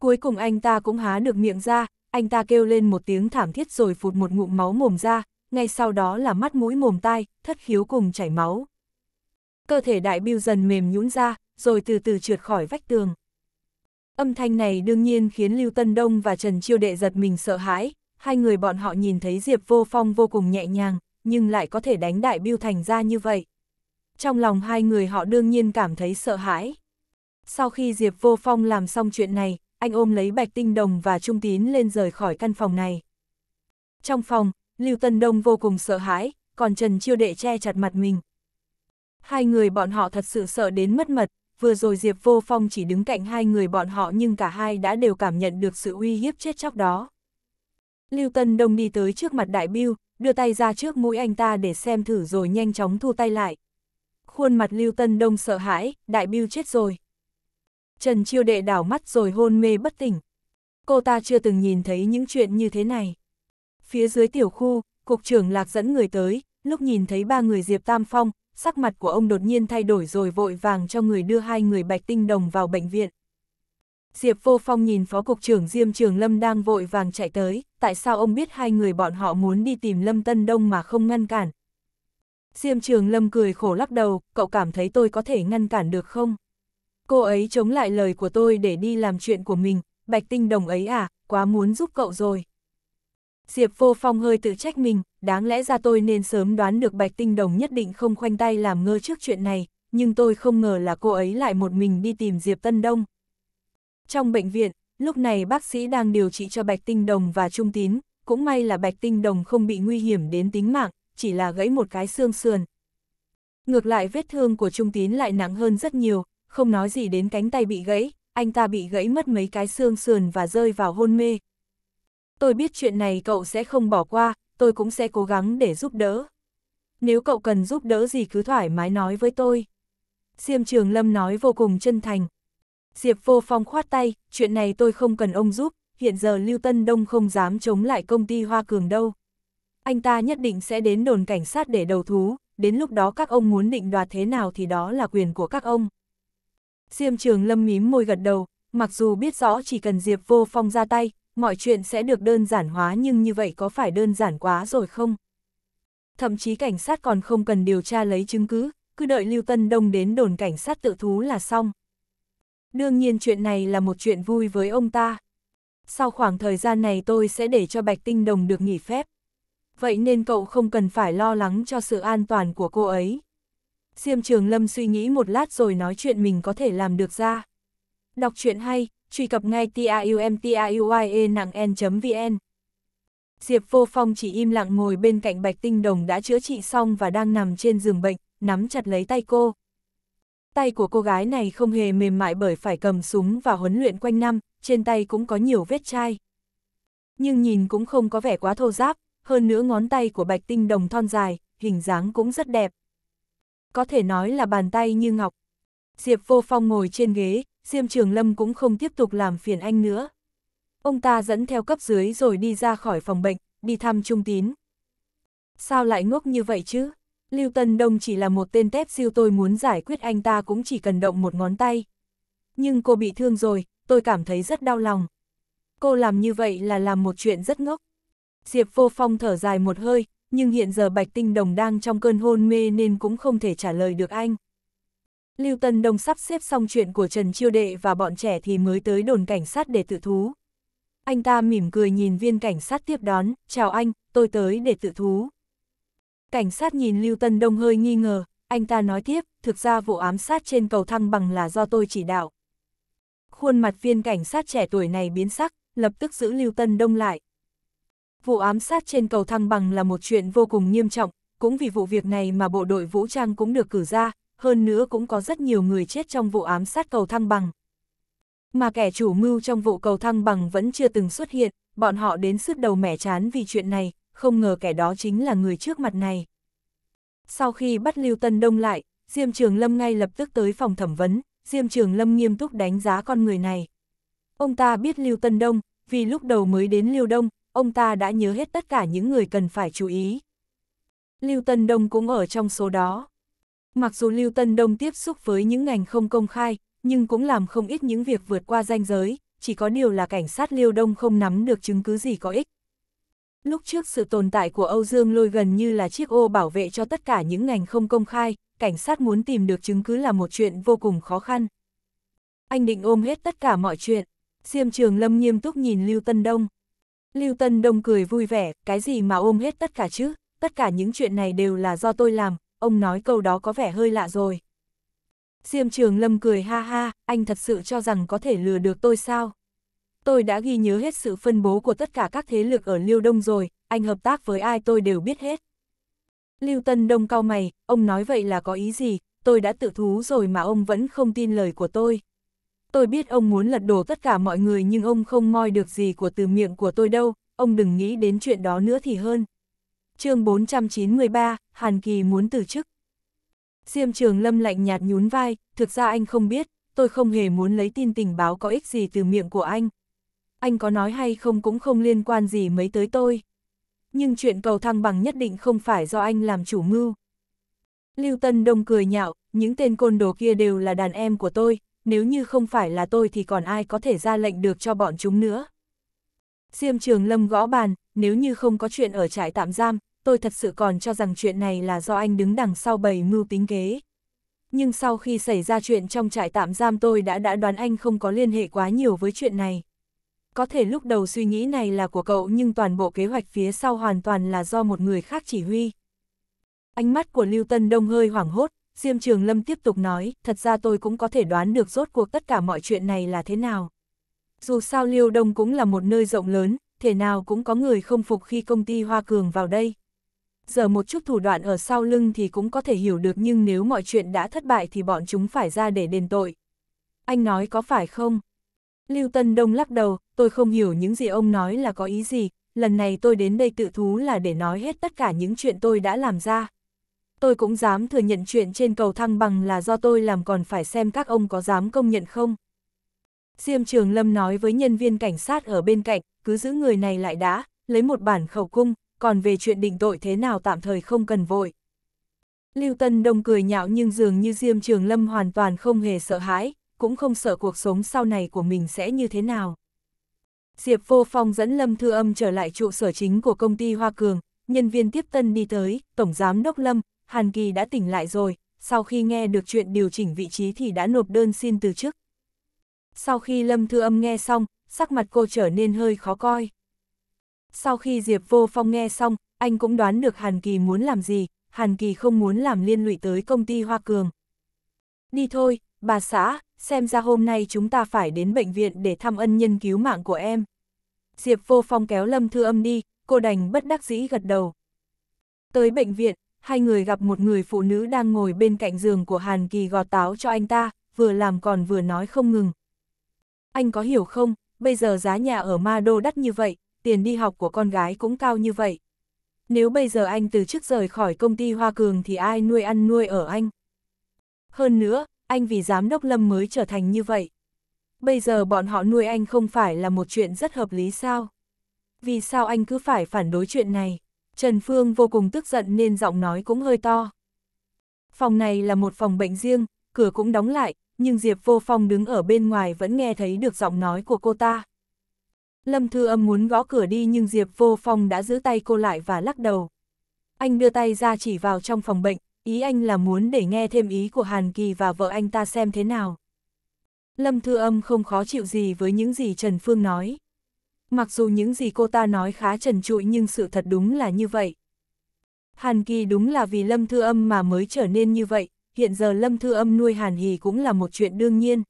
Cuối cùng anh ta cũng há được miệng ra, anh ta kêu lên một tiếng thảm thiết rồi phụt một ngụm máu mồm ra, ngay sau đó là mắt mũi mồm tai, thất khiếu cùng chảy máu. Cơ thể đại biêu dần mềm nhũn ra, rồi từ từ trượt khỏi vách tường. Âm thanh này đương nhiên khiến Lưu Tân Đông và Trần Chiêu Đệ giật mình sợ hãi, hai người bọn họ nhìn thấy Diệp Vô Phong vô cùng nhẹ nhàng, nhưng lại có thể đánh đại biêu thành ra như vậy trong lòng hai người họ đương nhiên cảm thấy sợ hãi. Sau khi Diệp Vô Phong làm xong chuyện này, anh ôm lấy Bạch Tinh Đồng và Trung Tín lên rời khỏi căn phòng này. Trong phòng, Lưu Tân Đông vô cùng sợ hãi, còn Trần Chiêu Đệ che chặt mặt mình. Hai người bọn họ thật sự sợ đến mất mật, vừa rồi Diệp Vô Phong chỉ đứng cạnh hai người bọn họ nhưng cả hai đã đều cảm nhận được sự uy hiếp chết chóc đó. Lưu Tân Đông đi tới trước mặt Đại Biêu, đưa tay ra trước mũi anh ta để xem thử rồi nhanh chóng thu tay lại khuôn mặt Lưu Tân Đông sợ hãi, đại bưu chết rồi. Trần Chiêu Đệ đảo mắt rồi hôn mê bất tỉnh. Cô ta chưa từng nhìn thấy những chuyện như thế này. Phía dưới tiểu khu, cục trưởng Lạc dẫn người tới, lúc nhìn thấy ba người Diệp Tam Phong, sắc mặt của ông đột nhiên thay đổi rồi vội vàng cho người đưa hai người Bạch Tinh Đồng vào bệnh viện. Diệp Vô Phong nhìn Phó Cục trưởng Diêm Trường Lâm đang vội vàng chạy tới, tại sao ông biết hai người bọn họ muốn đi tìm Lâm Tân Đông mà không ngăn cản, Diêm Trường Lâm cười khổ lắc đầu, cậu cảm thấy tôi có thể ngăn cản được không? Cô ấy chống lại lời của tôi để đi làm chuyện của mình, Bạch Tinh Đồng ấy à, quá muốn giúp cậu rồi. Diệp Vô Phong hơi tự trách mình, đáng lẽ ra tôi nên sớm đoán được Bạch Tinh Đồng nhất định không khoanh tay làm ngơ trước chuyện này, nhưng tôi không ngờ là cô ấy lại một mình đi tìm Diệp Tân Đông. Trong bệnh viện, lúc này bác sĩ đang điều trị cho Bạch Tinh Đồng và Trung Tín, cũng may là Bạch Tinh Đồng không bị nguy hiểm đến tính mạng, chỉ là gãy một cái xương sườn. Ngược lại vết thương của Trung Tín lại nặng hơn rất nhiều, không nói gì đến cánh tay bị gãy, anh ta bị gãy mất mấy cái xương sườn và rơi vào hôn mê. Tôi biết chuyện này cậu sẽ không bỏ qua, tôi cũng sẽ cố gắng để giúp đỡ. Nếu cậu cần giúp đỡ gì cứ thoải mái nói với tôi. Diêm Trường Lâm nói vô cùng chân thành. Diệp Vô Phong khoát tay, chuyện này tôi không cần ông giúp, hiện giờ Lưu Tân Đông không dám chống lại công ty Hoa Cường đâu anh ta nhất định sẽ đến đồn cảnh sát để đầu thú, đến lúc đó các ông muốn định đoạt thế nào thì đó là quyền của các ông. Diêm trường lâm mím môi gật đầu, mặc dù biết rõ chỉ cần Diệp vô phong ra tay, mọi chuyện sẽ được đơn giản hóa nhưng như vậy có phải đơn giản quá rồi không? Thậm chí cảnh sát còn không cần điều tra lấy chứng cứ, cứ đợi Lưu Tân Đông đến đồn cảnh sát tự thú là xong. Đương nhiên chuyện này là một chuyện vui với ông ta. Sau khoảng thời gian này tôi sẽ để cho Bạch Tinh Đồng được nghỉ phép vậy nên cậu không cần phải lo lắng cho sự an toàn của cô ấy. Diêm Trường Lâm suy nghĩ một lát rồi nói chuyện mình có thể làm được ra. Đọc truyện hay, truy cập ngay tiumtiuye nặng n.vn. Diệp Vô Phong chỉ im lặng ngồi bên cạnh Bạch Tinh Đồng đã chữa trị xong và đang nằm trên giường bệnh, nắm chặt lấy tay cô. Tay của cô gái này không hề mềm mại bởi phải cầm súng và huấn luyện quanh năm, trên tay cũng có nhiều vết chai. Nhưng nhìn cũng không có vẻ quá thô giáp, hơn nữa ngón tay của bạch tinh đồng thon dài, hình dáng cũng rất đẹp. Có thể nói là bàn tay như ngọc. Diệp vô phong ngồi trên ghế, Diêm Trường Lâm cũng không tiếp tục làm phiền anh nữa. Ông ta dẫn theo cấp dưới rồi đi ra khỏi phòng bệnh, đi thăm Trung Tín. Sao lại ngốc như vậy chứ? Lưu Tân Đông chỉ là một tên tép siêu tôi muốn giải quyết anh ta cũng chỉ cần động một ngón tay. Nhưng cô bị thương rồi, tôi cảm thấy rất đau lòng. Cô làm như vậy là làm một chuyện rất ngốc. Diệp Vô Phong thở dài một hơi, nhưng hiện giờ Bạch Tinh Đồng đang trong cơn hôn mê nên cũng không thể trả lời được anh. Lưu Tân Đông sắp xếp xong chuyện của Trần Chiêu Đệ và bọn trẻ thì mới tới đồn cảnh sát để tự thú. Anh ta mỉm cười nhìn viên cảnh sát tiếp đón, chào anh, tôi tới để tự thú. Cảnh sát nhìn Lưu Tân Đông hơi nghi ngờ, anh ta nói tiếp, thực ra vụ ám sát trên cầu thăng bằng là do tôi chỉ đạo. Khuôn mặt viên cảnh sát trẻ tuổi này biến sắc, lập tức giữ Lưu Tân Đông lại. Vụ ám sát trên cầu thăng bằng là một chuyện vô cùng nghiêm trọng, cũng vì vụ việc này mà bộ đội vũ trang cũng được cử ra, hơn nữa cũng có rất nhiều người chết trong vụ ám sát cầu thăng bằng. Mà kẻ chủ mưu trong vụ cầu thăng bằng vẫn chưa từng xuất hiện, bọn họ đến sức đầu mẻ chán vì chuyện này, không ngờ kẻ đó chính là người trước mặt này. Sau khi bắt Lưu Tân Đông lại, Diêm Trường Lâm ngay lập tức tới phòng thẩm vấn, Diêm Trường Lâm nghiêm túc đánh giá con người này. Ông ta biết Lưu Tân Đông, vì lúc đầu mới đến Lưu Đông, ông ta đã nhớ hết tất cả những người cần phải chú ý. Lưu Tân Đông cũng ở trong số đó. Mặc dù Lưu Tân Đông tiếp xúc với những ngành không công khai, nhưng cũng làm không ít những việc vượt qua ranh giới, chỉ có điều là cảnh sát Lưu Đông không nắm được chứng cứ gì có ích. Lúc trước sự tồn tại của Âu Dương Lôi gần như là chiếc ô bảo vệ cho tất cả những ngành không công khai, cảnh sát muốn tìm được chứng cứ là một chuyện vô cùng khó khăn. Anh định ôm hết tất cả mọi chuyện. Diêm Trường Lâm nghiêm túc nhìn Lưu Tân Đông. Lưu Tân Đông cười vui vẻ, cái gì mà ôm hết tất cả chứ, tất cả những chuyện này đều là do tôi làm, ông nói câu đó có vẻ hơi lạ rồi. Diêm Trường Lâm cười ha ha, anh thật sự cho rằng có thể lừa được tôi sao? Tôi đã ghi nhớ hết sự phân bố của tất cả các thế lực ở Lưu Đông rồi, anh hợp tác với ai tôi đều biết hết. Lưu Tân Đông cao mày, ông nói vậy là có ý gì, tôi đã tự thú rồi mà ông vẫn không tin lời của tôi tôi biết ông muốn lật đổ tất cả mọi người nhưng ông không moi được gì của từ miệng của tôi đâu, ông đừng nghĩ đến chuyện đó nữa thì hơn. chương 493, Hàn Kỳ muốn từ chức. Diêm trường lâm lạnh nhạt nhún vai, thực ra anh không biết, tôi không hề muốn lấy tin tình báo có ích gì từ miệng của anh. Anh có nói hay không cũng không liên quan gì mấy tới tôi. Nhưng chuyện cầu thăng bằng nhất định không phải do anh làm chủ mưu. Lưu Tân Đông cười nhạo, những tên côn đồ kia đều là đàn em của tôi, nếu như không phải là tôi thì còn ai có thể ra lệnh được cho bọn chúng nữa. Diêm Trường Lâm gõ bàn, nếu như không có chuyện ở trại tạm giam, tôi thật sự còn cho rằng chuyện này là do anh đứng đằng sau bầy mưu tính kế. Nhưng sau khi xảy ra chuyện trong trại tạm giam tôi đã đã đoán anh không có liên hệ quá nhiều với chuyện này. Có thể lúc đầu suy nghĩ này là của cậu nhưng toàn bộ kế hoạch phía sau hoàn toàn là do một người khác chỉ huy. Ánh mắt của Lưu Tân Đông hơi hoảng hốt, Diêm Trường Lâm tiếp tục nói, thật ra tôi cũng có thể đoán được rốt cuộc tất cả mọi chuyện này là thế nào. Dù sao Liêu Đông cũng là một nơi rộng lớn, thể nào cũng có người không phục khi công ty Hoa Cường vào đây. Giờ một chút thủ đoạn ở sau lưng thì cũng có thể hiểu được nhưng nếu mọi chuyện đã thất bại thì bọn chúng phải ra để đền tội. Anh nói có phải không? Lưu Tân Đông lắc đầu, tôi không hiểu những gì ông nói là có ý gì, lần này tôi đến đây tự thú là để nói hết tất cả những chuyện tôi đã làm ra tôi cũng dám thừa nhận chuyện trên cầu thăng bằng là do tôi làm còn phải xem các ông có dám công nhận không. Diêm Trường Lâm nói với nhân viên cảnh sát ở bên cạnh, cứ giữ người này lại đã, lấy một bản khẩu cung, còn về chuyện định tội thế nào tạm thời không cần vội. Lưu Tân Đông cười nhạo nhưng dường như Diêm Trường Lâm hoàn toàn không hề sợ hãi, cũng không sợ cuộc sống sau này của mình sẽ như thế nào. Diệp Vô Phong dẫn Lâm Thư Âm trở lại trụ sở chính của công ty Hoa Cường, nhân viên tiếp tân đi tới, Tổng Giám Đốc Lâm, Hàn Kỳ đã tỉnh lại rồi, sau khi nghe được chuyện điều chỉnh vị trí thì đã nộp đơn xin từ chức. Sau khi Lâm Thư Âm nghe xong, sắc mặt cô trở nên hơi khó coi. Sau khi Diệp Vô Phong nghe xong, anh cũng đoán được Hàn Kỳ muốn làm gì, Hàn Kỳ không muốn làm liên lụy tới công ty Hoa Cường. Đi thôi, bà xã, xem ra hôm nay chúng ta phải đến bệnh viện để thăm ân nhân cứu mạng của em. Diệp Vô Phong kéo Lâm Thư Âm đi, cô đành bất đắc dĩ gật đầu. Tới bệnh viện, hai người gặp một người phụ nữ đang ngồi bên cạnh giường của Hàn Kỳ gọt táo cho anh ta, vừa làm còn vừa nói không ngừng. Anh có hiểu không, bây giờ giá nhà ở Ma Đô đắt như vậy, tiền đi học của con gái cũng cao như vậy. Nếu bây giờ anh từ chức rời khỏi công ty Hoa Cường thì ai nuôi ăn nuôi ở anh? Hơn nữa, anh vì giám đốc Lâm mới trở thành như vậy. Bây giờ bọn họ nuôi anh không phải là một chuyện rất hợp lý sao? Vì sao anh cứ phải phản đối chuyện này? Trần Phương vô cùng tức giận nên giọng nói cũng hơi to. Phòng này là một phòng bệnh riêng, cửa cũng đóng lại, nhưng Diệp Vô Phong đứng ở bên ngoài vẫn nghe thấy được giọng nói của cô ta. Lâm Thư Âm muốn gõ cửa đi nhưng Diệp Vô Phong đã giữ tay cô lại và lắc đầu. Anh đưa tay ra chỉ vào trong phòng bệnh, ý anh là muốn để nghe thêm ý của Hàn Kỳ và vợ anh ta xem thế nào. Lâm Thư Âm không khó chịu gì với những gì Trần Phương nói mặc dù những gì cô ta nói khá trần trụi nhưng sự thật đúng là như vậy. Hàn Kỳ đúng là vì Lâm Thư Âm mà mới trở nên như vậy, hiện giờ Lâm Thư Âm nuôi Hàn Hì cũng là một chuyện đương nhiên.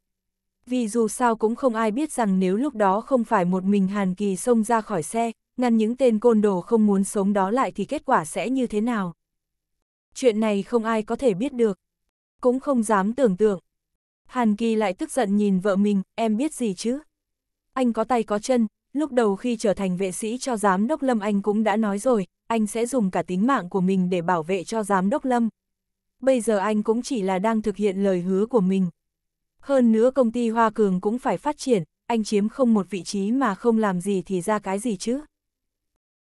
Vì dù sao cũng không ai biết rằng nếu lúc đó không phải một mình Hàn Kỳ xông ra khỏi xe, ngăn những tên côn đồ không muốn sống đó lại thì kết quả sẽ như thế nào. Chuyện này không ai có thể biết được, cũng không dám tưởng tượng. Hàn Kỳ lại tức giận nhìn vợ mình, em biết gì chứ? Anh có tay có chân, Lúc đầu khi trở thành vệ sĩ cho giám đốc Lâm anh cũng đã nói rồi, anh sẽ dùng cả tính mạng của mình để bảo vệ cho giám đốc Lâm. Bây giờ anh cũng chỉ là đang thực hiện lời hứa của mình. Hơn nữa công ty Hoa Cường cũng phải phát triển, anh chiếm không một vị trí mà không làm gì thì ra cái gì chứ.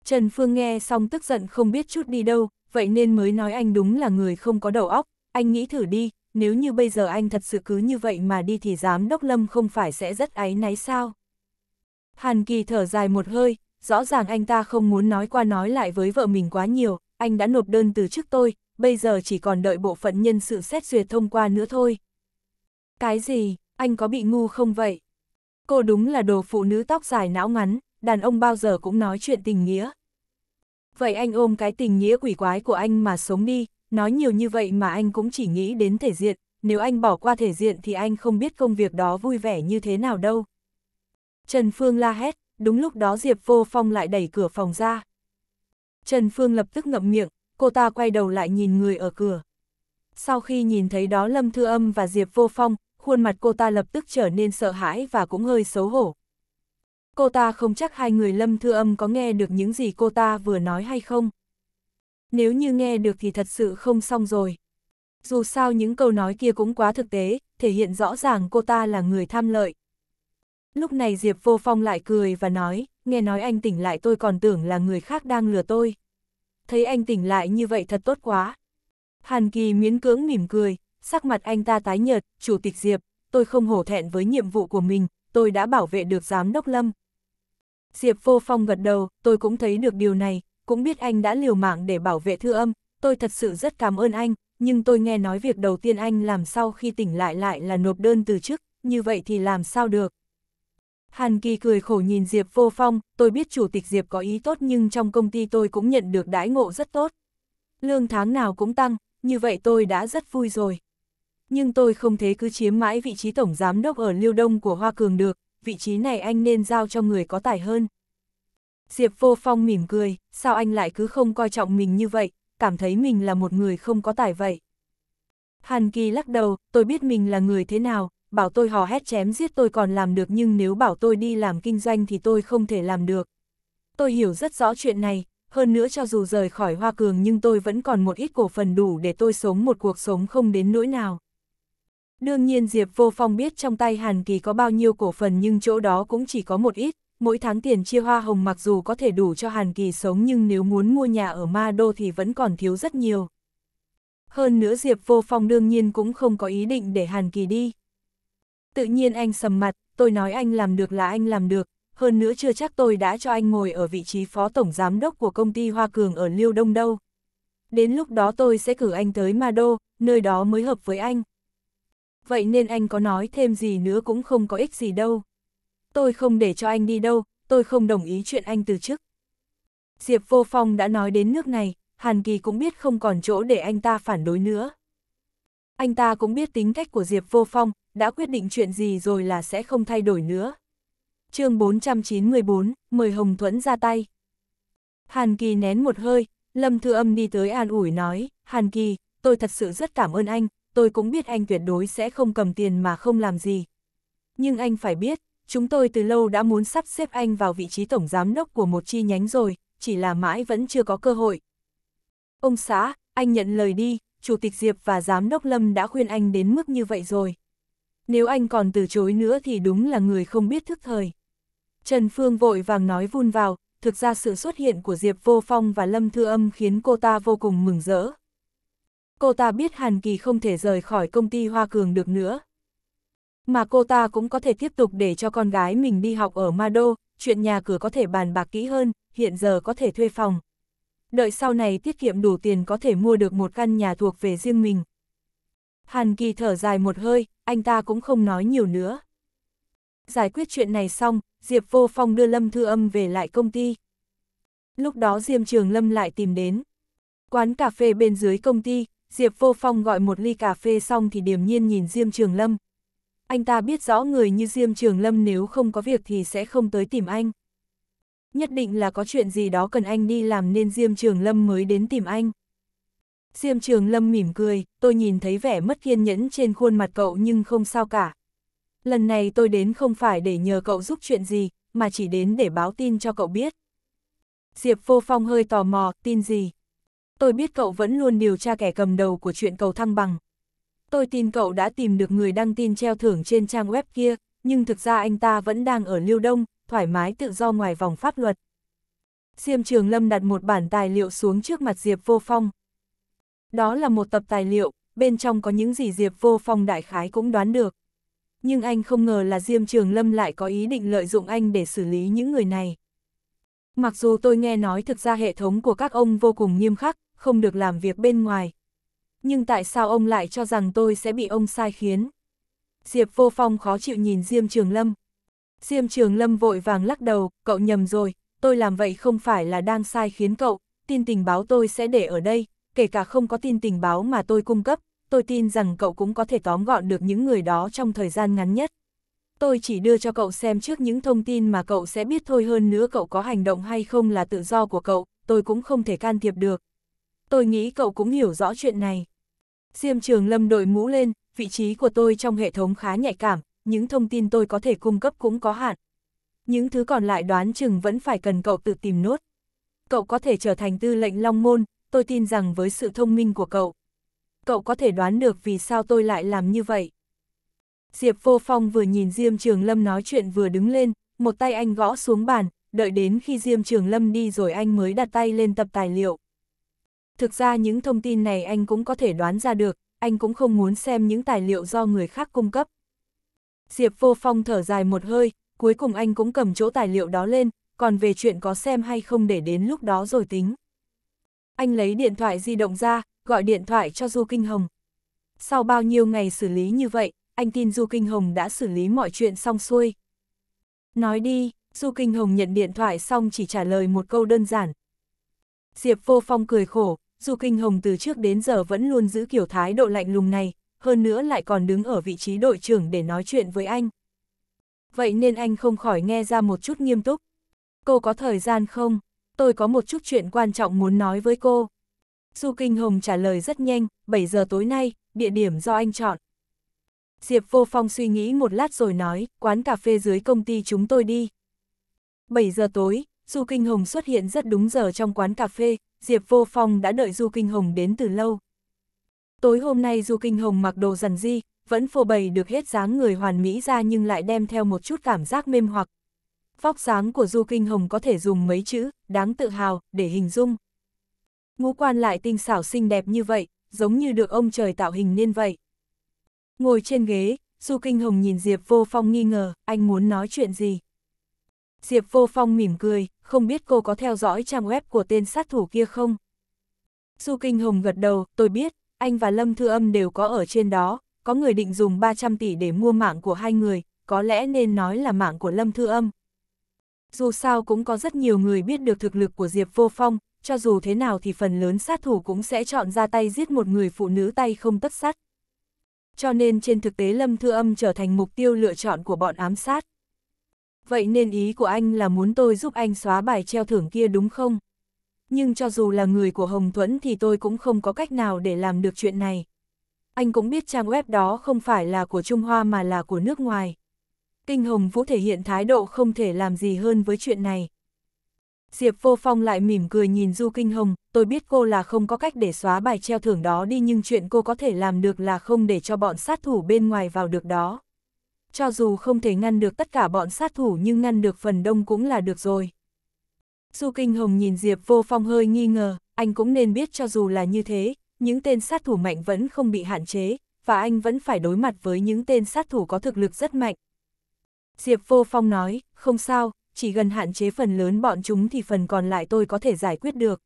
Trần Phương nghe xong tức giận không biết chút đi đâu, vậy nên mới nói anh đúng là người không có đầu óc, anh nghĩ thử đi, nếu như bây giờ anh thật sự cứ như vậy mà đi thì giám đốc Lâm không phải sẽ rất áy náy sao. Hàn Kỳ thở dài một hơi, rõ ràng anh ta không muốn nói qua nói lại với vợ mình quá nhiều, anh đã nộp đơn từ trước tôi, bây giờ chỉ còn đợi bộ phận nhân sự xét duyệt thông qua nữa thôi. Cái gì, anh có bị ngu không vậy? Cô đúng là đồ phụ nữ tóc dài não ngắn, đàn ông bao giờ cũng nói chuyện tình nghĩa. Vậy anh ôm cái tình nghĩa quỷ quái của anh mà sống đi, nói nhiều như vậy mà anh cũng chỉ nghĩ đến thể diện, nếu anh bỏ qua thể diện thì anh không biết công việc đó vui vẻ như thế nào đâu. Trần Phương la hét, đúng lúc đó Diệp Vô Phong lại đẩy cửa phòng ra. Trần Phương lập tức ngậm miệng, cô ta quay đầu lại nhìn người ở cửa. Sau khi nhìn thấy đó Lâm Thư Âm và Diệp Vô Phong, khuôn mặt cô ta lập tức trở nên sợ hãi và cũng hơi xấu hổ. Cô ta không chắc hai người Lâm Thư Âm có nghe được những gì cô ta vừa nói hay không. Nếu như nghe được thì thật sự không xong rồi. Dù sao những câu nói kia cũng quá thực tế, thể hiện rõ ràng cô ta là người tham lợi. Lúc này Diệp Vô Phong lại cười và nói, nghe nói anh tỉnh lại tôi còn tưởng là người khác đang lừa tôi. Thấy anh tỉnh lại như vậy thật tốt quá. Hàn Kỳ miễn cưỡng mỉm cười, sắc mặt anh ta tái nhợt, Chủ tịch Diệp, tôi không hổ thẹn với nhiệm vụ của mình, tôi đã bảo vệ được Giám đốc Lâm. Diệp Vô Phong gật đầu, tôi cũng thấy được điều này, cũng biết anh đã liều mạng để bảo vệ thư âm, tôi thật sự rất cảm ơn anh, nhưng tôi nghe nói việc đầu tiên anh làm sau khi tỉnh lại lại là nộp đơn từ chức, như vậy thì làm sao được. Hàn Kỳ cười khổ nhìn Diệp Vô Phong, tôi biết chủ tịch Diệp có ý tốt nhưng trong công ty tôi cũng nhận được đãi ngộ rất tốt. Lương tháng nào cũng tăng, như vậy tôi đã rất vui rồi. Nhưng tôi không thể cứ chiếm mãi vị trí tổng giám đốc ở Liêu Đông của Hoa Cường được, vị trí này anh nên giao cho người có tài hơn. Diệp Vô Phong mỉm cười, sao anh lại cứ không coi trọng mình như vậy, cảm thấy mình là một người không có tài vậy. Hàn Kỳ lắc đầu, tôi biết mình là người thế nào, bảo tôi hò hét chém giết tôi còn làm được nhưng nếu bảo tôi đi làm kinh doanh thì tôi không thể làm được. Tôi hiểu rất rõ chuyện này, hơn nữa cho dù rời khỏi Hoa Cường nhưng tôi vẫn còn một ít cổ phần đủ để tôi sống một cuộc sống không đến nỗi nào. Đương nhiên Diệp Vô Phong biết trong tay Hàn Kỳ có bao nhiêu cổ phần nhưng chỗ đó cũng chỉ có một ít, mỗi tháng tiền chia hoa hồng mặc dù có thể đủ cho Hàn Kỳ sống nhưng nếu muốn mua nhà ở Ma Đô thì vẫn còn thiếu rất nhiều. Hơn nữa Diệp Vô Phong đương nhiên cũng không có ý định để Hàn Kỳ đi. Tự nhiên anh sầm mặt, tôi nói anh làm được là anh làm được, hơn nữa chưa chắc tôi đã cho anh ngồi ở vị trí phó tổng giám đốc của công ty Hoa Cường ở Liêu Đông đâu. Đến lúc đó tôi sẽ cử anh tới Ma Đô, nơi đó mới hợp với anh. Vậy nên anh có nói thêm gì nữa cũng không có ích gì đâu. Tôi không để cho anh đi đâu, tôi không đồng ý chuyện anh từ chức. Diệp Vô Phong đã nói đến nước này, Hàn Kỳ cũng biết không còn chỗ để anh ta phản đối nữa anh ta cũng biết tính cách của Diệp Vô Phong, đã quyết định chuyện gì rồi là sẽ không thay đổi nữa. chương 494, mời Hồng Thuẫn ra tay. Hàn Kỳ nén một hơi, Lâm Thư Âm đi tới an ủi nói, Hàn Kỳ, tôi thật sự rất cảm ơn anh, tôi cũng biết anh tuyệt đối sẽ không cầm tiền mà không làm gì. Nhưng anh phải biết, chúng tôi từ lâu đã muốn sắp xếp anh vào vị trí tổng giám đốc của một chi nhánh rồi, chỉ là mãi vẫn chưa có cơ hội. Ông xã, anh nhận lời đi, Chủ tịch Diệp và Giám đốc Lâm đã khuyên anh đến mức như vậy rồi. Nếu anh còn từ chối nữa thì đúng là người không biết thức thời. Trần Phương vội vàng nói vun vào, thực ra sự xuất hiện của Diệp Vô Phong và Lâm Thư Âm khiến cô ta vô cùng mừng rỡ. Cô ta biết Hàn Kỳ không thể rời khỏi công ty Hoa Cường được nữa. Mà cô ta cũng có thể tiếp tục để cho con gái mình đi học ở Mado, chuyện nhà cửa có thể bàn bạc kỹ hơn, hiện giờ có thể thuê phòng đợi sau này tiết kiệm đủ tiền có thể mua được một căn nhà thuộc về riêng mình. Hàn Kỳ thở dài một hơi, anh ta cũng không nói nhiều nữa. Giải quyết chuyện này xong, Diệp Vô Phong đưa Lâm Thư Âm về lại công ty. Lúc đó Diêm Trường Lâm lại tìm đến. Quán cà phê bên dưới công ty, Diệp Vô Phong gọi một ly cà phê xong thì điềm nhiên nhìn Diêm Trường Lâm. Anh ta biết rõ người như Diêm Trường Lâm nếu không có việc thì sẽ không tới tìm anh. Nhất định là có chuyện gì đó cần anh đi làm nên Diêm Trường Lâm mới đến tìm anh. Diêm Trường Lâm mỉm cười, tôi nhìn thấy vẻ mất kiên nhẫn trên khuôn mặt cậu nhưng không sao cả. Lần này tôi đến không phải để nhờ cậu giúp chuyện gì, mà chỉ đến để báo tin cho cậu biết. Diệp Vô Phong hơi tò mò, tin gì? Tôi biết cậu vẫn luôn điều tra kẻ cầm đầu của chuyện cầu thăng bằng. Tôi tin cậu đã tìm được người đăng tin treo thưởng trên trang web kia, nhưng thực ra anh ta vẫn đang ở Liêu Đông, thoải mái tự do ngoài vòng pháp luật. Diêm Trường Lâm đặt một bản tài liệu xuống trước mặt Diệp Vô Phong. Đó là một tập tài liệu, bên trong có những gì Diệp Vô Phong đại khái cũng đoán được. Nhưng anh không ngờ là Diêm Trường Lâm lại có ý định lợi dụng anh để xử lý những người này. Mặc dù tôi nghe nói thực ra hệ thống của các ông vô cùng nghiêm khắc, không được làm việc bên ngoài. Nhưng tại sao ông lại cho rằng tôi sẽ bị ông sai khiến? Diệp Vô Phong khó chịu nhìn Diêm Trường Lâm. Diêm Trường Lâm vội vàng lắc đầu, cậu nhầm rồi, tôi làm vậy không phải là đang sai khiến cậu, tin tình báo tôi sẽ để ở đây, kể cả không có tin tình báo mà tôi cung cấp, tôi tin rằng cậu cũng có thể tóm gọn được những người đó trong thời gian ngắn nhất. Tôi chỉ đưa cho cậu xem trước những thông tin mà cậu sẽ biết thôi hơn nữa cậu có hành động hay không là tự do của cậu, tôi cũng không thể can thiệp được. Tôi nghĩ cậu cũng hiểu rõ chuyện này. Diêm Trường Lâm đội mũ lên, vị trí của tôi trong hệ thống khá nhạy cảm, những thông tin tôi có thể cung cấp cũng có hạn. Những thứ còn lại đoán chừng vẫn phải cần cậu tự tìm nốt. Cậu có thể trở thành tư lệnh Long Môn, tôi tin rằng với sự thông minh của cậu. Cậu có thể đoán được vì sao tôi lại làm như vậy. Diệp Vô Phong vừa nhìn Diêm Trường Lâm nói chuyện vừa đứng lên, một tay anh gõ xuống bàn, đợi đến khi Diêm Trường Lâm đi rồi anh mới đặt tay lên tập tài liệu. Thực ra những thông tin này anh cũng có thể đoán ra được, anh cũng không muốn xem những tài liệu do người khác cung cấp. Diệp Vô Phong thở dài một hơi, cuối cùng anh cũng cầm chỗ tài liệu đó lên, còn về chuyện có xem hay không để đến lúc đó rồi tính. Anh lấy điện thoại di động ra, gọi điện thoại cho Du Kinh Hồng. Sau bao nhiêu ngày xử lý như vậy, anh tin Du Kinh Hồng đã xử lý mọi chuyện xong xuôi. Nói đi, Du Kinh Hồng nhận điện thoại xong chỉ trả lời một câu đơn giản. Diệp Vô Phong cười khổ, Du Kinh Hồng từ trước đến giờ vẫn luôn giữ kiểu thái độ lạnh lùng này, hơn nữa lại còn đứng ở vị trí đội trưởng để nói chuyện với anh. Vậy nên anh không khỏi nghe ra một chút nghiêm túc. Cô có thời gian không? Tôi có một chút chuyện quan trọng muốn nói với cô. Du Kinh Hồng trả lời rất nhanh, 7 giờ tối nay, địa điểm do anh chọn. Diệp Vô Phong suy nghĩ một lát rồi nói, quán cà phê dưới công ty chúng tôi đi. 7 giờ tối, Du Kinh Hồng xuất hiện rất đúng giờ trong quán cà phê, Diệp Vô Phong đã đợi Du Kinh Hồng đến từ lâu. Tối hôm nay Du Kinh Hồng mặc đồ dần di, vẫn phô bày được hết dáng người hoàn mỹ ra nhưng lại đem theo một chút cảm giác mềm hoặc. Vóc dáng của Du Kinh Hồng có thể dùng mấy chữ, đáng tự hào, để hình dung. Ngũ quan lại tinh xảo xinh đẹp như vậy, giống như được ông trời tạo hình nên vậy. Ngồi trên ghế, Du Kinh Hồng nhìn Diệp Vô Phong nghi ngờ, anh muốn nói chuyện gì? Diệp Vô Phong mỉm cười, không biết cô có theo dõi trang web của tên sát thủ kia không? Du Kinh Hồng gật đầu, tôi biết, anh và Lâm Thư Âm đều có ở trên đó, có người định dùng 300 tỷ để mua mạng của hai người, có lẽ nên nói là mạng của Lâm Thư Âm. Dù sao cũng có rất nhiều người biết được thực lực của Diệp Vô Phong, cho dù thế nào thì phần lớn sát thủ cũng sẽ chọn ra tay giết một người phụ nữ tay không tất sắt. Cho nên trên thực tế Lâm Thư Âm trở thành mục tiêu lựa chọn của bọn ám sát. Vậy nên ý của anh là muốn tôi giúp anh xóa bài treo thưởng kia đúng không? nhưng cho dù là người của Hồng Thuẫn thì tôi cũng không có cách nào để làm được chuyện này. Anh cũng biết trang web đó không phải là của Trung Hoa mà là của nước ngoài. Kinh Hồng Vũ thể hiện thái độ không thể làm gì hơn với chuyện này. Diệp Vô Phong lại mỉm cười nhìn Du Kinh Hồng, tôi biết cô là không có cách để xóa bài treo thưởng đó đi nhưng chuyện cô có thể làm được là không để cho bọn sát thủ bên ngoài vào được đó. Cho dù không thể ngăn được tất cả bọn sát thủ nhưng ngăn được phần đông cũng là được rồi. Du Kinh Hồng nhìn Diệp Vô Phong hơi nghi ngờ, anh cũng nên biết cho dù là như thế, những tên sát thủ mạnh vẫn không bị hạn chế, và anh vẫn phải đối mặt với những tên sát thủ có thực lực rất mạnh. Diệp Vô Phong nói, không sao, chỉ gần hạn chế phần lớn bọn chúng thì phần còn lại tôi có thể giải quyết được.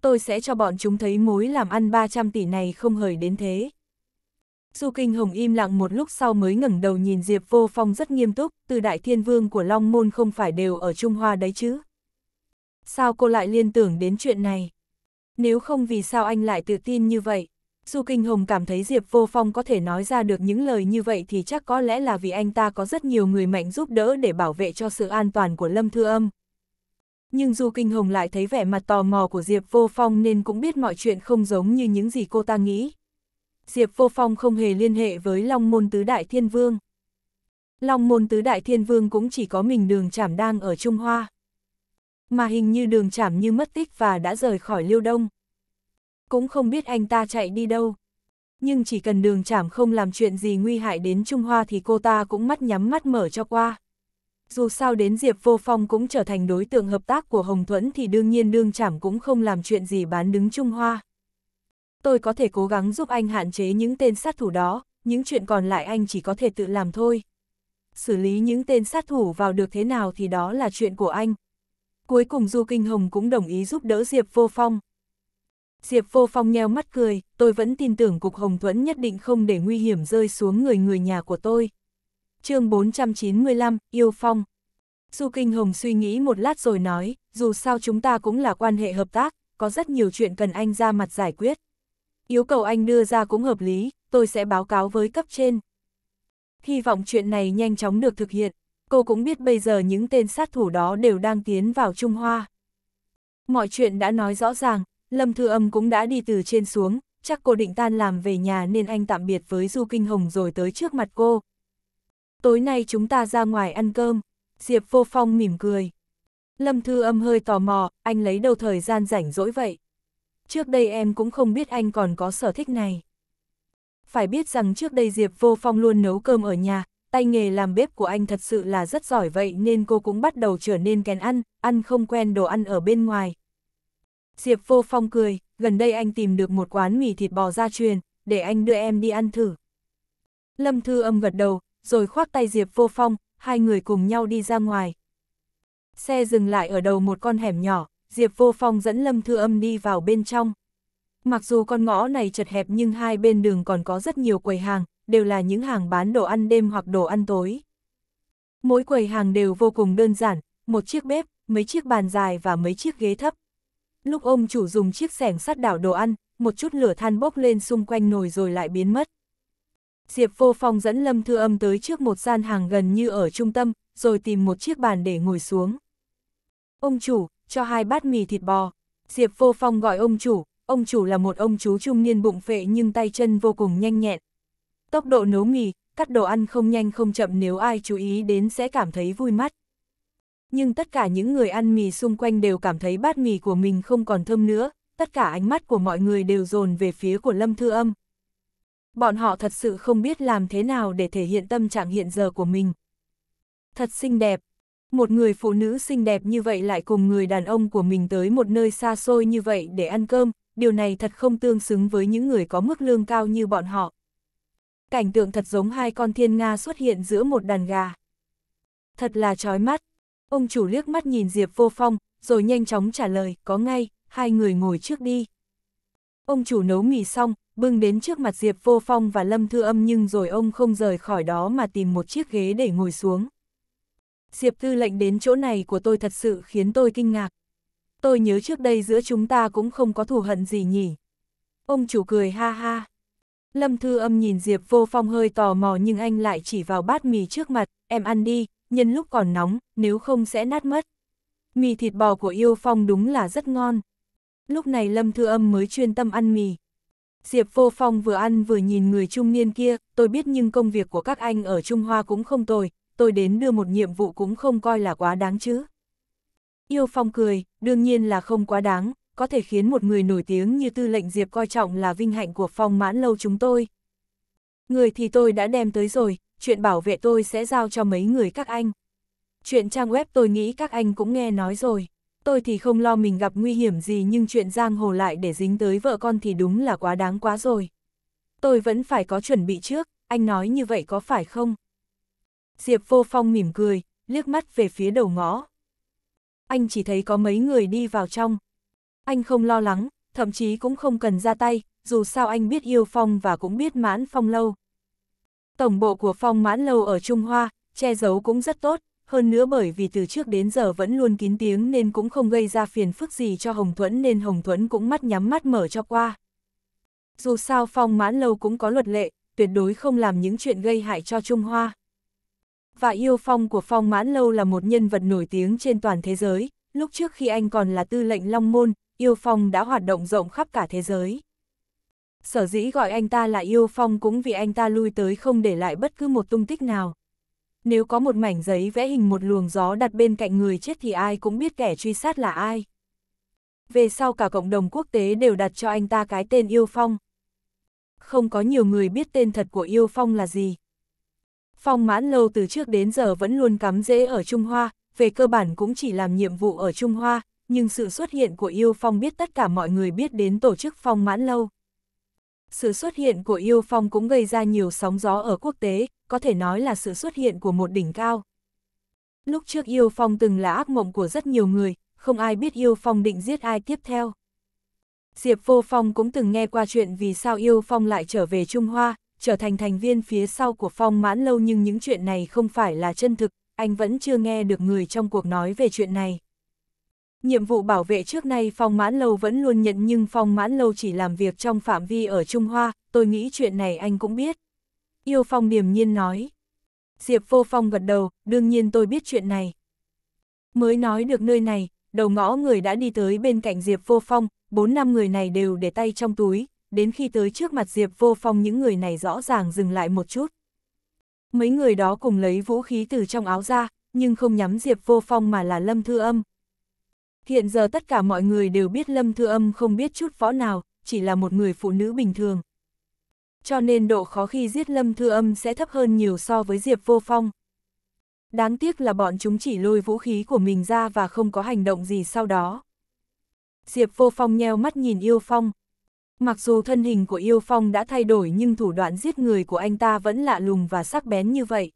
Tôi sẽ cho bọn chúng thấy mối làm ăn 300 tỷ này không hời đến thế. Du Kinh Hồng im lặng một lúc sau mới ngẩng đầu nhìn Diệp Vô Phong rất nghiêm túc, từ Đại Thiên Vương của Long Môn không phải đều ở Trung Hoa đấy chứ. Sao cô lại liên tưởng đến chuyện này? Nếu không vì sao anh lại tự tin như vậy? Du Kinh Hồng cảm thấy Diệp Vô Phong có thể nói ra được những lời như vậy thì chắc có lẽ là vì anh ta có rất nhiều người mạnh giúp đỡ để bảo vệ cho sự an toàn của Lâm Thư Âm. Nhưng Du Kinh Hồng lại thấy vẻ mặt tò mò của Diệp Vô Phong nên cũng biết mọi chuyện không giống như những gì cô ta nghĩ. Diệp Vô Phong không hề liên hệ với Long Môn Tứ Đại Thiên Vương. Long Môn Tứ Đại Thiên Vương cũng chỉ có mình đường chảm đang ở Trung Hoa mà hình như đường chảm như mất tích và đã rời khỏi liêu đông. Cũng không biết anh ta chạy đi đâu. Nhưng chỉ cần đường chảm không làm chuyện gì nguy hại đến Trung Hoa thì cô ta cũng mắt nhắm mắt mở cho qua. Dù sao đến Diệp Vô Phong cũng trở thành đối tượng hợp tác của Hồng Thuẫn thì đương nhiên đường chảm cũng không làm chuyện gì bán đứng Trung Hoa. Tôi có thể cố gắng giúp anh hạn chế những tên sát thủ đó, những chuyện còn lại anh chỉ có thể tự làm thôi. Xử lý những tên sát thủ vào được thế nào thì đó là chuyện của anh, Cuối cùng Du Kinh Hồng cũng đồng ý giúp đỡ Diệp Vô Phong. Diệp Vô Phong nheo mắt cười, tôi vẫn tin tưởng Cục Hồng Thuẫn nhất định không để nguy hiểm rơi xuống người người nhà của tôi. chương 495, Yêu Phong Du Kinh Hồng suy nghĩ một lát rồi nói, dù sao chúng ta cũng là quan hệ hợp tác, có rất nhiều chuyện cần anh ra mặt giải quyết. Yêu cầu anh đưa ra cũng hợp lý, tôi sẽ báo cáo với cấp trên. Hy vọng chuyện này nhanh chóng được thực hiện cô cũng biết bây giờ những tên sát thủ đó đều đang tiến vào Trung Hoa. Mọi chuyện đã nói rõ ràng, Lâm Thư Âm cũng đã đi từ trên xuống, chắc cô định tan làm về nhà nên anh tạm biệt với Du Kinh Hồng rồi tới trước mặt cô. Tối nay chúng ta ra ngoài ăn cơm, Diệp Vô Phong mỉm cười. Lâm Thư Âm hơi tò mò, anh lấy đâu thời gian rảnh rỗi vậy? Trước đây em cũng không biết anh còn có sở thích này. Phải biết rằng trước đây Diệp Vô Phong luôn nấu cơm ở nhà, tay nghề làm bếp của anh thật sự là rất giỏi vậy nên cô cũng bắt đầu trở nên kén ăn, ăn không quen đồ ăn ở bên ngoài. Diệp vô phong cười, gần đây anh tìm được một quán mì thịt bò gia truyền, để anh đưa em đi ăn thử. Lâm Thư âm gật đầu, rồi khoác tay Diệp vô phong, hai người cùng nhau đi ra ngoài. Xe dừng lại ở đầu một con hẻm nhỏ, Diệp vô phong dẫn Lâm Thư âm đi vào bên trong. Mặc dù con ngõ này chật hẹp nhưng hai bên đường còn có rất nhiều quầy hàng, đều là những hàng bán đồ ăn đêm hoặc đồ ăn tối. Mỗi quầy hàng đều vô cùng đơn giản, một chiếc bếp, mấy chiếc bàn dài và mấy chiếc ghế thấp. Lúc ông chủ dùng chiếc sẻng sắt đảo đồ ăn, một chút lửa than bốc lên xung quanh nồi rồi lại biến mất. Diệp vô phong dẫn Lâm Thư Âm tới trước một gian hàng gần như ở trung tâm, rồi tìm một chiếc bàn để ngồi xuống. Ông chủ, cho hai bát mì thịt bò. Diệp vô phong gọi ông chủ, ông chủ là một ông chú trung niên bụng phệ nhưng tay chân vô cùng nhanh nhẹn tốc độ nấu mì, cắt đồ ăn không nhanh không chậm nếu ai chú ý đến sẽ cảm thấy vui mắt. Nhưng tất cả những người ăn mì xung quanh đều cảm thấy bát mì của mình không còn thơm nữa, tất cả ánh mắt của mọi người đều dồn về phía của Lâm Thư Âm. Bọn họ thật sự không biết làm thế nào để thể hiện tâm trạng hiện giờ của mình. Thật xinh đẹp, một người phụ nữ xinh đẹp như vậy lại cùng người đàn ông của mình tới một nơi xa xôi như vậy để ăn cơm, điều này thật không tương xứng với những người có mức lương cao như bọn họ cảnh tượng thật giống hai con thiên Nga xuất hiện giữa một đàn gà. Thật là chói mắt. Ông chủ liếc mắt nhìn Diệp Vô Phong, rồi nhanh chóng trả lời, có ngay, hai người ngồi trước đi. Ông chủ nấu mì xong, bưng đến trước mặt Diệp Vô Phong và Lâm Thư Âm nhưng rồi ông không rời khỏi đó mà tìm một chiếc ghế để ngồi xuống. Diệp Tư lệnh đến chỗ này của tôi thật sự khiến tôi kinh ngạc. Tôi nhớ trước đây giữa chúng ta cũng không có thù hận gì nhỉ. Ông chủ cười ha ha. Lâm Thư Âm nhìn Diệp Vô Phong hơi tò mò nhưng anh lại chỉ vào bát mì trước mặt, em ăn đi, nhân lúc còn nóng, nếu không sẽ nát mất. Mì thịt bò của Yêu Phong đúng là rất ngon. Lúc này Lâm Thư Âm mới chuyên tâm ăn mì. Diệp Vô Phong vừa ăn vừa nhìn người trung niên kia, tôi biết nhưng công việc của các anh ở Trung Hoa cũng không tồi, tôi đến đưa một nhiệm vụ cũng không coi là quá đáng chứ. Yêu Phong cười, đương nhiên là không quá đáng, có thể khiến một người nổi tiếng như tư lệnh Diệp coi trọng là vinh hạnh của phong mãn lâu chúng tôi. Người thì tôi đã đem tới rồi, chuyện bảo vệ tôi sẽ giao cho mấy người các anh. Chuyện trang web tôi nghĩ các anh cũng nghe nói rồi. Tôi thì không lo mình gặp nguy hiểm gì nhưng chuyện giang hồ lại để dính tới vợ con thì đúng là quá đáng quá rồi. Tôi vẫn phải có chuẩn bị trước, anh nói như vậy có phải không? Diệp vô phong mỉm cười, liếc mắt về phía đầu ngõ. Anh chỉ thấy có mấy người đi vào trong, anh không lo lắng, thậm chí cũng không cần ra tay, dù sao anh biết yêu Phong và cũng biết mãn Phong lâu. Tổng bộ của Phong mãn lâu ở Trung Hoa, che giấu cũng rất tốt, hơn nữa bởi vì từ trước đến giờ vẫn luôn kín tiếng nên cũng không gây ra phiền phức gì cho Hồng Thuẫn nên Hồng Thuẫn cũng mắt nhắm mắt mở cho qua. Dù sao Phong mãn lâu cũng có luật lệ, tuyệt đối không làm những chuyện gây hại cho Trung Hoa. Và yêu Phong của Phong mãn lâu là một nhân vật nổi tiếng trên toàn thế giới, lúc trước khi anh còn là tư lệnh Long Môn, Yêu Phong đã hoạt động rộng khắp cả thế giới. Sở dĩ gọi anh ta là Yêu Phong cũng vì anh ta lui tới không để lại bất cứ một tung tích nào. Nếu có một mảnh giấy vẽ hình một luồng gió đặt bên cạnh người chết thì ai cũng biết kẻ truy sát là ai. Về sau cả cộng đồng quốc tế đều đặt cho anh ta cái tên Yêu Phong. Không có nhiều người biết tên thật của Yêu Phong là gì. Phong mãn lâu từ trước đến giờ vẫn luôn cắm rễ ở Trung Hoa, về cơ bản cũng chỉ làm nhiệm vụ ở Trung Hoa, nhưng sự xuất hiện của Yêu Phong biết tất cả mọi người biết đến tổ chức Phong Mãn Lâu. Sự xuất hiện của Yêu Phong cũng gây ra nhiều sóng gió ở quốc tế, có thể nói là sự xuất hiện của một đỉnh cao. Lúc trước Yêu Phong từng là ác mộng của rất nhiều người, không ai biết Yêu Phong định giết ai tiếp theo. Diệp Vô Phong cũng từng nghe qua chuyện vì sao Yêu Phong lại trở về Trung Hoa, trở thành thành viên phía sau của Phong Mãn Lâu nhưng những chuyện này không phải là chân thực, anh vẫn chưa nghe được người trong cuộc nói về chuyện này. Nhiệm vụ bảo vệ trước nay Phong Mãn Lâu vẫn luôn nhận nhưng Phong Mãn Lâu chỉ làm việc trong phạm vi ở Trung Hoa, tôi nghĩ chuyện này anh cũng biết. Yêu Phong điềm nhiên nói. Diệp Vô Phong gật đầu, đương nhiên tôi biết chuyện này. Mới nói được nơi này, đầu ngõ người đã đi tới bên cạnh Diệp Vô Phong, bốn năm người này đều để tay trong túi, đến khi tới trước mặt Diệp Vô Phong những người này rõ ràng dừng lại một chút. Mấy người đó cùng lấy vũ khí từ trong áo ra, nhưng không nhắm Diệp Vô Phong mà là Lâm Thư Âm, Hiện giờ tất cả mọi người đều biết Lâm Thư Âm không biết chút võ nào, chỉ là một người phụ nữ bình thường. Cho nên độ khó khi giết Lâm Thư Âm sẽ thấp hơn nhiều so với Diệp Vô Phong. Đáng tiếc là bọn chúng chỉ lôi vũ khí của mình ra và không có hành động gì sau đó. Diệp Vô Phong nheo mắt nhìn Yêu Phong. Mặc dù thân hình của Yêu Phong đã thay đổi nhưng thủ đoạn giết người của anh ta vẫn lạ lùng và sắc bén như vậy.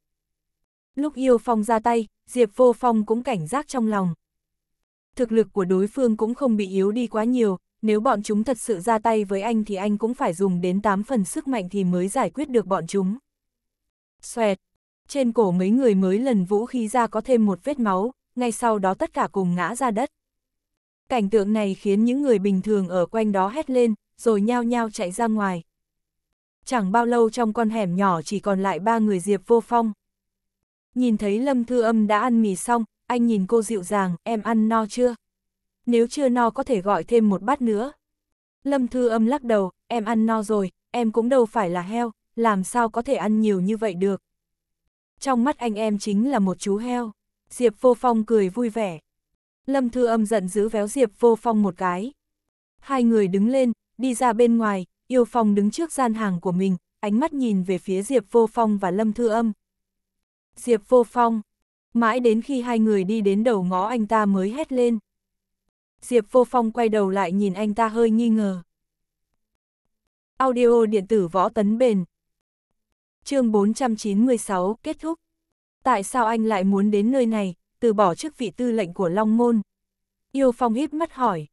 Lúc Yêu Phong ra tay, Diệp Vô Phong cũng cảnh giác trong lòng thực lực của đối phương cũng không bị yếu đi quá nhiều, nếu bọn chúng thật sự ra tay với anh thì anh cũng phải dùng đến 8 phần sức mạnh thì mới giải quyết được bọn chúng. Xoẹt! Trên cổ mấy người mới lần vũ khí ra có thêm một vết máu, ngay sau đó tất cả cùng ngã ra đất. Cảnh tượng này khiến những người bình thường ở quanh đó hét lên, rồi nhao nhao chạy ra ngoài. Chẳng bao lâu trong con hẻm nhỏ chỉ còn lại ba người Diệp Vô Phong. Nhìn thấy Lâm Thư Âm đã ăn mì xong, anh nhìn cô dịu dàng, em ăn no chưa? Nếu chưa no có thể gọi thêm một bát nữa. Lâm Thư Âm lắc đầu, em ăn no rồi, em cũng đâu phải là heo, làm sao có thể ăn nhiều như vậy được. Trong mắt anh em chính là một chú heo. Diệp Vô Phong cười vui vẻ. Lâm Thư Âm giận dữ véo Diệp Vô Phong một cái. Hai người đứng lên, đi ra bên ngoài, Yêu Phong đứng trước gian hàng của mình, ánh mắt nhìn về phía Diệp Vô Phong và Lâm Thư Âm. Diệp Vô Phong, Mãi đến khi hai người đi đến đầu ngõ anh ta mới hét lên. Diệp Vô Phong quay đầu lại nhìn anh ta hơi nghi ngờ. Audio điện tử võ tấn bền. Chương 496 kết thúc. Tại sao anh lại muốn đến nơi này, từ bỏ chức vị tư lệnh của Long Môn? Yêu Phong hít mắt hỏi.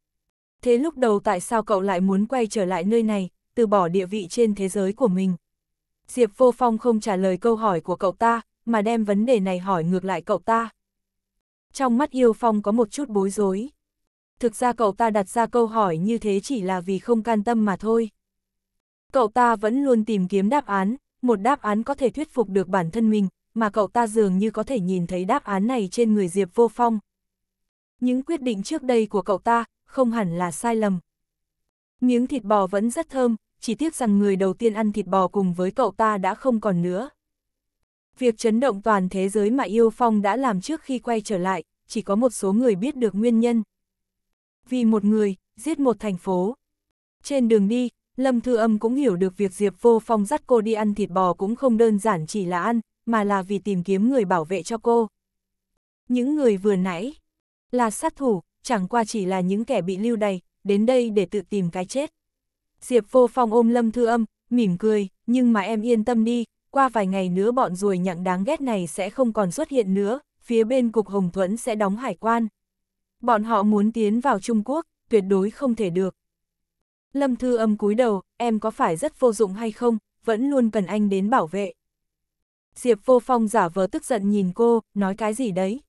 Thế lúc đầu tại sao cậu lại muốn quay trở lại nơi này, từ bỏ địa vị trên thế giới của mình? Diệp Vô Phong không trả lời câu hỏi của cậu ta, mà đem vấn đề này hỏi ngược lại cậu ta. Trong mắt Yêu Phong có một chút bối rối. Thực ra cậu ta đặt ra câu hỏi như thế chỉ là vì không can tâm mà thôi. Cậu ta vẫn luôn tìm kiếm đáp án, một đáp án có thể thuyết phục được bản thân mình, mà cậu ta dường như có thể nhìn thấy đáp án này trên người Diệp Vô Phong. Những quyết định trước đây của cậu ta không hẳn là sai lầm. Miếng thịt bò vẫn rất thơm, chỉ tiếc rằng người đầu tiên ăn thịt bò cùng với cậu ta đã không còn nữa. Việc chấn động toàn thế giới mà Yêu Phong đã làm trước khi quay trở lại, chỉ có một số người biết được nguyên nhân. Vì một người, giết một thành phố. Trên đường đi, Lâm Thư Âm cũng hiểu được việc Diệp Vô Phong dắt cô đi ăn thịt bò cũng không đơn giản chỉ là ăn, mà là vì tìm kiếm người bảo vệ cho cô. Những người vừa nãy là sát thủ, chẳng qua chỉ là những kẻ bị lưu đày, đến đây để tự tìm cái chết. Diệp Vô Phong ôm Lâm Thư Âm, mỉm cười, nhưng mà em yên tâm đi, qua vài ngày nữa bọn ruồi nhặng đáng ghét này sẽ không còn xuất hiện nữa, phía bên cục Hồng Thuẫn sẽ đóng hải quan. Bọn họ muốn tiến vào Trung Quốc, tuyệt đối không thể được. Lâm Thư Âm cúi đầu, em có phải rất vô dụng hay không, vẫn luôn cần anh đến bảo vệ. Diệp Vô Phong giả vờ tức giận nhìn cô, nói cái gì đấy?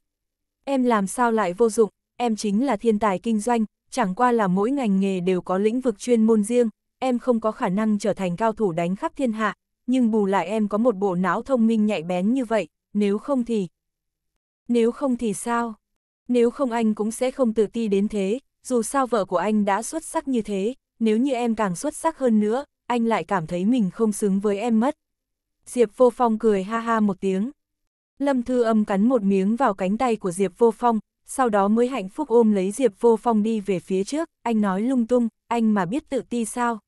Em làm sao lại vô dụng, em chính là thiên tài kinh doanh, chẳng qua là mỗi ngành nghề đều có lĩnh vực chuyên môn riêng, em không có khả năng trở thành cao thủ đánh khắp thiên hạ, nhưng bù lại em có một bộ não thông minh nhạy bén như vậy, nếu không thì... Nếu không thì sao? Nếu không anh cũng sẽ không tự ti đến thế, dù sao vợ của anh đã xuất sắc như thế, nếu như em càng xuất sắc hơn nữa, anh lại cảm thấy mình không xứng với em mất. Diệp Vô Phong cười ha ha một tiếng. Lâm Thư Âm cắn một miếng vào cánh tay của Diệp Vô Phong, sau đó mới hạnh phúc ôm lấy Diệp Vô Phong đi về phía trước, anh nói lung tung, anh mà biết tự ti sao?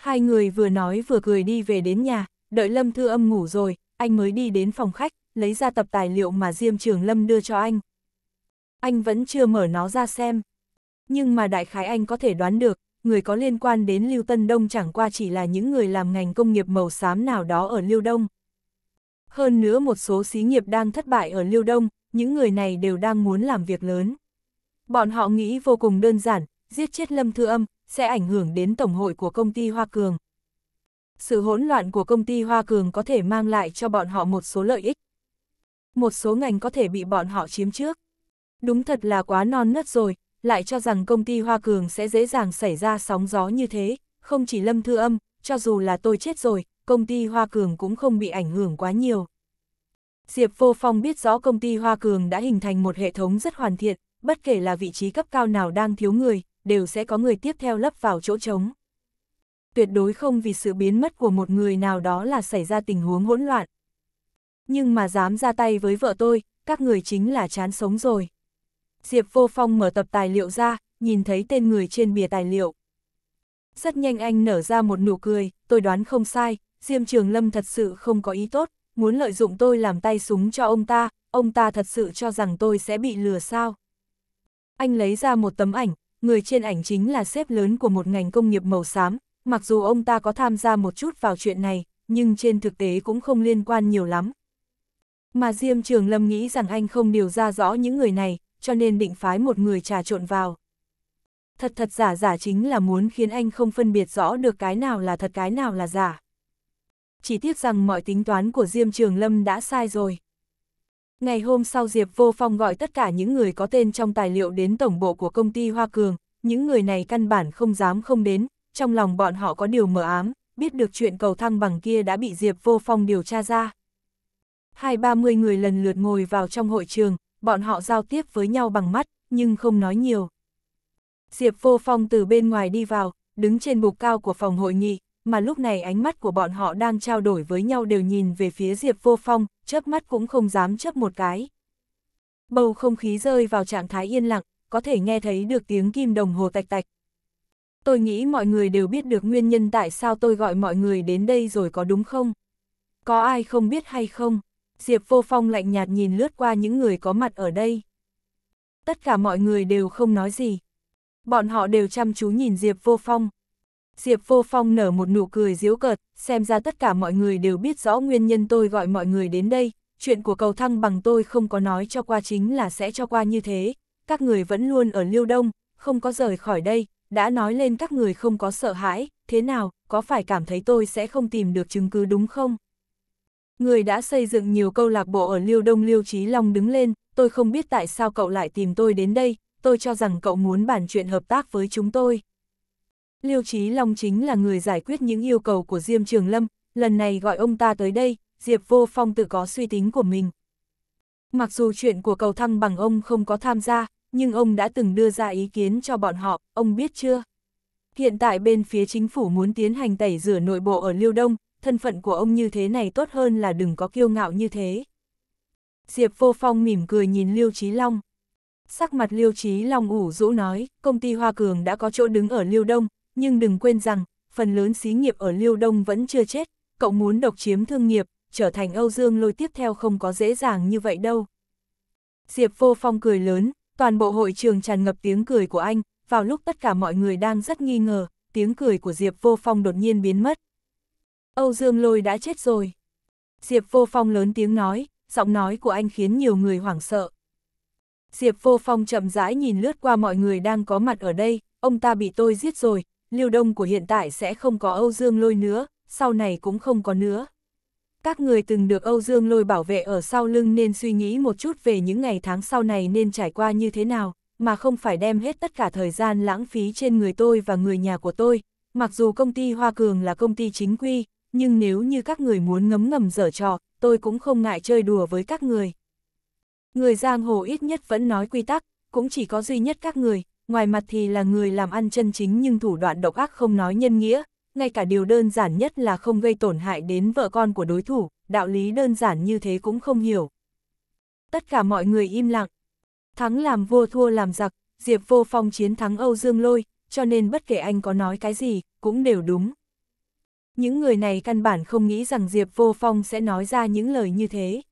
Hai người vừa nói vừa cười đi về đến nhà, đợi Lâm Thư Âm ngủ rồi, anh mới đi đến phòng khách, lấy ra tập tài liệu mà Diêm Trường Lâm đưa cho anh. Anh vẫn chưa mở nó ra xem. Nhưng mà đại khái anh có thể đoán được, người có liên quan đến Lưu Tân Đông chẳng qua chỉ là những người làm ngành công nghiệp màu xám nào đó ở Lưu Đông. Hơn nữa một số xí nghiệp đang thất bại ở Lưu Đông, những người này đều đang muốn làm việc lớn. Bọn họ nghĩ vô cùng đơn giản, giết chết Lâm Thư Âm, sẽ ảnh hưởng đến tổng hội của công ty Hoa Cường. Sự hỗn loạn của công ty Hoa Cường có thể mang lại cho bọn họ một số lợi ích. Một số ngành có thể bị bọn họ chiếm trước. Đúng thật là quá non nớt rồi, lại cho rằng công ty Hoa Cường sẽ dễ dàng xảy ra sóng gió như thế, không chỉ Lâm Thư Âm, cho dù là tôi chết rồi, công ty Hoa Cường cũng không bị ảnh hưởng quá nhiều. Diệp Vô Phong biết rõ công ty Hoa Cường đã hình thành một hệ thống rất hoàn thiện, bất kể là vị trí cấp cao nào đang thiếu người, đều sẽ có người tiếp theo lấp vào chỗ trống. Tuyệt đối không vì sự biến mất của một người nào đó là xảy ra tình huống hỗn loạn. Nhưng mà dám ra tay với vợ tôi, các người chính là chán sống rồi. Diệp Vô Phong mở tập tài liệu ra, nhìn thấy tên người trên bìa tài liệu. Rất nhanh anh nở ra một nụ cười, tôi đoán không sai, Diêm Trường Lâm thật sự không có ý tốt, muốn lợi dụng tôi làm tay súng cho ông ta, ông ta thật sự cho rằng tôi sẽ bị lừa sao. Anh lấy ra một tấm ảnh, người trên ảnh chính là sếp lớn của một ngành công nghiệp màu xám, mặc dù ông ta có tham gia một chút vào chuyện này, nhưng trên thực tế cũng không liên quan nhiều lắm. Mà Diêm Trường Lâm nghĩ rằng anh không điều ra rõ những người này, cho nên định phái một người trà trộn vào. Thật thật giả giả chính là muốn khiến anh không phân biệt rõ được cái nào là thật cái nào là giả. Chỉ tiếc rằng mọi tính toán của Diêm Trường Lâm đã sai rồi. Ngày hôm sau Diệp Vô Phong gọi tất cả những người có tên trong tài liệu đến tổng bộ của công ty Hoa Cường, những người này căn bản không dám không đến, trong lòng bọn họ có điều mờ ám, biết được chuyện cầu thăng bằng kia đã bị Diệp Vô Phong điều tra ra. Hai ba mươi người lần lượt ngồi vào trong hội trường, bọn họ giao tiếp với nhau bằng mắt, nhưng không nói nhiều. Diệp Vô Phong từ bên ngoài đi vào, đứng trên bục cao của phòng hội nghị, mà lúc này ánh mắt của bọn họ đang trao đổi với nhau đều nhìn về phía Diệp Vô Phong, chớp mắt cũng không dám chớp một cái. Bầu không khí rơi vào trạng thái yên lặng, có thể nghe thấy được tiếng kim đồng hồ tạch tạch. Tôi nghĩ mọi người đều biết được nguyên nhân tại sao tôi gọi mọi người đến đây rồi có đúng không? Có ai không biết hay không? Diệp Vô Phong lạnh nhạt nhìn lướt qua những người có mặt ở đây. Tất cả mọi người đều không nói gì. Bọn họ đều chăm chú nhìn Diệp Vô Phong, Diệp Vô Phong nở một nụ cười diếu cợt, xem ra tất cả mọi người đều biết rõ nguyên nhân tôi gọi mọi người đến đây, chuyện của cầu thăng bằng tôi không có nói cho qua chính là sẽ cho qua như thế, các người vẫn luôn ở Liêu Đông, không có rời khỏi đây, đã nói lên các người không có sợ hãi, thế nào, có phải cảm thấy tôi sẽ không tìm được chứng cứ đúng không? Người đã xây dựng nhiều câu lạc bộ ở Liêu Đông Liêu Chí Long đứng lên, tôi không biết tại sao cậu lại tìm tôi đến đây, tôi cho rằng cậu muốn bàn chuyện hợp tác với chúng tôi. Liêu Chí Long chính là người giải quyết những yêu cầu của Diêm Trường Lâm, lần này gọi ông ta tới đây, Diệp Vô Phong tự có suy tính của mình. Mặc dù chuyện của cầu thăng bằng ông không có tham gia, nhưng ông đã từng đưa ra ý kiến cho bọn họ, ông biết chưa? Hiện tại bên phía chính phủ muốn tiến hành tẩy rửa nội bộ ở Liêu Đông, thân phận của ông như thế này tốt hơn là đừng có kiêu ngạo như thế. Diệp Vô Phong mỉm cười nhìn Liêu Chí Long. Sắc mặt Liêu Chí Long ủ rũ nói, công ty Hoa Cường đã có chỗ đứng ở Liêu Đông, nhưng đừng quên rằng, phần lớn xí nghiệp ở Liêu Đông vẫn chưa chết, cậu muốn độc chiếm thương nghiệp, trở thành Âu Dương lôi tiếp theo không có dễ dàng như vậy đâu. Diệp Vô Phong cười lớn, toàn bộ hội trường tràn ngập tiếng cười của anh, vào lúc tất cả mọi người đang rất nghi ngờ, tiếng cười của Diệp Vô Phong đột nhiên biến mất. Âu Dương lôi đã chết rồi. Diệp Vô Phong lớn tiếng nói, giọng nói của anh khiến nhiều người hoảng sợ. Diệp Vô Phong chậm rãi nhìn lướt qua mọi người đang có mặt ở đây, ông ta bị tôi giết rồi, liêu đông của hiện tại sẽ không có Âu Dương lôi nữa, sau này cũng không có nữa. Các người từng được Âu Dương lôi bảo vệ ở sau lưng nên suy nghĩ một chút về những ngày tháng sau này nên trải qua như thế nào, mà không phải đem hết tất cả thời gian lãng phí trên người tôi và người nhà của tôi. Mặc dù công ty Hoa Cường là công ty chính quy, nhưng nếu như các người muốn ngấm ngầm dở trò, tôi cũng không ngại chơi đùa với các người. Người giang hồ ít nhất vẫn nói quy tắc, cũng chỉ có duy nhất các người, ngoài mặt thì là người làm ăn chân chính nhưng thủ đoạn độc ác không nói nhân nghĩa, ngay cả điều đơn giản nhất là không gây tổn hại đến vợ con của đối thủ, đạo lý đơn giản như thế cũng không hiểu. Tất cả mọi người im lặng. Thắng làm vua thua làm giặc, Diệp Vô Phong chiến thắng Âu Dương Lôi, cho nên bất kể anh có nói cái gì, cũng đều đúng. Những người này căn bản không nghĩ rằng Diệp Vô Phong sẽ nói ra những lời như thế.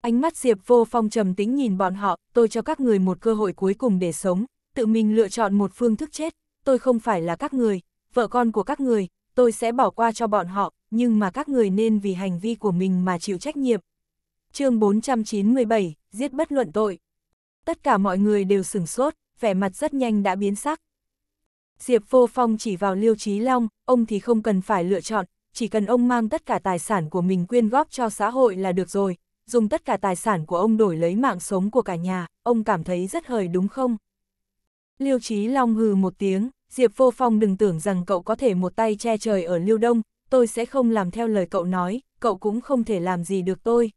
Ánh mắt Diệp Vô Phong trầm tính nhìn bọn họ, tôi cho các người một cơ hội cuối cùng để sống, tự mình lựa chọn một phương thức chết, tôi không phải là các người, vợ con của các người, tôi sẽ bỏ qua cho bọn họ, nhưng mà các người nên vì hành vi của mình mà chịu trách nhiệm. chương 497, giết bất luận tội. Tất cả mọi người đều sửng sốt, vẻ mặt rất nhanh đã biến sắc. Diệp Vô Phong chỉ vào Liêu Trí Long, ông thì không cần phải lựa chọn, chỉ cần ông mang tất cả tài sản của mình quyên góp cho xã hội là được rồi, dùng tất cả tài sản của ông đổi lấy mạng sống của cả nhà, ông cảm thấy rất hời đúng không? Liêu Chí Long hừ một tiếng, Diệp Vô Phong đừng tưởng rằng cậu có thể một tay che trời ở Liêu Đông, tôi sẽ không làm theo lời cậu nói, cậu cũng không thể làm gì được tôi.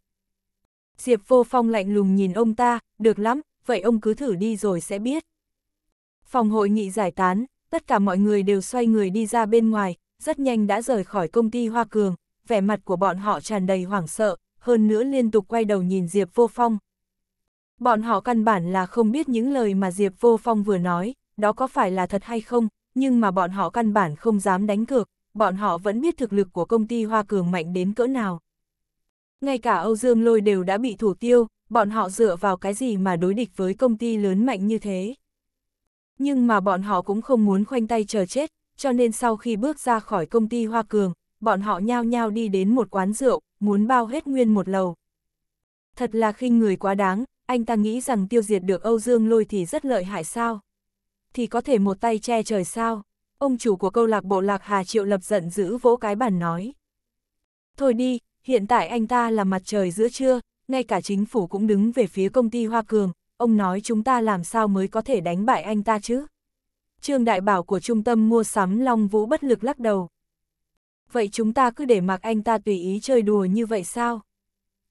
Diệp Vô Phong lạnh lùng nhìn ông ta, được lắm, vậy ông cứ thử đi rồi sẽ biết. Phòng hội nghị giải tán, tất cả mọi người đều xoay người đi ra bên ngoài, rất nhanh đã rời khỏi công ty Hoa Cường, vẻ mặt của bọn họ tràn đầy hoảng sợ, hơn nữa liên tục quay đầu nhìn Diệp Vô Phong, Bọn họ căn bản là không biết những lời mà Diệp Vô Phong vừa nói, đó có phải là thật hay không, nhưng mà bọn họ căn bản không dám đánh cược, bọn họ vẫn biết thực lực của công ty Hoa Cường mạnh đến cỡ nào. Ngay cả Âu Dương Lôi đều đã bị thủ tiêu, bọn họ dựa vào cái gì mà đối địch với công ty lớn mạnh như thế. Nhưng mà bọn họ cũng không muốn khoanh tay chờ chết, cho nên sau khi bước ra khỏi công ty Hoa Cường, bọn họ nhao nhao đi đến một quán rượu, muốn bao hết nguyên một lầu. Thật là khinh người quá đáng, anh ta nghĩ rằng tiêu diệt được Âu Dương lôi thì rất lợi hại sao? Thì có thể một tay che trời sao? Ông chủ của câu lạc bộ Lạc Hà Triệu Lập giận dữ vỗ cái bàn nói. Thôi đi, hiện tại anh ta là mặt trời giữa trưa, ngay cả chính phủ cũng đứng về phía công ty Hoa Cường, ông nói chúng ta làm sao mới có thể đánh bại anh ta chứ? Trương đại bảo của trung tâm mua sắm Long Vũ bất lực lắc đầu. Vậy chúng ta cứ để mặc anh ta tùy ý chơi đùa như vậy sao?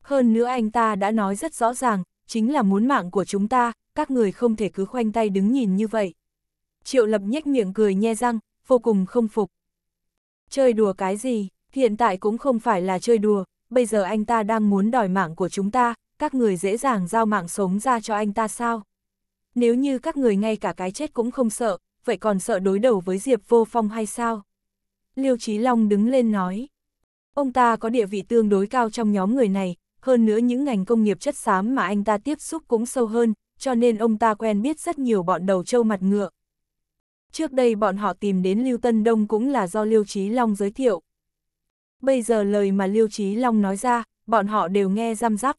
Hơn nữa anh ta đã nói rất rõ ràng, chính là muốn mạng của chúng ta, các người không thể cứ khoanh tay đứng nhìn như vậy. Triệu lập nhếch miệng cười nhe răng, vô cùng không phục. Chơi đùa cái gì, hiện tại cũng không phải là chơi đùa, bây giờ anh ta đang muốn đòi mạng của chúng ta, các người dễ dàng giao mạng sống ra cho anh ta sao? Nếu như các người ngay cả cái chết cũng không sợ, vậy còn sợ đối đầu với Diệp Vô Phong hay sao? Liêu Chí Long đứng lên nói. Ông ta có địa vị tương đối cao trong nhóm người này, hơn nữa những ngành công nghiệp chất xám mà anh ta tiếp xúc cũng sâu hơn, cho nên ông ta quen biết rất nhiều bọn đầu trâu mặt ngựa. Trước đây bọn họ tìm đến Lưu Tân Đông cũng là do Lưu Trí Long giới thiệu. Bây giờ lời mà Lưu Trí Long nói ra, bọn họ đều nghe răm rắp.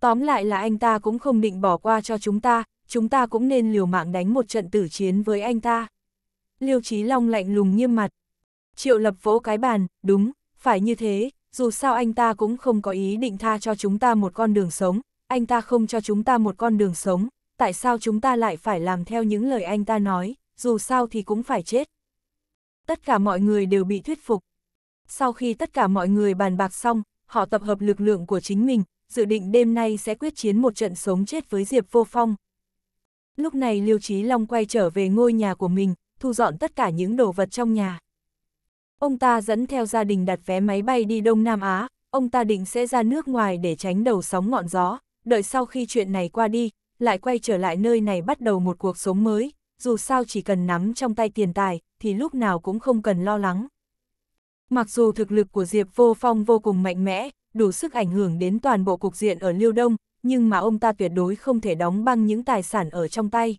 Tóm lại là anh ta cũng không định bỏ qua cho chúng ta, chúng ta cũng nên liều mạng đánh một trận tử chiến với anh ta. Liêu Chí Long lạnh lùng nghiêm mặt. Triệu Lập vỗ cái bàn, đúng, phải như thế, dù sao anh ta cũng không có ý định tha cho chúng ta một con đường sống, anh ta không cho chúng ta một con đường sống, tại sao chúng ta lại phải làm theo những lời anh ta nói, dù sao thì cũng phải chết. Tất cả mọi người đều bị thuyết phục. Sau khi tất cả mọi người bàn bạc xong, họ tập hợp lực lượng của chính mình, dự định đêm nay sẽ quyết chiến một trận sống chết với Diệp Vô Phong. Lúc này Liêu Chí Long quay trở về ngôi nhà của mình, thu dọn tất cả những đồ vật trong nhà. Ông ta dẫn theo gia đình đặt vé máy bay đi Đông Nam Á, ông ta định sẽ ra nước ngoài để tránh đầu sóng ngọn gió, đợi sau khi chuyện này qua đi, lại quay trở lại nơi này bắt đầu một cuộc sống mới, dù sao chỉ cần nắm trong tay tiền tài, thì lúc nào cũng không cần lo lắng. Mặc dù thực lực của Diệp Vô Phong vô cùng mạnh mẽ, đủ sức ảnh hưởng đến toàn bộ cục diện ở Liêu Đông, nhưng mà ông ta tuyệt đối không thể đóng băng những tài sản ở trong tay.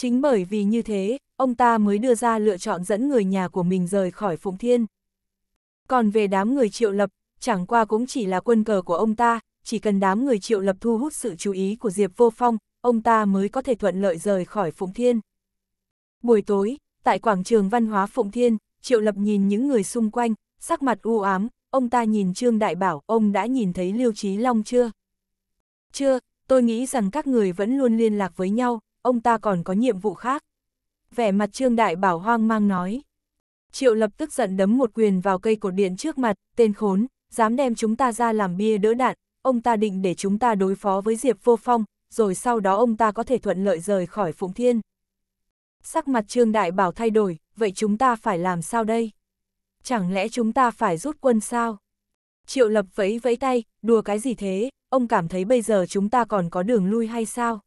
Chính bởi vì như thế, ông ta mới đưa ra lựa chọn dẫn người nhà của mình rời khỏi Phụng Thiên. Còn về đám người triệu lập, chẳng qua cũng chỉ là quân cờ của ông ta, chỉ cần đám người triệu lập thu hút sự chú ý của Diệp Vô Phong, ông ta mới có thể thuận lợi rời khỏi Phụng Thiên. Buổi tối, tại quảng trường văn hóa Phụng Thiên, triệu lập nhìn những người xung quanh, sắc mặt u ám, ông ta nhìn Trương Đại Bảo, ông đã nhìn thấy Liêu Chí Long chưa? Chưa, tôi nghĩ rằng các người vẫn luôn liên lạc với nhau, ông ta còn có nhiệm vụ khác. Vẻ mặt Trương Đại Bảo hoang mang nói. Triệu lập tức giận đấm một quyền vào cây cột điện trước mặt, tên khốn, dám đem chúng ta ra làm bia đỡ đạn, ông ta định để chúng ta đối phó với Diệp Vô Phong, rồi sau đó ông ta có thể thuận lợi rời khỏi Phụng Thiên. Sắc mặt Trương Đại Bảo thay đổi, vậy chúng ta phải làm sao đây? Chẳng lẽ chúng ta phải rút quân sao? Triệu lập vẫy vẫy tay, đùa cái gì thế, ông cảm thấy bây giờ chúng ta còn có đường lui hay sao?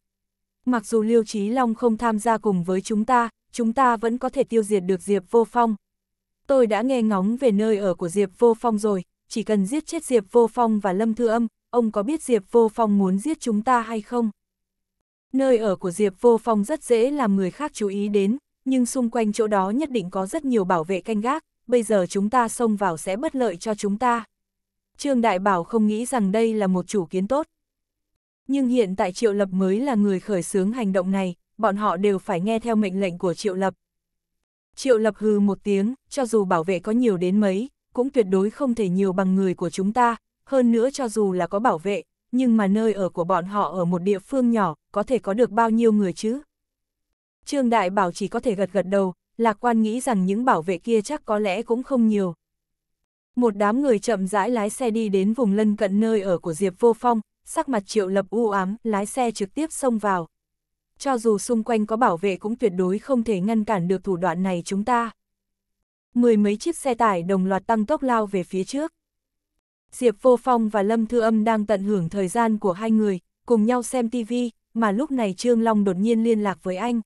mặc dù Liêu Chí Long không tham gia cùng với chúng ta, chúng ta vẫn có thể tiêu diệt được Diệp Vô Phong. Tôi đã nghe ngóng về nơi ở của Diệp Vô Phong rồi, chỉ cần giết chết Diệp Vô Phong và Lâm Thư Âm, ông có biết Diệp Vô Phong muốn giết chúng ta hay không? Nơi ở của Diệp Vô Phong rất dễ làm người khác chú ý đến, nhưng xung quanh chỗ đó nhất định có rất nhiều bảo vệ canh gác, bây giờ chúng ta xông vào sẽ bất lợi cho chúng ta. Trương Đại Bảo không nghĩ rằng đây là một chủ kiến tốt, nhưng hiện tại Triệu Lập mới là người khởi xướng hành động này, bọn họ đều phải nghe theo mệnh lệnh của Triệu Lập. Triệu Lập hừ một tiếng, cho dù bảo vệ có nhiều đến mấy, cũng tuyệt đối không thể nhiều bằng người của chúng ta, hơn nữa cho dù là có bảo vệ, nhưng mà nơi ở của bọn họ ở một địa phương nhỏ, có thể có được bao nhiêu người chứ? Trương Đại Bảo chỉ có thể gật gật đầu, lạc quan nghĩ rằng những bảo vệ kia chắc có lẽ cũng không nhiều. Một đám người chậm rãi lái xe đi đến vùng lân cận nơi ở của Diệp Vô Phong, sắc mặt triệu lập u ám, lái xe trực tiếp xông vào. Cho dù xung quanh có bảo vệ cũng tuyệt đối không thể ngăn cản được thủ đoạn này chúng ta. Mười mấy chiếc xe tải đồng loạt tăng tốc lao về phía trước. Diệp Vô Phong và Lâm Thư Âm đang tận hưởng thời gian của hai người, cùng nhau xem TV, mà lúc này Trương Long đột nhiên liên lạc với anh.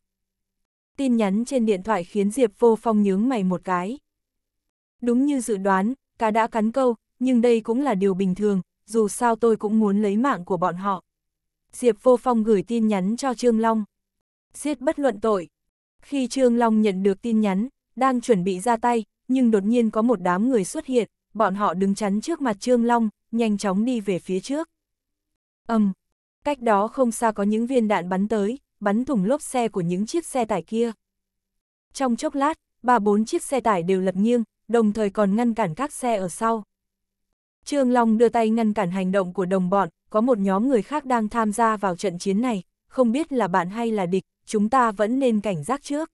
Tin nhắn trên điện thoại khiến Diệp Vô Phong nhướng mày một cái. Đúng như dự đoán, cá đã cắn câu, nhưng đây cũng là điều bình thường, dù sao tôi cũng muốn lấy mạng của bọn họ. Diệp Vô Phong gửi tin nhắn cho Trương Long. Giết bất luận tội. Khi Trương Long nhận được tin nhắn, đang chuẩn bị ra tay, nhưng đột nhiên có một đám người xuất hiện, bọn họ đứng chắn trước mặt Trương Long, nhanh chóng đi về phía trước. âm um, cách đó không xa có những viên đạn bắn tới, bắn thủng lốp xe của những chiếc xe tải kia. Trong chốc lát, ba bốn chiếc xe tải đều lật nghiêng, đồng thời còn ngăn cản các xe ở sau. Trương Long đưa tay ngăn cản hành động của đồng bọn, có một nhóm người khác đang tham gia vào trận chiến này, không biết là bạn hay là địch, chúng ta vẫn nên cảnh giác trước.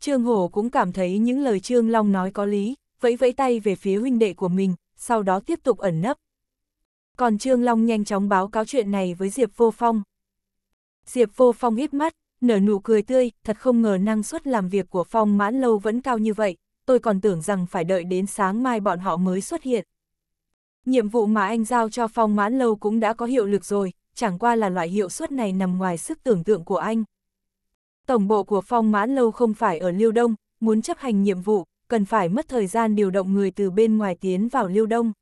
Trương Hổ cũng cảm thấy những lời Trương Long nói có lý, vẫy vẫy tay về phía huynh đệ của mình, sau đó tiếp tục ẩn nấp. Còn Trương Long nhanh chóng báo cáo chuyện này với Diệp Vô Phong. Diệp Vô Phong hít mắt, nở nụ cười tươi, thật không ngờ năng suất làm việc của Phong mãn lâu vẫn cao như vậy, tôi còn tưởng rằng phải đợi đến sáng mai bọn họ mới xuất hiện. Nhiệm vụ mà anh giao cho phong mãn lâu cũng đã có hiệu lực rồi, chẳng qua là loại hiệu suất này nằm ngoài sức tưởng tượng của anh. Tổng bộ của phong mãn lâu không phải ở Liêu Đông, muốn chấp hành nhiệm vụ, cần phải mất thời gian điều động người từ bên ngoài tiến vào Liêu Đông.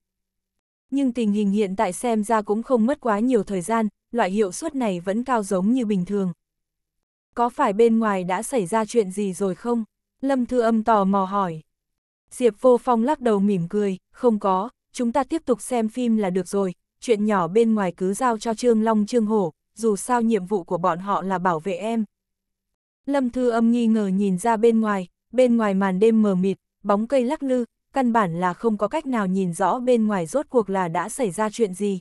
Nhưng tình hình hiện tại xem ra cũng không mất quá nhiều thời gian, loại hiệu suất này vẫn cao giống như bình thường. Có phải bên ngoài đã xảy ra chuyện gì rồi không? Lâm Thư Âm tò mò hỏi. Diệp Vô Phong lắc đầu mỉm cười, không có, chúng ta tiếp tục xem phim là được rồi, chuyện nhỏ bên ngoài cứ giao cho Trương Long Trương Hổ, dù sao nhiệm vụ của bọn họ là bảo vệ em. Lâm Thư Âm nghi ngờ nhìn ra bên ngoài, bên ngoài màn đêm mờ mịt, bóng cây lắc lư, căn bản là không có cách nào nhìn rõ bên ngoài rốt cuộc là đã xảy ra chuyện gì.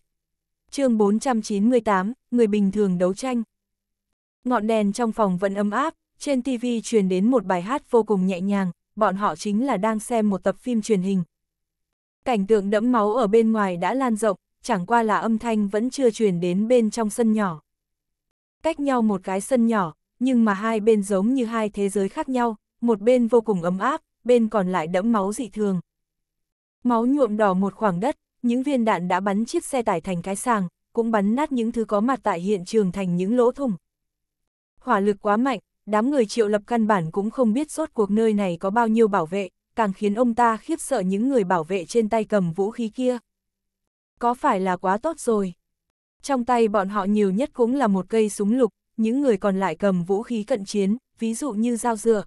chương 498, người bình thường đấu tranh. Ngọn đèn trong phòng vẫn ấm áp, trên TV truyền đến một bài hát vô cùng nhẹ nhàng, bọn họ chính là đang xem một tập phim truyền hình, Cảnh tượng đẫm máu ở bên ngoài đã lan rộng, chẳng qua là âm thanh vẫn chưa truyền đến bên trong sân nhỏ. Cách nhau một cái sân nhỏ, nhưng mà hai bên giống như hai thế giới khác nhau, một bên vô cùng ấm áp, bên còn lại đẫm máu dị thường. Máu nhuộm đỏ một khoảng đất, những viên đạn đã bắn chiếc xe tải thành cái sàng, cũng bắn nát những thứ có mặt tại hiện trường thành những lỗ thủng. Hỏa lực quá mạnh, đám người triệu lập căn bản cũng không biết suốt cuộc nơi này có bao nhiêu bảo vệ, càng khiến ông ta khiếp sợ những người bảo vệ trên tay cầm vũ khí kia. Có phải là quá tốt rồi? Trong tay bọn họ nhiều nhất cũng là một cây súng lục, những người còn lại cầm vũ khí cận chiến, ví dụ như dao dựa.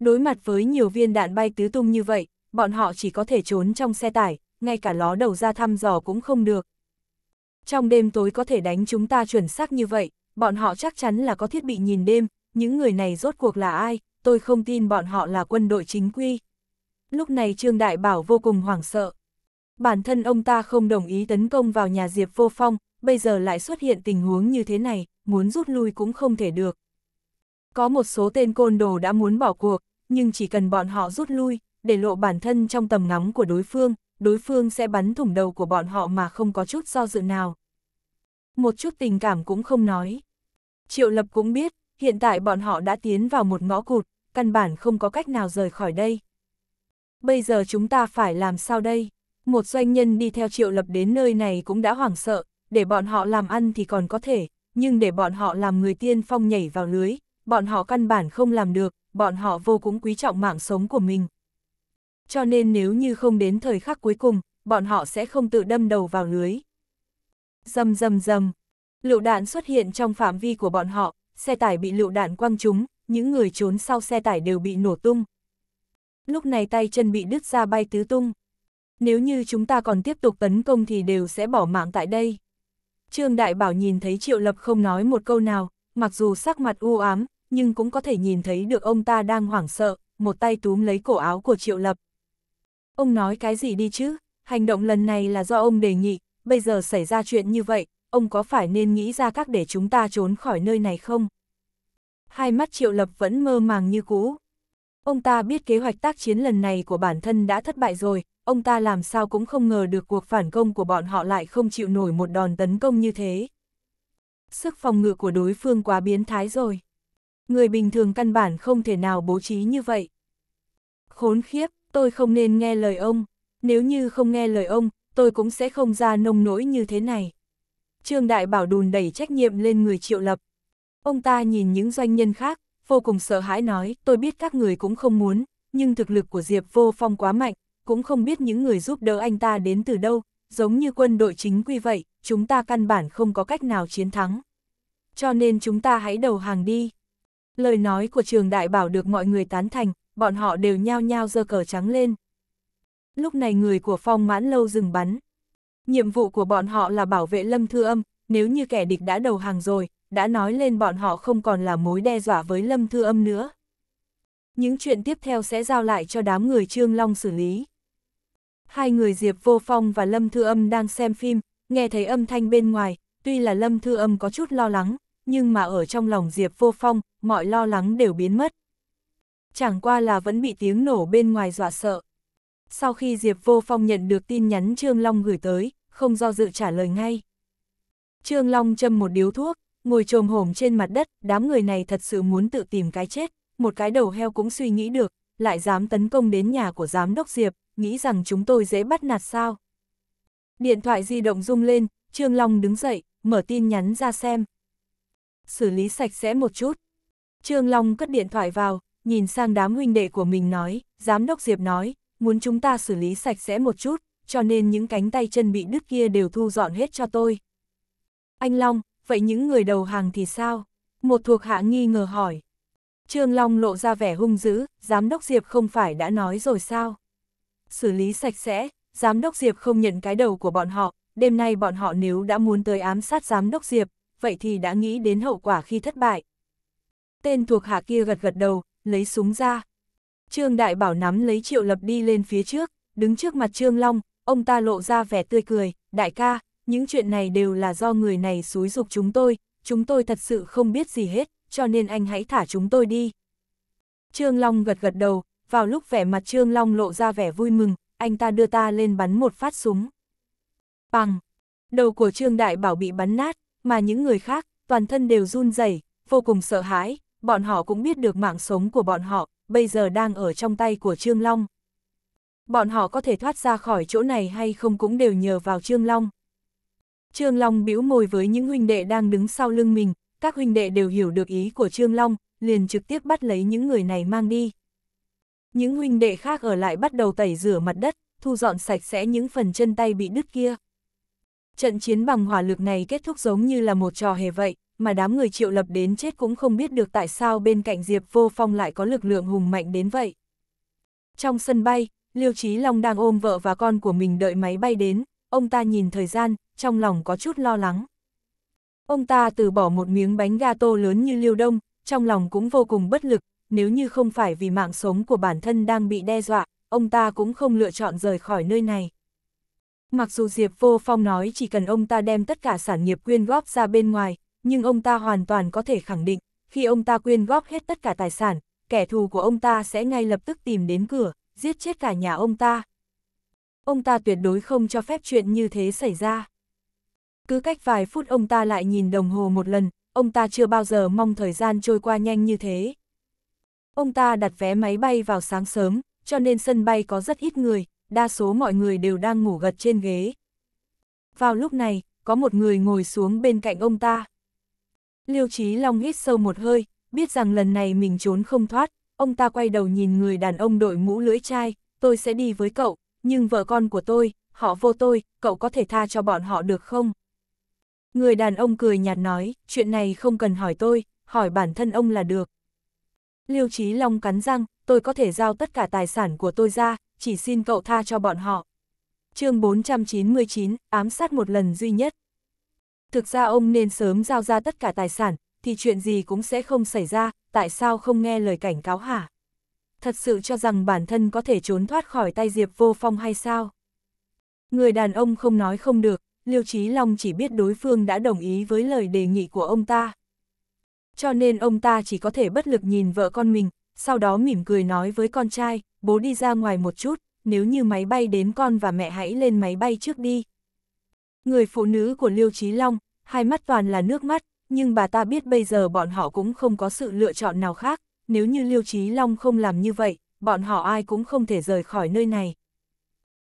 Đối mặt với nhiều viên đạn bay tứ tung như vậy, bọn họ chỉ có thể trốn trong xe tải, ngay cả ló đầu ra thăm dò cũng không được. Trong đêm tối có thể đánh chúng ta chuẩn xác như vậy, bọn họ chắc chắn là có thiết bị nhìn đêm, những người này rốt cuộc là ai, tôi không tin bọn họ là quân đội chính quy. Lúc này Trương Đại Bảo vô cùng hoảng sợ. Bản thân ông ta không đồng ý tấn công vào nhà Diệp Vô Phong, bây giờ lại xuất hiện tình huống như thế này, muốn rút lui cũng không thể được. Có một số tên côn đồ đã muốn bỏ cuộc, nhưng chỉ cần bọn họ rút lui, để lộ bản thân trong tầm ngắm của đối phương, đối phương sẽ bắn thủng đầu của bọn họ mà không có chút do dự nào. Một chút tình cảm cũng không nói. Triệu Lập cũng biết, hiện tại bọn họ đã tiến vào một ngõ cụt, căn bản không có cách nào rời khỏi đây. Bây giờ chúng ta phải làm sao đây? Một doanh nhân đi theo triệu lập đến nơi này cũng đã hoảng sợ, để bọn họ làm ăn thì còn có thể, nhưng để bọn họ làm người tiên phong nhảy vào lưới, bọn họ căn bản không làm được, bọn họ vô cùng quý trọng mạng sống của mình. Cho nên nếu như không đến thời khắc cuối cùng, bọn họ sẽ không tự đâm đầu vào lưới. Dầm dầm dầm, lựu đạn xuất hiện trong phạm vi của bọn họ, xe tải bị lựu đạn quăng trúng, những người trốn sau xe tải đều bị nổ tung. Lúc này tay chân bị đứt ra bay tứ tung. Nếu như chúng ta còn tiếp tục tấn công thì đều sẽ bỏ mạng tại đây. Trương Đại Bảo nhìn thấy Triệu Lập không nói một câu nào, mặc dù sắc mặt u ám, nhưng cũng có thể nhìn thấy được ông ta đang hoảng sợ, một tay túm lấy cổ áo của Triệu Lập. Ông nói cái gì đi chứ, hành động lần này là do ông đề nghị, bây giờ xảy ra chuyện như vậy, ông có phải nên nghĩ ra cách để chúng ta trốn khỏi nơi này không? hai mắt triệu lập vẫn mơ màng như cũ. Ông ta biết kế hoạch tác chiến lần này của bản thân đã thất bại rồi, ông ta làm sao cũng không ngờ được cuộc phản công của bọn họ lại không chịu nổi một đòn tấn công như thế. Sức phòng ngự của đối phương quá biến thái rồi. Người bình thường căn bản không thể nào bố trí như vậy. Khốn khiếp, tôi không nên nghe lời ông. Nếu như không nghe lời ông, tôi cũng sẽ không ra nông nỗi như thế này. Trương Đại Bảo đùn đẩy trách nhiệm lên người Triệu Lập, Ông ta nhìn những doanh nhân khác, vô cùng sợ hãi nói, tôi biết các người cũng không muốn, nhưng thực lực của Diệp Vô Phong quá mạnh, cũng không biết những người giúp đỡ anh ta đến từ đâu, giống như quân đội chính quy vậy, chúng ta căn bản không có cách nào chiến thắng. Cho nên chúng ta hãy đầu hàng đi. Lời nói của trường đại bảo được mọi người tán thành, bọn họ đều nhao nhao giơ cờ trắng lên. Lúc này người của phong mãn lâu dừng bắn. Nhiệm vụ của bọn họ là bảo vệ lâm thư âm, nếu như kẻ địch đã đầu hàng rồi, đã nói lên bọn họ không còn là mối đe dọa với Lâm Thư Âm nữa. Những chuyện tiếp theo sẽ giao lại cho đám người Trương Long xử lý. Hai người Diệp Vô Phong và Lâm Thư Âm đang xem phim, nghe thấy âm thanh bên ngoài, tuy là Lâm Thư Âm có chút lo lắng, nhưng mà ở trong lòng Diệp Vô Phong, mọi lo lắng đều biến mất. Chẳng qua là vẫn bị tiếng nổ bên ngoài dọa sợ. Sau khi Diệp Vô Phong nhận được tin nhắn Trương Long gửi tới, không do dự trả lời ngay. Trương Long châm một điếu thuốc, ngồi trồm hổm trên mặt đất, đám người này thật sự muốn tự tìm cái chết, một cái đầu heo cũng suy nghĩ được, lại dám tấn công đến nhà của giám đốc Diệp, nghĩ rằng chúng tôi dễ bắt nạt sao. Điện thoại di động rung lên, Trương Long đứng dậy, mở tin nhắn ra xem. Xử lý sạch sẽ một chút. Trương Long cất điện thoại vào, nhìn sang đám huynh đệ của mình nói, giám đốc Diệp nói, muốn chúng ta xử lý sạch sẽ một chút, cho nên những cánh tay chân bị đứt kia đều thu dọn hết cho tôi. Anh Long, vậy những người đầu hàng thì sao? Một thuộc hạ nghi ngờ hỏi. Trương Long lộ ra vẻ hung dữ, giám đốc Diệp không phải đã nói rồi sao? Xử lý sạch sẽ, giám đốc Diệp không nhận cái đầu của bọn họ, đêm nay bọn họ nếu đã muốn tới ám sát giám đốc Diệp, vậy thì đã nghĩ đến hậu quả khi thất bại. Tên thuộc hạ kia gật gật đầu, lấy súng ra. Trương Đại Bảo nắm lấy Triệu Lập đi lên phía trước, đứng trước mặt Trương Long, ông ta lộ ra vẻ tươi cười, đại ca, những chuyện này đều là do người này xúi dục chúng tôi, chúng tôi thật sự không biết gì hết, cho nên anh hãy thả chúng tôi đi. Trương Long gật gật đầu, vào lúc vẻ mặt Trương Long lộ ra vẻ vui mừng, anh ta đưa ta lên bắn một phát súng. Bằng, đầu của Trương Đại Bảo bị bắn nát, mà những người khác, toàn thân đều run rẩy, vô cùng sợ hãi, bọn họ cũng biết được mạng sống của bọn họ, bây giờ đang ở trong tay của Trương Long. Bọn họ có thể thoát ra khỏi chỗ này hay không cũng đều nhờ vào Trương Long. Trương Long bĩu môi với những huynh đệ đang đứng sau lưng mình, các huynh đệ đều hiểu được ý của Trương Long, liền trực tiếp bắt lấy những người này mang đi. Những huynh đệ khác ở lại bắt đầu tẩy rửa mặt đất, thu dọn sạch sẽ những phần chân tay bị đứt kia. Trận chiến bằng hỏa lực này kết thúc giống như là một trò hề vậy, mà đám người triệu lập đến chết cũng không biết được tại sao bên cạnh Diệp Vô Phong lại có lực lượng hùng mạnh đến vậy. Trong sân bay, Liêu Chí Long đang ôm vợ và con của mình đợi máy bay đến, ông ta nhìn thời gian, trong lòng có chút lo lắng. Ông ta từ bỏ một miếng bánh gato lớn như liêu đông, trong lòng cũng vô cùng bất lực, nếu như không phải vì mạng sống của bản thân đang bị đe dọa, ông ta cũng không lựa chọn rời khỏi nơi này. Mặc dù Diệp Vô Phong nói chỉ cần ông ta đem tất cả sản nghiệp quyên góp ra bên ngoài, nhưng ông ta hoàn toàn có thể khẳng định, khi ông ta quyên góp hết tất cả tài sản, kẻ thù của ông ta sẽ ngay lập tức tìm đến cửa, giết chết cả nhà ông ta. Ông ta tuyệt đối không cho phép chuyện như thế xảy ra cứ cách vài phút ông ta lại nhìn đồng hồ một lần, ông ta chưa bao giờ mong thời gian trôi qua nhanh như thế. Ông ta đặt vé máy bay vào sáng sớm, cho nên sân bay có rất ít người, đa số mọi người đều đang ngủ gật trên ghế. Vào lúc này, có một người ngồi xuống bên cạnh ông ta. Liêu Chí Long hít sâu một hơi, biết rằng lần này mình trốn không thoát, ông ta quay đầu nhìn người đàn ông đội mũ lưỡi chai, tôi sẽ đi với cậu, nhưng vợ con của tôi, họ vô tôi, cậu có thể tha cho bọn họ được không? Người đàn ông cười nhạt nói, chuyện này không cần hỏi tôi, hỏi bản thân ông là được. Liêu Chí Long cắn răng, tôi có thể giao tất cả tài sản của tôi ra, chỉ xin cậu tha cho bọn họ. chương 499, ám sát một lần duy nhất. Thực ra ông nên sớm giao ra tất cả tài sản, thì chuyện gì cũng sẽ không xảy ra, tại sao không nghe lời cảnh cáo hả? Thật sự cho rằng bản thân có thể trốn thoát khỏi tay Diệp Vô Phong hay sao? Người đàn ông không nói không được, Liêu Chí Long chỉ biết đối phương đã đồng ý với lời đề nghị của ông ta. Cho nên ông ta chỉ có thể bất lực nhìn vợ con mình, sau đó mỉm cười nói với con trai, bố đi ra ngoài một chút, nếu như máy bay đến con và mẹ hãy lên máy bay trước đi. Người phụ nữ của Liêu Chí Long, hai mắt toàn là nước mắt, nhưng bà ta biết bây giờ bọn họ cũng không có sự lựa chọn nào khác, nếu như Liêu Chí Long không làm như vậy, bọn họ ai cũng không thể rời khỏi nơi này.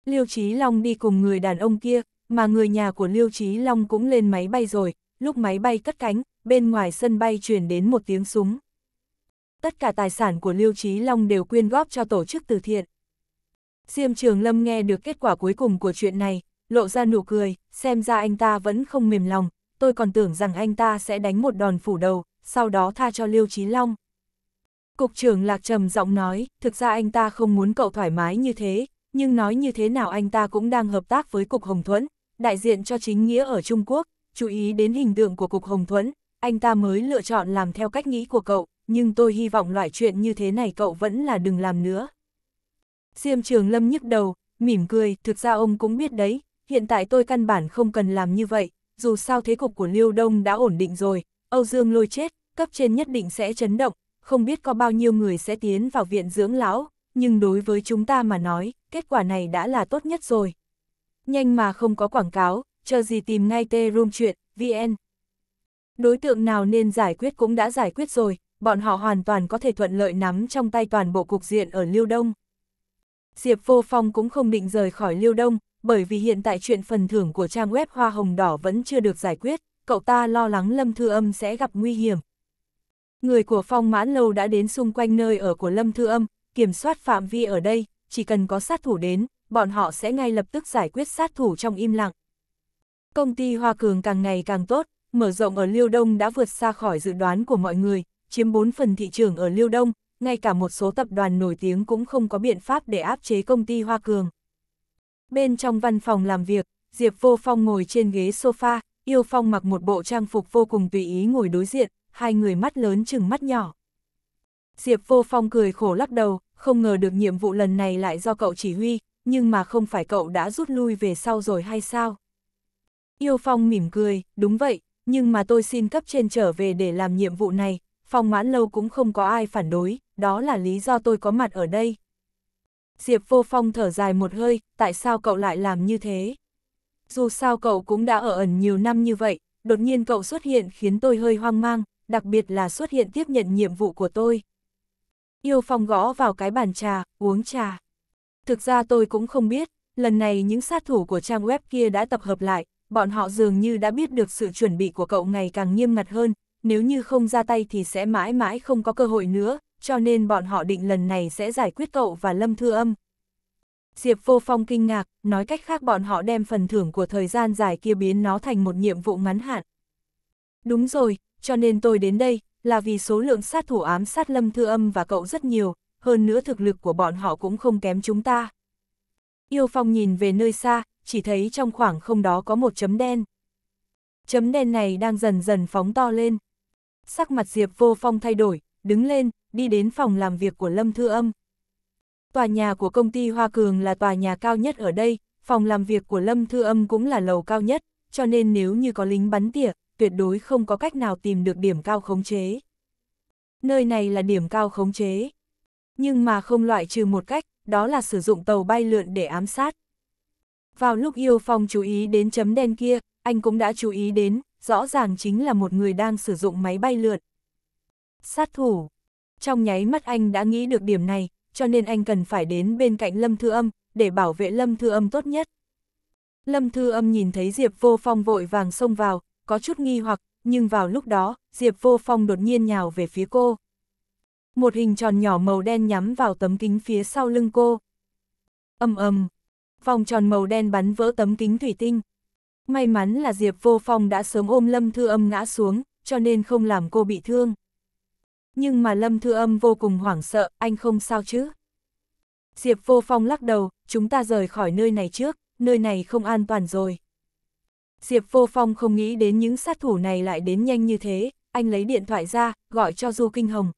Liêu Chí Long đi cùng người đàn ông kia, mà người nhà của Liêu Chí Long cũng lên máy bay rồi, lúc máy bay cất cánh, bên ngoài sân bay truyền đến một tiếng súng. Tất cả tài sản của Liêu Chí Long đều quyên góp cho tổ chức từ thiện. Diêm Trường Lâm nghe được kết quả cuối cùng của chuyện này, lộ ra nụ cười, xem ra anh ta vẫn không mềm lòng, tôi còn tưởng rằng anh ta sẽ đánh một đòn phủ đầu, sau đó tha cho Liêu Chí Long. Cục trưởng Lạc Trầm giọng nói, thực ra anh ta không muốn cậu thoải mái như thế, nhưng nói như thế nào anh ta cũng đang hợp tác với Cục Hồng Thuẫn, đại diện cho chính nghĩa ở Trung Quốc, chú ý đến hình tượng của Cục Hồng Thuẫn, anh ta mới lựa chọn làm theo cách nghĩ của cậu, nhưng tôi hy vọng loại chuyện như thế này cậu vẫn là đừng làm nữa. Diêm Trường Lâm nhức đầu, mỉm cười, thực ra ông cũng biết đấy, hiện tại tôi căn bản không cần làm như vậy, dù sao thế cục của Liêu Đông đã ổn định rồi, Âu Dương lôi chết, cấp trên nhất định sẽ chấn động, không biết có bao nhiêu người sẽ tiến vào viện dưỡng lão, nhưng đối với chúng ta mà nói, kết quả này đã là tốt nhất rồi, nhanh mà không có quảng cáo, chờ gì tìm ngay tê room chuyện, VN. Đối tượng nào nên giải quyết cũng đã giải quyết rồi, bọn họ hoàn toàn có thể thuận lợi nắm trong tay toàn bộ cục diện ở Liêu Đông. Diệp Vô Phong cũng không định rời khỏi Liêu Đông, bởi vì hiện tại chuyện phần thưởng của trang web Hoa Hồng Đỏ vẫn chưa được giải quyết, cậu ta lo lắng Lâm Thư Âm sẽ gặp nguy hiểm. Người của Phong Mãn Lâu đã đến xung quanh nơi ở của Lâm Thư Âm, kiểm soát phạm vi ở đây, chỉ cần có sát thủ đến, bọn họ sẽ ngay lập tức giải quyết sát thủ trong im lặng. Công ty Hoa Cường càng ngày càng tốt, mở rộng ở Liêu Đông đã vượt xa khỏi dự đoán của mọi người, chiếm 4 phần thị trường ở Liêu Đông, ngay cả một số tập đoàn nổi tiếng cũng không có biện pháp để áp chế công ty Hoa Cường. Bên trong văn phòng làm việc, Diệp Vô Phong ngồi trên ghế sofa, Yêu Phong mặc một bộ trang phục vô cùng tùy ý ngồi đối diện, hai người mắt lớn chừng mắt nhỏ. Diệp Vô Phong cười khổ lắc đầu, không ngờ được nhiệm vụ lần này lại do cậu chỉ huy, nhưng mà không phải cậu đã rút lui về sau rồi hay sao? Yêu Phong mỉm cười, đúng vậy, nhưng mà tôi xin cấp trên trở về để làm nhiệm vụ này, Phong mãn lâu cũng không có ai phản đối, đó là lý do tôi có mặt ở đây. Diệp vô phong thở dài một hơi, tại sao cậu lại làm như thế? Dù sao cậu cũng đã ở ẩn nhiều năm như vậy, đột nhiên cậu xuất hiện khiến tôi hơi hoang mang, đặc biệt là xuất hiện tiếp nhận nhiệm vụ của tôi. Yêu phong gõ vào cái bàn trà, uống trà. Thực ra tôi cũng không biết, lần này những sát thủ của trang web kia đã tập hợp lại, bọn họ dường như đã biết được sự chuẩn bị của cậu ngày càng nghiêm ngặt hơn, nếu như không ra tay thì sẽ mãi mãi không có cơ hội nữa, cho nên bọn họ định lần này sẽ giải quyết cậu và Lâm Thư Âm. Diệp Vô Phong kinh ngạc, nói cách khác bọn họ đem phần thưởng của thời gian dài kia biến nó thành một nhiệm vụ ngắn hạn. Đúng rồi, cho nên tôi đến đây, là vì số lượng sát thủ ám sát Lâm Thư Âm và cậu rất nhiều, hơn nữa thực lực của bọn họ cũng không kém chúng ta. Yêu Phong nhìn về nơi xa, chỉ thấy trong khoảng không đó có một chấm đen. Chấm đen này đang dần dần phóng to lên. Sắc mặt Diệp Vô Phong thay đổi, đứng lên, đi đến phòng làm việc của Lâm Thư Âm. Tòa nhà của công ty Hoa Cường là tòa nhà cao nhất ở đây, phòng làm việc của Lâm Thư Âm cũng là lầu cao nhất, cho nên nếu như có lính bắn tỉa, tuyệt đối không có cách nào tìm được điểm cao khống chế. Nơi này là điểm cao khống chế nhưng mà không loại trừ một cách, đó là sử dụng tàu bay lượn để ám sát. Vào lúc Yêu Phong chú ý đến chấm đen kia, anh cũng đã chú ý đến, rõ ràng chính là một người đang sử dụng máy bay lượn. Sát thủ. Trong nháy mắt anh đã nghĩ được điểm này, cho nên anh cần phải đến bên cạnh Lâm Thư Âm, để bảo vệ Lâm Thư Âm tốt nhất. Lâm Thư Âm nhìn thấy Diệp Vô Phong vội vàng xông vào, có chút nghi hoặc, nhưng vào lúc đó, Diệp Vô Phong đột nhiên nhào về phía cô một hình tròn nhỏ màu đen nhắm vào tấm kính phía sau lưng cô. ầm ầm, vòng tròn màu đen bắn vỡ tấm kính thủy tinh. May mắn là Diệp Vô Phong đã sớm ôm Lâm Thư Âm ngã xuống, cho nên không làm cô bị thương. Nhưng mà Lâm Thư Âm vô cùng hoảng sợ, anh không sao chứ? Diệp Vô Phong lắc đầu, chúng ta rời khỏi nơi này trước, nơi này không an toàn rồi. Diệp Vô Phong không nghĩ đến những sát thủ này lại đến nhanh như thế, anh lấy điện thoại ra, gọi cho Du Kinh Hồng,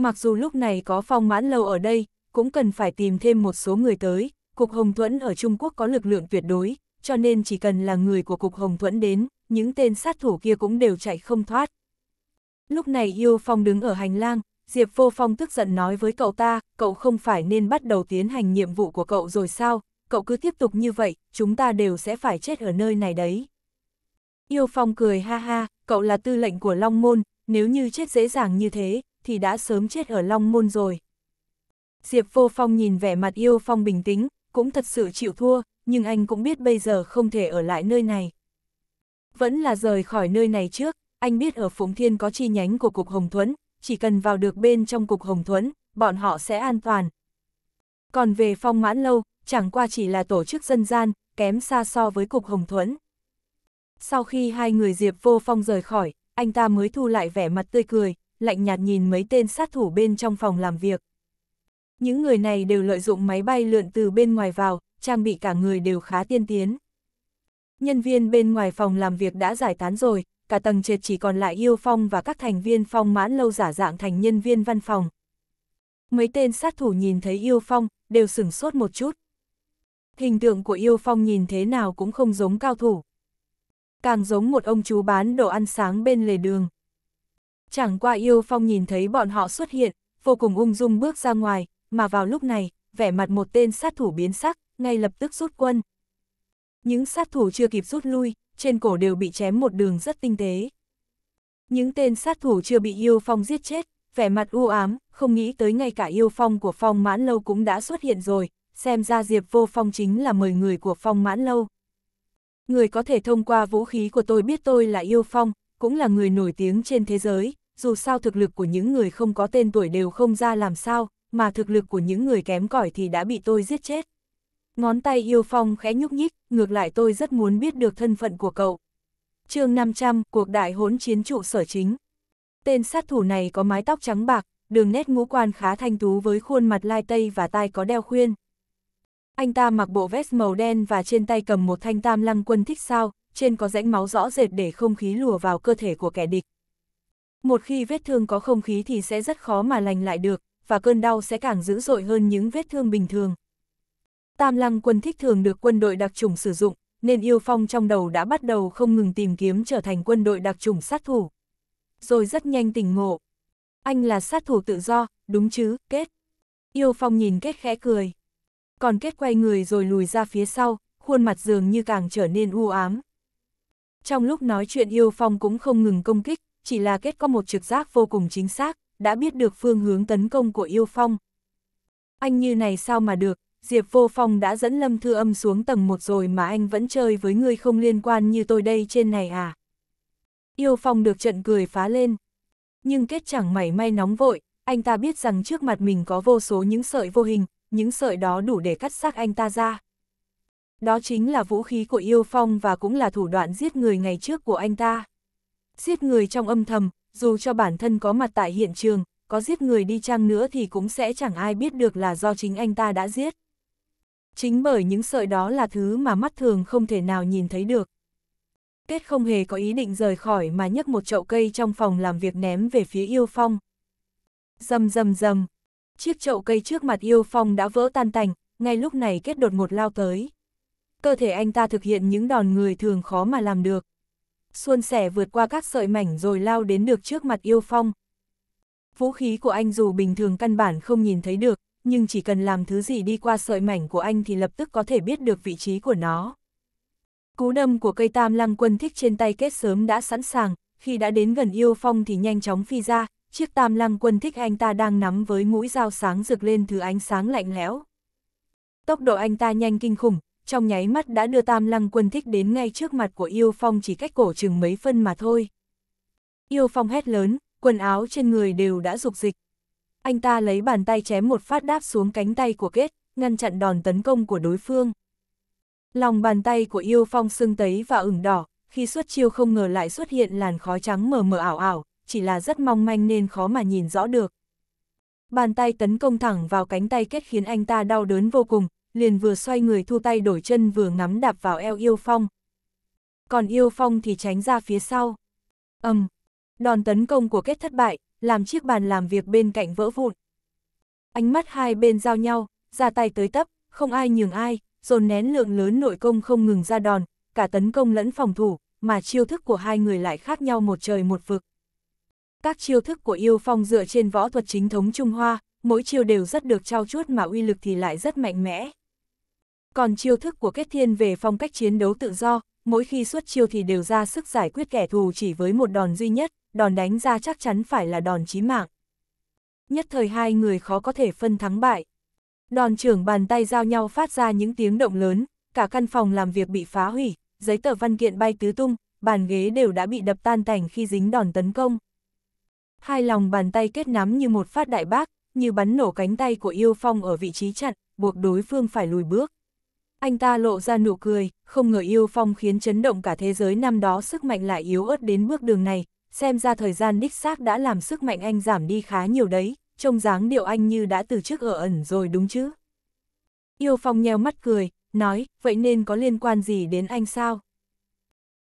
Mặc dù lúc này có phong mãn lâu ở đây, cũng cần phải tìm thêm một số người tới, Cục Hồng Thuẫn ở Trung Quốc có lực lượng tuyệt đối, cho nên chỉ cần là người của Cục Hồng Thuẫn đến, những tên sát thủ kia cũng đều chạy không thoát. Lúc này Yêu Phong đứng ở hành lang, Diệp Vô Phong tức giận nói với cậu ta, cậu không phải nên bắt đầu tiến hành nhiệm vụ của cậu rồi sao, cậu cứ tiếp tục như vậy, chúng ta đều sẽ phải chết ở nơi này đấy. Yêu Phong cười ha ha, cậu là tư lệnh của Long Môn, nếu như chết dễ dàng như thế, thì đã sớm chết ở Long Môn rồi. Diệp Vô Phong nhìn vẻ mặt yêu Phong bình tĩnh, cũng thật sự chịu thua, nhưng anh cũng biết bây giờ không thể ở lại nơi này. Vẫn là rời khỏi nơi này trước, anh biết ở Phụng Thiên có chi nhánh của Cục Hồng Thuấn, chỉ cần vào được bên trong Cục Hồng Thuấn, bọn họ sẽ an toàn. Còn về Phong Mãn Lâu, chẳng qua chỉ là tổ chức dân gian, kém xa so với Cục Hồng Thuấn. Sau khi hai người Diệp Vô Phong rời khỏi, anh ta mới thu lại vẻ mặt tươi cười, lạnh nhạt nhìn mấy tên sát thủ bên trong phòng làm việc. Những người này đều lợi dụng máy bay lượn từ bên ngoài vào, trang bị cả người đều khá tiên tiến. Nhân viên bên ngoài phòng làm việc đã giải tán rồi, cả tầng trệt chỉ còn lại Yêu Phong và các thành viên phong mãn lâu giả dạng thành nhân viên văn phòng. Mấy tên sát thủ nhìn thấy Yêu Phong, đều sửng sốt một chút. Hình tượng của Yêu Phong nhìn thế nào cũng không giống cao thủ. Càng giống một ông chú bán đồ ăn sáng bên lề đường. Chẳng qua yêu phong nhìn thấy bọn họ xuất hiện, vô cùng ung dung bước ra ngoài, mà vào lúc này, vẻ mặt một tên sát thủ biến sắc, ngay lập tức rút quân. Những sát thủ chưa kịp rút lui, trên cổ đều bị chém một đường rất tinh tế. Những tên sát thủ chưa bị yêu phong giết chết, vẻ mặt u ám, không nghĩ tới ngay cả yêu phong của phong mãn lâu cũng đã xuất hiện rồi, xem ra diệp vô phong chính là mời người của phong mãn lâu. Người có thể thông qua vũ khí của tôi biết tôi là yêu phong, cũng là người nổi tiếng trên thế giới, dù sao thực lực của những người không có tên tuổi đều không ra làm sao, mà thực lực của những người kém cỏi thì đã bị tôi giết chết. Ngón tay yêu phong khẽ nhúc nhích, ngược lại tôi rất muốn biết được thân phận của cậu. chương 500, cuộc đại hỗn chiến trụ sở chính. Tên sát thủ này có mái tóc trắng bạc, đường nét ngũ quan khá thanh tú với khuôn mặt lai tây và tai có đeo khuyên. Anh ta mặc bộ vest màu đen và trên tay cầm một thanh tam lăng quân thích sao, trên có rãnh máu rõ rệt để không khí lùa vào cơ thể của kẻ địch. Một khi vết thương có không khí thì sẽ rất khó mà lành lại được, và cơn đau sẽ càng dữ dội hơn những vết thương bình thường. Tam lăng quân thích thường được quân đội đặc chủng sử dụng, nên yêu phong trong đầu đã bắt đầu không ngừng tìm kiếm trở thành quân đội đặc chủng sát thủ. Rồi rất nhanh tỉnh ngộ. Anh là sát thủ tự do, đúng chứ, kết. Yêu phong nhìn kết khẽ cười. Còn kết quay người rồi lùi ra phía sau, khuôn mặt dường như càng trở nên u ám. Trong lúc nói chuyện yêu phong cũng không ngừng công kích, chỉ là kết có một trực giác vô cùng chính xác, đã biết được phương hướng tấn công của yêu phong. Anh như này sao mà được, Diệp Vô Phong đã dẫn Lâm Thư Âm xuống tầng một rồi mà anh vẫn chơi với người không liên quan như tôi đây trên này à. Yêu Phong được trận cười phá lên. Nhưng kết chẳng mảy may nóng vội, anh ta biết rằng trước mặt mình có vô số những sợi vô hình, những sợi đó đủ để cắt xác anh ta ra. Đó chính là vũ khí của Yêu Phong và cũng là thủ đoạn giết người ngày trước của anh ta. Giết người trong âm thầm, dù cho bản thân có mặt tại hiện trường, có giết người đi chăng nữa thì cũng sẽ chẳng ai biết được là do chính anh ta đã giết. Chính bởi những sợi đó là thứ mà mắt thường không thể nào nhìn thấy được. Kết không hề có ý định rời khỏi mà nhấc một chậu cây trong phòng làm việc ném về phía yêu phong. Dầm dầm dầm, chiếc chậu cây trước mặt yêu phong đã vỡ tan tành, ngay lúc này kết đột ngột lao tới. Cơ thể anh ta thực hiện những đòn người thường khó mà làm được, Xuân sẻ vượt qua các sợi mảnh rồi lao đến được trước mặt yêu phong. Vũ khí của anh dù bình thường căn bản không nhìn thấy được, nhưng chỉ cần làm thứ gì đi qua sợi mảnh của anh thì lập tức có thể biết được vị trí của nó. Cú đâm của cây tam lăng quân thích trên tay kết sớm đã sẵn sàng, khi đã đến gần yêu phong thì nhanh chóng phi ra, chiếc tam lăng quân thích anh ta đang nắm với mũi dao sáng rực lên thứ ánh sáng lạnh lẽo. Tốc độ anh ta nhanh kinh khủng, trong nháy mắt đã đưa tam lăng quân thích đến ngay trước mặt của yêu phong chỉ cách cổ chừng mấy phân mà thôi. Yêu phong hét lớn, quần áo trên người đều đã rục dịch. Anh ta lấy bàn tay chém một phát đáp xuống cánh tay của kết, ngăn chặn đòn tấn công của đối phương. Lòng bàn tay của yêu phong sưng tấy và ửng đỏ, khi xuất chiêu không ngờ lại xuất hiện làn khói trắng mờ mờ ảo ảo, chỉ là rất mong manh nên khó mà nhìn rõ được. Bàn tay tấn công thẳng vào cánh tay kết khiến anh ta đau đớn vô cùng, liền vừa xoay người thu tay đổi chân vừa ngắm đạp vào eo yêu phong. Còn yêu phong thì tránh ra phía sau. ầm, um, đòn tấn công của kết thất bại, làm chiếc bàn làm việc bên cạnh vỡ vụn. Ánh mắt hai bên giao nhau, ra tay tới tấp, không ai nhường ai, dồn nén lượng lớn nội công không ngừng ra đòn, cả tấn công lẫn phòng thủ, mà chiêu thức của hai người lại khác nhau một trời một vực. Các chiêu thức của yêu phong dựa trên võ thuật chính thống Trung Hoa, mỗi chiêu đều rất được trao chuốt mà uy lực thì lại rất mạnh mẽ. Còn chiêu thức của kết thiên về phong cách chiến đấu tự do, mỗi khi xuất chiêu thì đều ra sức giải quyết kẻ thù chỉ với một đòn duy nhất, đòn đánh ra chắc chắn phải là đòn chí mạng. Nhất thời hai người khó có thể phân thắng bại. Đòn trưởng bàn tay giao nhau phát ra những tiếng động lớn, cả căn phòng làm việc bị phá hủy, giấy tờ văn kiện bay tứ tung, bàn ghế đều đã bị đập tan tành khi dính đòn tấn công. Hai lòng bàn tay kết nắm như một phát đại bác, như bắn nổ cánh tay của yêu phong ở vị trí chặn, buộc đối phương phải lùi bước. Anh ta lộ ra nụ cười, không ngờ yêu phong khiến chấn động cả thế giới năm đó sức mạnh lại yếu ớt đến bước đường này, xem ra thời gian đích xác đã làm sức mạnh anh giảm đi khá nhiều đấy, trông dáng điệu anh như đã từ trước ở ẩn rồi đúng chứ. Yêu phong nheo mắt cười, nói, vậy nên có liên quan gì đến anh sao?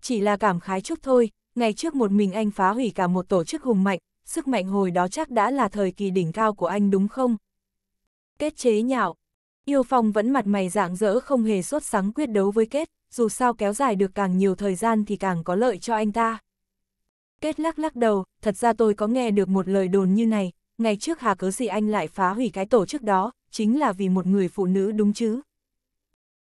Chỉ là cảm khái chút thôi, ngày trước một mình anh phá hủy cả một tổ chức hùng mạnh, sức mạnh hồi đó chắc đã là thời kỳ đỉnh cao của anh đúng không? Kết chế nhạo, Yêu Phong vẫn mặt mày dạng dỡ không hề sốt sáng quyết đấu với kết, dù sao kéo dài được càng nhiều thời gian thì càng có lợi cho anh ta. Kết lắc lắc đầu, thật ra tôi có nghe được một lời đồn như này, ngày trước hà cớ gì anh lại phá hủy cái tổ chức đó, chính là vì một người phụ nữ đúng chứ.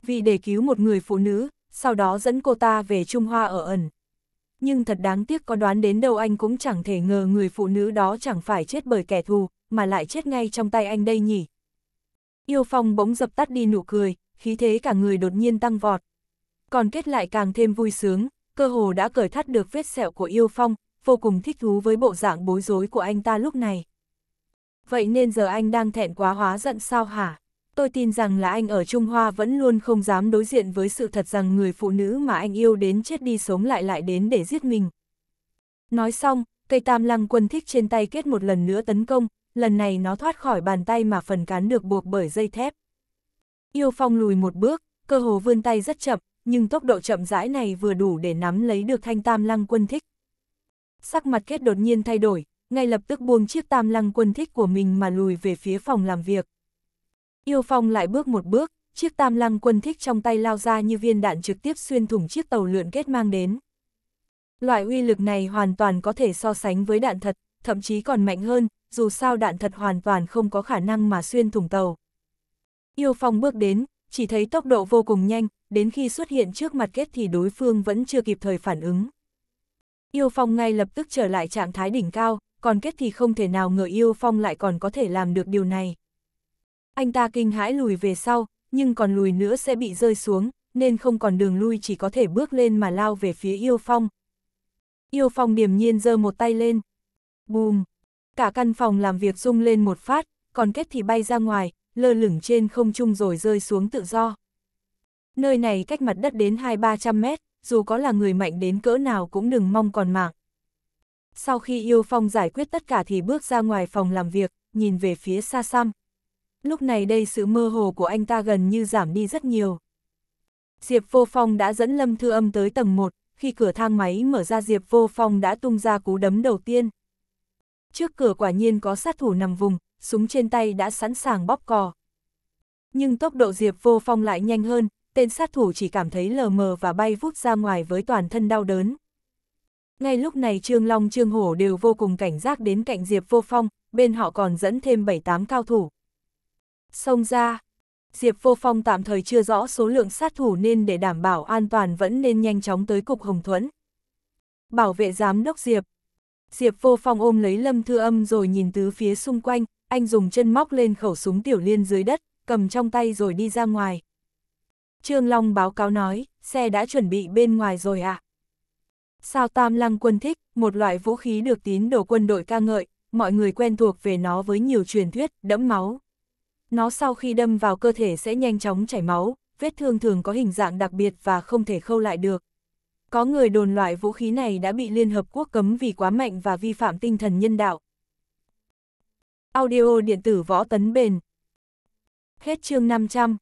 Vì để cứu một người phụ nữ, sau đó dẫn cô ta về Trung Hoa ở ẩn. Nhưng thật đáng tiếc có đoán đến đâu anh cũng chẳng thể ngờ người phụ nữ đó chẳng phải chết bởi kẻ thù, mà lại chết ngay trong tay anh đây nhỉ. Yêu Phong bỗng dập tắt đi nụ cười, khí thế cả người đột nhiên tăng vọt. Còn kết lại càng thêm vui sướng, cơ hồ đã cởi thắt được vết sẹo của Yêu Phong, vô cùng thích thú với bộ dạng bối rối của anh ta lúc này. Vậy nên giờ anh đang thẹn quá hóa giận sao hả? Tôi tin rằng là anh ở Trung Hoa vẫn luôn không dám đối diện với sự thật rằng người phụ nữ mà anh yêu đến chết đi sống lại lại đến để giết mình. Nói xong, cây tam lăng quân thích trên tay kết một lần nữa tấn công, lần này nó thoát khỏi bàn tay mà phần cán được buộc bởi dây thép. Yêu Phong lùi một bước, cơ hồ vươn tay rất chậm, nhưng tốc độ chậm rãi này vừa đủ để nắm lấy được thanh tam lăng quân thích. Sắc mặt kết đột nhiên thay đổi, ngay lập tức buông chiếc tam lăng quân thích của mình mà lùi về phía phòng làm việc. Yêu Phong lại bước một bước, chiếc tam lăng quân thích trong tay lao ra như viên đạn trực tiếp xuyên thủng chiếc tàu lượn kết mang đến. Loại uy lực này hoàn toàn có thể so sánh với đạn thật, thậm chí còn mạnh hơn, dù sao đạn thật hoàn toàn không có khả năng mà xuyên thủng tàu. Yêu Phong bước đến, chỉ thấy tốc độ vô cùng nhanh, đến khi xuất hiện trước mặt kết thì đối phương vẫn chưa kịp thời phản ứng. Yêu Phong ngay lập tức trở lại trạng thái đỉnh cao, còn kết thì không thể nào ngờ Yêu Phong lại còn có thể làm được điều này. Anh ta kinh hãi lùi về sau, nhưng còn lùi nữa sẽ bị rơi xuống, nên không còn đường lui chỉ có thể bước lên mà lao về phía Yêu Phong. Yêu Phong điềm nhiên giơ một tay lên. Bùm! Cả căn phòng làm việc rung lên một phát, còn kết thì bay ra ngoài, lơ lửng trên không trung rồi rơi xuống tự do. Nơi này cách mặt đất đến hai ba trăm mét, dù có là người mạnh đến cỡ nào cũng đừng mong còn mạng. Sau khi yêu phong giải quyết tất cả thì bước ra ngoài phòng làm việc, nhìn về phía xa xăm. Lúc này đây sự mơ hồ của anh ta gần như giảm đi rất nhiều. Diệp Vô Phong đã dẫn Lâm Thư Âm tới tầng 1, khi cửa thang máy mở ra Diệp Vô Phong đã tung ra cú đấm đầu tiên trước cửa quả nhiên có sát thủ nằm vùng, súng trên tay đã sẵn sàng bóp cò. Nhưng tốc độ Diệp Vô Phong lại nhanh hơn, tên sát thủ chỉ cảm thấy lờ mờ và bay vút ra ngoài với toàn thân đau đớn. Ngay lúc này Trương Long Trương Hổ đều vô cùng cảnh giác đến cạnh Diệp Vô Phong, bên họ còn dẫn thêm 7-8 cao thủ. Xông ra, Diệp Vô Phong tạm thời chưa rõ số lượng sát thủ nên để đảm bảo an toàn vẫn nên nhanh chóng tới cục Hồng Thuẫn. Bảo vệ giám đốc Diệp, Diệp vô phong ôm lấy lâm thư âm rồi nhìn tứ phía xung quanh, anh dùng chân móc lên khẩu súng tiểu liên dưới đất, cầm trong tay rồi đi ra ngoài. Trương Long báo cáo nói, xe đã chuẩn bị bên ngoài rồi ạ. À? Sao tam lăng quân thích, một loại vũ khí được tín đồ quân đội ca ngợi, mọi người quen thuộc về nó với nhiều truyền thuyết, đẫm máu. Nó sau khi đâm vào cơ thể sẽ nhanh chóng chảy máu, vết thương thường có hình dạng đặc biệt và không thể khâu lại được. Có người đồn loại vũ khí này đã bị Liên Hợp Quốc cấm vì quá mạnh và vi phạm tinh thần nhân đạo. Audio điện tử võ tấn bền. Hết chương 500.